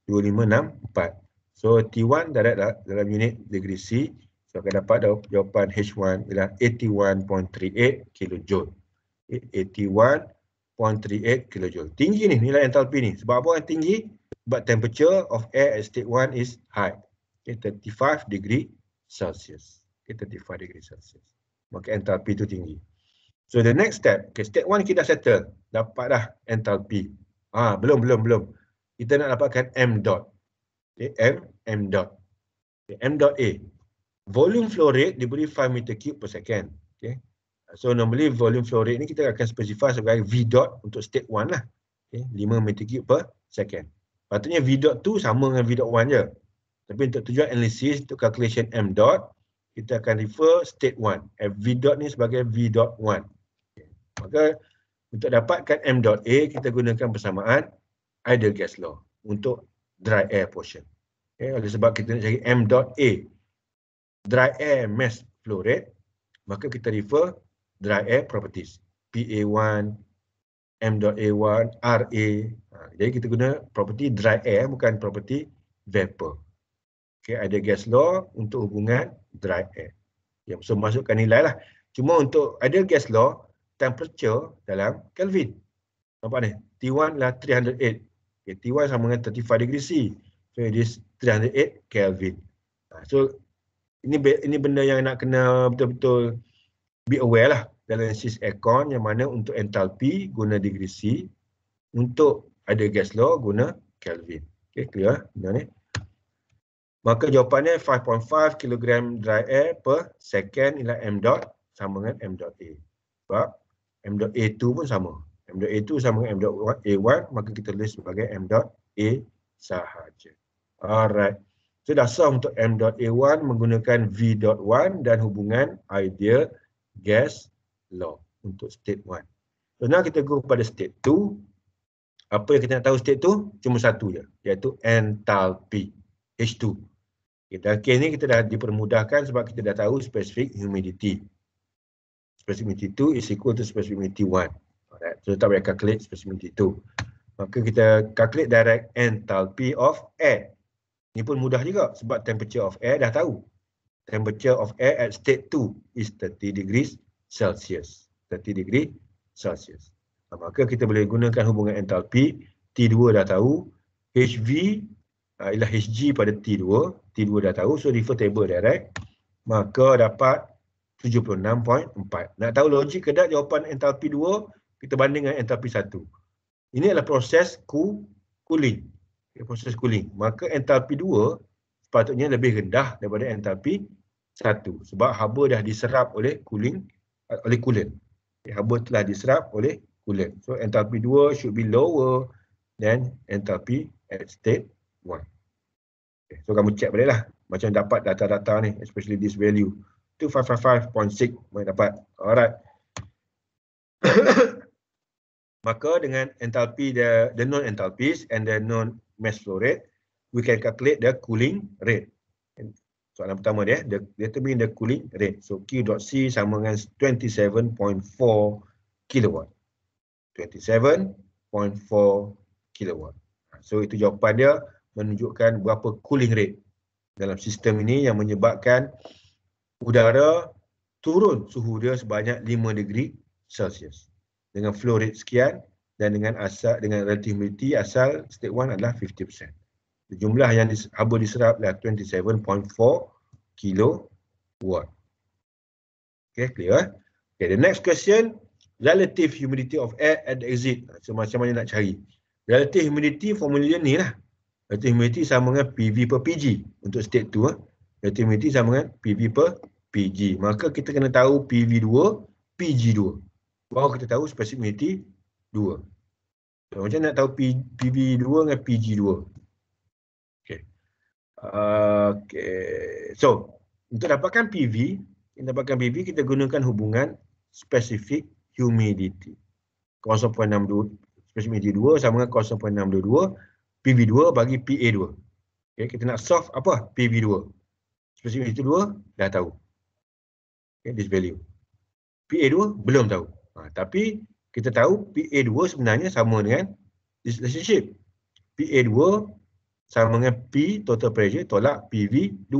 2564. So T1 direct lah dalam unit degree C. So akan dapat jawapan H1 ialah 81.38 kJ. 81.38 kJ. Tinggi ni nilai entalpi ni. Sebab apa yang tinggi? Sebab temperature of air at state 1 is high. Okay, 35 degree Celsius. Okay, 35 degree Celsius. Maka entalpi tu tinggi. So the next step. Okay, state 1 kita settle. Dapat dah entalpi. Ah, belum, belum, belum. Kita nak dapatkan M dot. Okay, M M dot. Okay, M dot A. Volume flow rate diberi 5 meter cube per second. Okay. So normally volume flow rate ni kita akan specify sebagai V dot untuk state 1 lah. Okay. 5 meter cube per second. Patutnya V dot 2 sama dengan V dot 1 je. Tapi untuk tujuan analisis, untuk calculation M dot, kita akan refer state 1. Eh, v dot ni sebagai V dot 1. Maka untuk dapatkan M dot A, kita gunakan persamaan ideal gas law untuk dry air portion okay, oleh sebab kita nak cari M dot A dry air mass flow rate maka kita refer dry air properties PA1 M dot A1 RA ha, jadi kita guna property dry air bukan property vapor okay, ada gas law untuk hubungan dry air yang so, masukkan nilai lah cuma untuk ada gas law temperature dalam Kelvin nampak ni T1 lah 308 okay, T1 sama dengan 35 degree C So it is 308 Kelvin. Ha, so ini ini benda yang nak kena betul-betul be aware lah dalam sis aircon yang mana untuk enthalpy guna degree C, untuk ada gas law guna Kelvin. Okay clear lah benda ni. Maka jawapannya 5.5 kg dry air per second ialah M dot sama dengan M dot A. Sebab M dot A2 pun sama. M dot A2 sama dengan M dot A1 maka kita tulis sebagai M dot A sahaja. Alright. Ah, so sah untuk M.A1 menggunakan V.1 dan hubungan idea gas law untuk state 1. So now kita go pada state 2. Apa yang kita nak tahu state 2? Cuma satu je iaitu enthalpy H2. Okay, dalam kes ni kita dah dipermudahkan sebab kita dah tahu specific humidity. Specific humidity 2 is equal to specific humidity 1. Alright. So tak payah calculate specific humidity 2. Maka kita calculate direct enthalpy of air. Ini pun mudah juga sebab temperature of air dah tahu. Temperature of air at state 2 is 30 degrees Celsius. 30 degree Celsius. Ah, maka kita boleh gunakan hubungan entalpi. T2 dah tahu. HV uh, ah, ialah HG pada T2. T2 dah tahu. So refer table direct. Maka dapat 76.4. Nak tahu logik ke tak jawapan entalpi 2? Kita banding dengan entalpi 1. Ini adalah proses cooling okay, proses cooling. Maka entalpi 2 sepatutnya lebih rendah daripada entalpi 1 sebab haba dah diserap oleh cooling eh, oleh coolant. Okay, ya, haba telah diserap oleh coolant. So entalpi 2 should be lower than entalpi at state 1. Okay, so kamu check boleh lah macam dapat data-data ni especially this value 255.6 boleh dapat. Alright. Maka dengan entalpi the the non entalpies and the non mass flow rate, we can calculate the cooling rate. Soalan pertama dia, the, determine the cooling rate. So Q dot C sama dengan 27.4 kilowatt. 27.4 kilowatt. So itu jawapan dia menunjukkan berapa cooling rate dalam sistem ini yang menyebabkan udara turun suhu dia sebanyak 5 degree Celsius. Dengan flow rate sekian, dan dengan asal dengan relative humidity asal state 1 adalah 50%. Jumlah yang haba diserap adalah 27.4 kilo watt. Okay, clear. Eh? Okay, the next question. Relative humidity of air at the exit. So, macam mana nak cari? Relative humidity formula ni lah. Relative humidity sama dengan PV per PG untuk state 2. Eh? Relative humidity sama dengan PV per PG. Maka kita kena tahu PV 2, PG 2. Baru kita tahu specific humidity 2. So, macam nak tahu P, PV2 dengan PG2. Okay. Okay. So, untuk dapatkan PV, untuk dapatkan PV, kita gunakan hubungan specific humidity. 0.62, specific humidity 2 sama dengan 0.622, PV2 bagi PA2. Okay. Kita nak solve apa PV2. Specific humidity 2, dah tahu. Okay, this value. PA2, belum tahu. Ha, tapi, kita tahu PA2 sebenarnya sama dengan relationship. PA2 sama dengan P total pressure tolak PV2.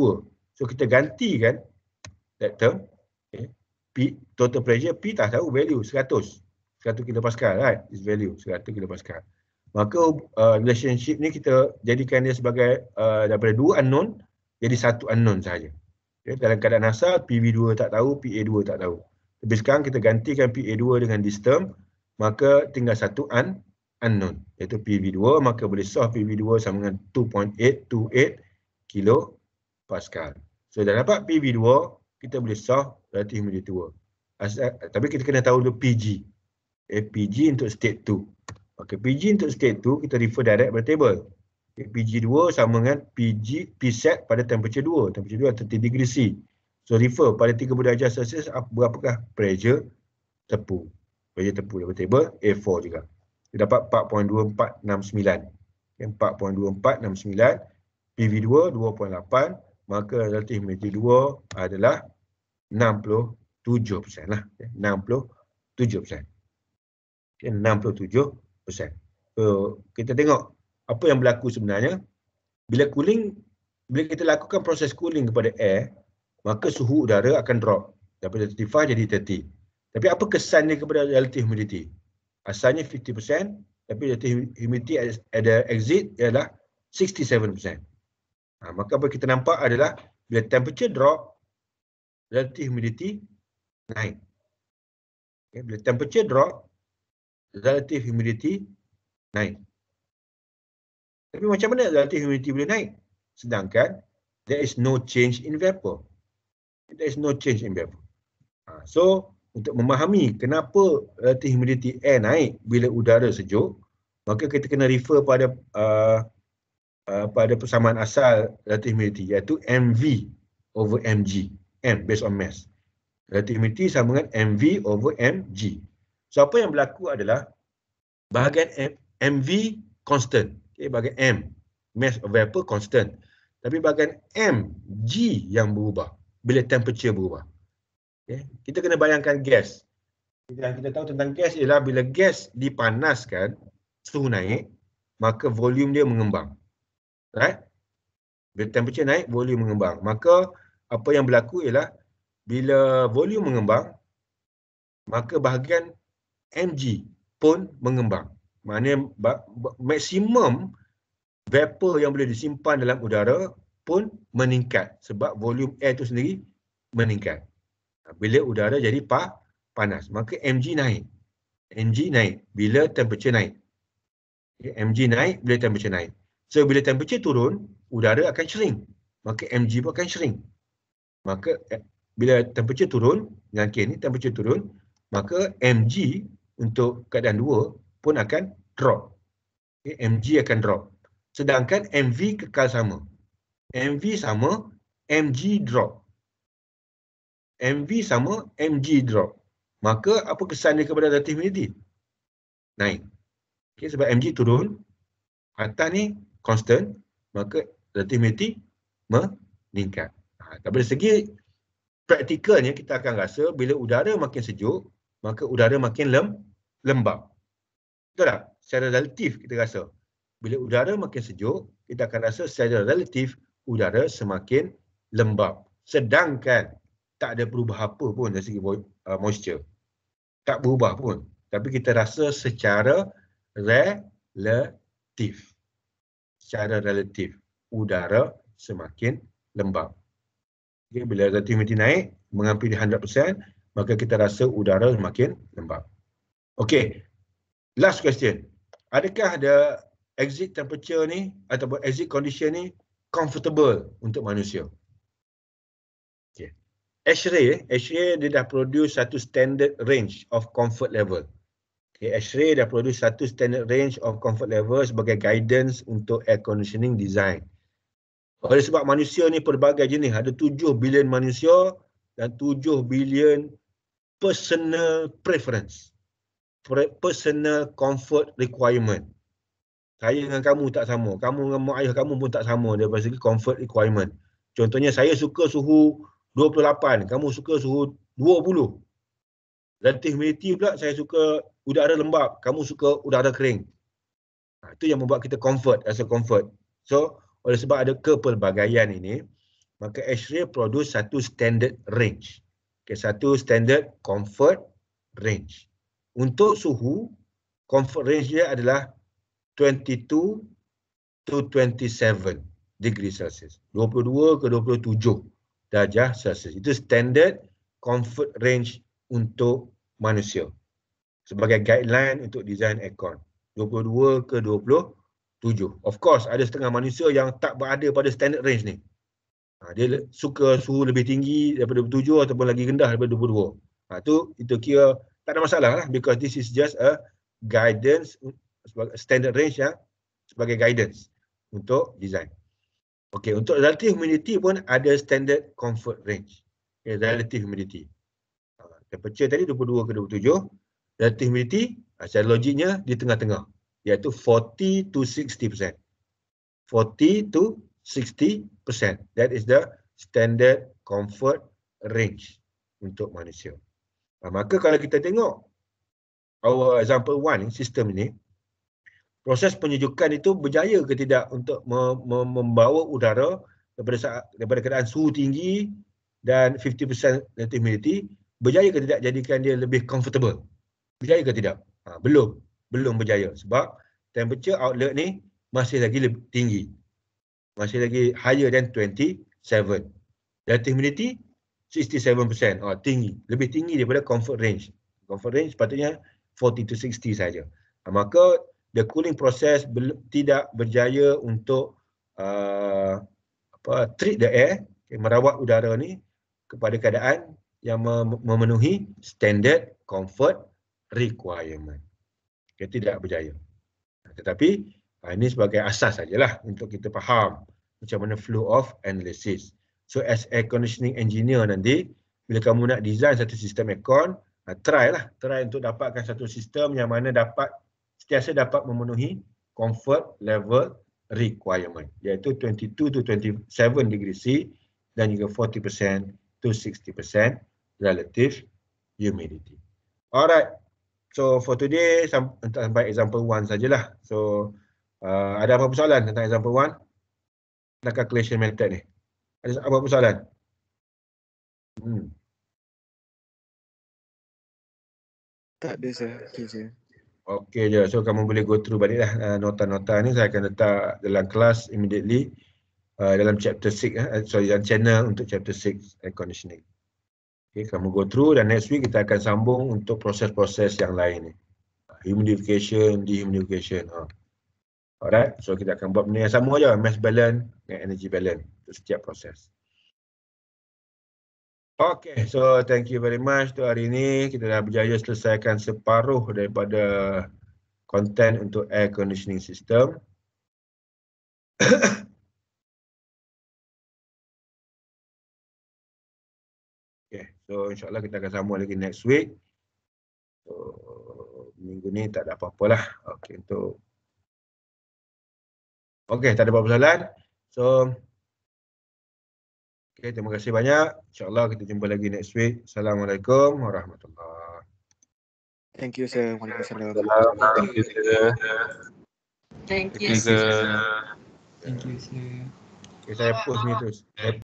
So kita gantikan that term. Okay. P, total pressure P tak tahu value 100. 100 kilo pascal right? This value 100 kilo pascal. Maka uh, relationship ni kita jadikan dia sebagai uh, daripada dua unknown jadi satu unknown sahaja. Okay. Dalam keadaan asal PV2 tak tahu, PA2 tak tahu. Tapi sekarang kita gantikan PA2 dengan this term maka tinggal satu un, unknown iaitu PV2 maka boleh solve PV2 sama dengan 2.828 kilo pascal. So dah dapat PV2 kita boleh solve relatif humidity 2. Asal, eh, tapi kita kena tahu dulu PG. Eh, PG untuk state 2. Okay, PG untuk state 2 kita refer direct pada table. Okay, eh, PG2 sama dengan PG Pset pada temperature 2. Temperature 2 atau 30 degree C. So refer pada 30 darjah Celsius berapakah pressure tepung. Meja tepu double table A4 juga. Dia dapat 4.2469. 4.2469. PV2 2.8. Maka relatif humidity 2 adalah 67% lah. 67%. Okay, 67%. So, kita tengok apa yang berlaku sebenarnya. Bila cooling, bila kita lakukan proses cooling kepada air, maka suhu udara akan drop daripada 35 jadi 30. Tapi apa kesannya kepada relative humidity? Asalnya 50% tapi relative humidity at the exit ialah 67%. Ha, maka apa kita nampak adalah bila temperature drop, relative humidity naik. Okay, bila temperature drop, relative humidity naik. Tapi macam mana relative humidity boleh naik? Sedangkan there is no change in vapor. There is no change in vapor. Ha, so, untuk memahami kenapa relatif eh, humidity air naik bila udara sejuk maka kita kena refer pada uh, uh, pada persamaan asal relatif humidity iaitu MV over MG M based on mass relatif humidity sama dengan MV over MG so apa yang berlaku adalah bahagian M, MV constant okay, bahagian M mass of vapor constant tapi bahagian MG yang berubah bila temperature berubah Yeah. Kita kena bayangkan gas. Yang kita tahu tentang gas ialah bila gas dipanaskan, suhu naik, maka volume dia mengembang. Right? Bila temperature naik, volume mengembang. Maka apa yang berlaku ialah bila volume mengembang, maka bahagian mg pun mengembang. Maknanya maksimum vapor yang boleh disimpan dalam udara pun meningkat sebab volume air itu sendiri meningkat bila udara jadi pa, panas maka mg naik mg naik bila temperature naik okay, mg naik bila temperature naik so bila temperature turun udara akan shrink maka mg pun akan shrink maka eh, bila temperature turun jangkin ni temperature turun maka mg untuk keadaan dua pun akan drop okay, mg akan drop sedangkan mv kekal sama mv sama mg drop MV sama MG drop. Maka apa kesan dia kepada relative humidity? Naik. Okay, sebab MG turun, atas ni constant, maka relative humidity meningkat. Ha, tapi dari segi praktikalnya kita akan rasa bila udara makin sejuk, maka udara makin lem, lembab. Betul tak? Secara relatif kita rasa. Bila udara makin sejuk, kita akan rasa secara relatif udara semakin lembab. Sedangkan tak ada perubahan apa pun dari segi uh, moisture. Tak berubah pun. Tapi kita rasa secara relatif. Secara relatif. Udara semakin lembab. Okay, bila relativity naik, menghampiri 100%, maka kita rasa udara semakin lembab. Okay. Last question. Adakah ada exit temperature ni ataupun exit condition ni comfortable untuk manusia? Ashray, Ashray dia dah produce satu standard range of comfort level. Okay, Ashray dah produce satu standard range of comfort level sebagai guidance untuk air conditioning design. Oleh sebab manusia ni pelbagai jenis, ada 7 bilion manusia dan 7 bilion personal preference. Personal comfort requirement. Saya dengan kamu tak sama, kamu dengan mak ayah kamu pun tak sama daripada segi comfort requirement. Contohnya saya suka suhu 28, kamu suka suhu 20. Relative humidity pula saya suka udara lembab. kamu suka udara kering. Ha, itu yang membuat kita comfort, rasa comfort. So, oleh sebab ada kepelbagaian ini, maka x produce satu standard range. Okay, satu standard comfort range. Untuk suhu, comfort range dia adalah 22 to 27 degree Celsius. 22 ke 27 darjah Celsius. Itu standard comfort range untuk manusia. Sebagai guideline untuk design aircon. 22 ke 27. Of course, ada setengah manusia yang tak berada pada standard range ni. Ha, dia suka suhu lebih tinggi daripada 27 ataupun lagi rendah daripada 22. Ha, tu, itu kira tak ada masalah lah because this is just a guidance, standard range yang sebagai guidance untuk design. Okey, untuk relative humidity pun ada standard comfort range. Okay, ya, relative humidity. Ah, temperature tadi 22 ke 27. Relative humidity ah, secara logiknya di tengah-tengah. Iaitu 40 to 60%. 40 to 60%. That is the standard comfort range untuk manusia. Ah, maka kalau kita tengok our example one sistem ini, proses penyejukan itu berjaya ke tidak untuk membawa udara daripada saat, daripada keadaan suhu tinggi dan 50% relative humidity berjaya ke tidak jadikan dia lebih comfortable berjaya ke tidak ha, belum belum berjaya sebab temperature outlet ni masih lagi lebih tinggi masih lagi higher than 27 relative humidity 67% oh, tinggi lebih tinggi daripada comfort range comfort range sepatutnya 40 to 60 saja ha, maka the cooling process be, tidak berjaya untuk uh, apa treat the air okay, merawat udara ni kepada keadaan yang memenuhi standard comfort requirement. Okay, tidak berjaya. Tetapi uh, ini sebagai asas sajalah untuk kita faham macam mana flow of analysis. So as air conditioning engineer nanti bila kamu nak design satu sistem aircon, uh, try lah, try untuk dapatkan satu sistem yang mana dapat sentiasa dapat memenuhi comfort level requirement iaitu 22 to 27 degree C dan juga 40% to 60% relative humidity. Alright. So for today sampai, sampai example 1 sajalah. So uh, ada apa-apa soalan tentang example 1? tentang calculation method ni. Ada apa-apa soalan? Hmm. Tak ada saya. Okay, sir. Okay je. So kamu boleh go through baliklah uh, nota-nota ni saya akan letak dalam kelas immediately uh, dalam chapter 6 uh, sorry dalam channel untuk chapter 6 air conditioning. Okay kamu go through dan next week kita akan sambung untuk proses-proses yang lain ni. Humidification, dehumidification. Uh. Alright. So kita akan buat benda yang sama je. Mass balance dan energy balance untuk setiap proses. Okay, so thank you very much. Tu hari ini kita dah berjaya selesaikan separuh daripada konten untuk air conditioning system. okay, so insyaAllah kita akan sambung lagi next week. So, minggu ni tak ada apa-apa lah. Okay, untuk... okay, tak ada apa-apa soalan. So, Okay, terima kasih banyak. InsyaAllah kita jumpa lagi next week. Assalamualaikum warahmatullahi wabarakatuh. Thank you, sir. Thank you, sir. Thank you, sir. Thank you, sir. Thank you, sir. Okay, saya post ni terus.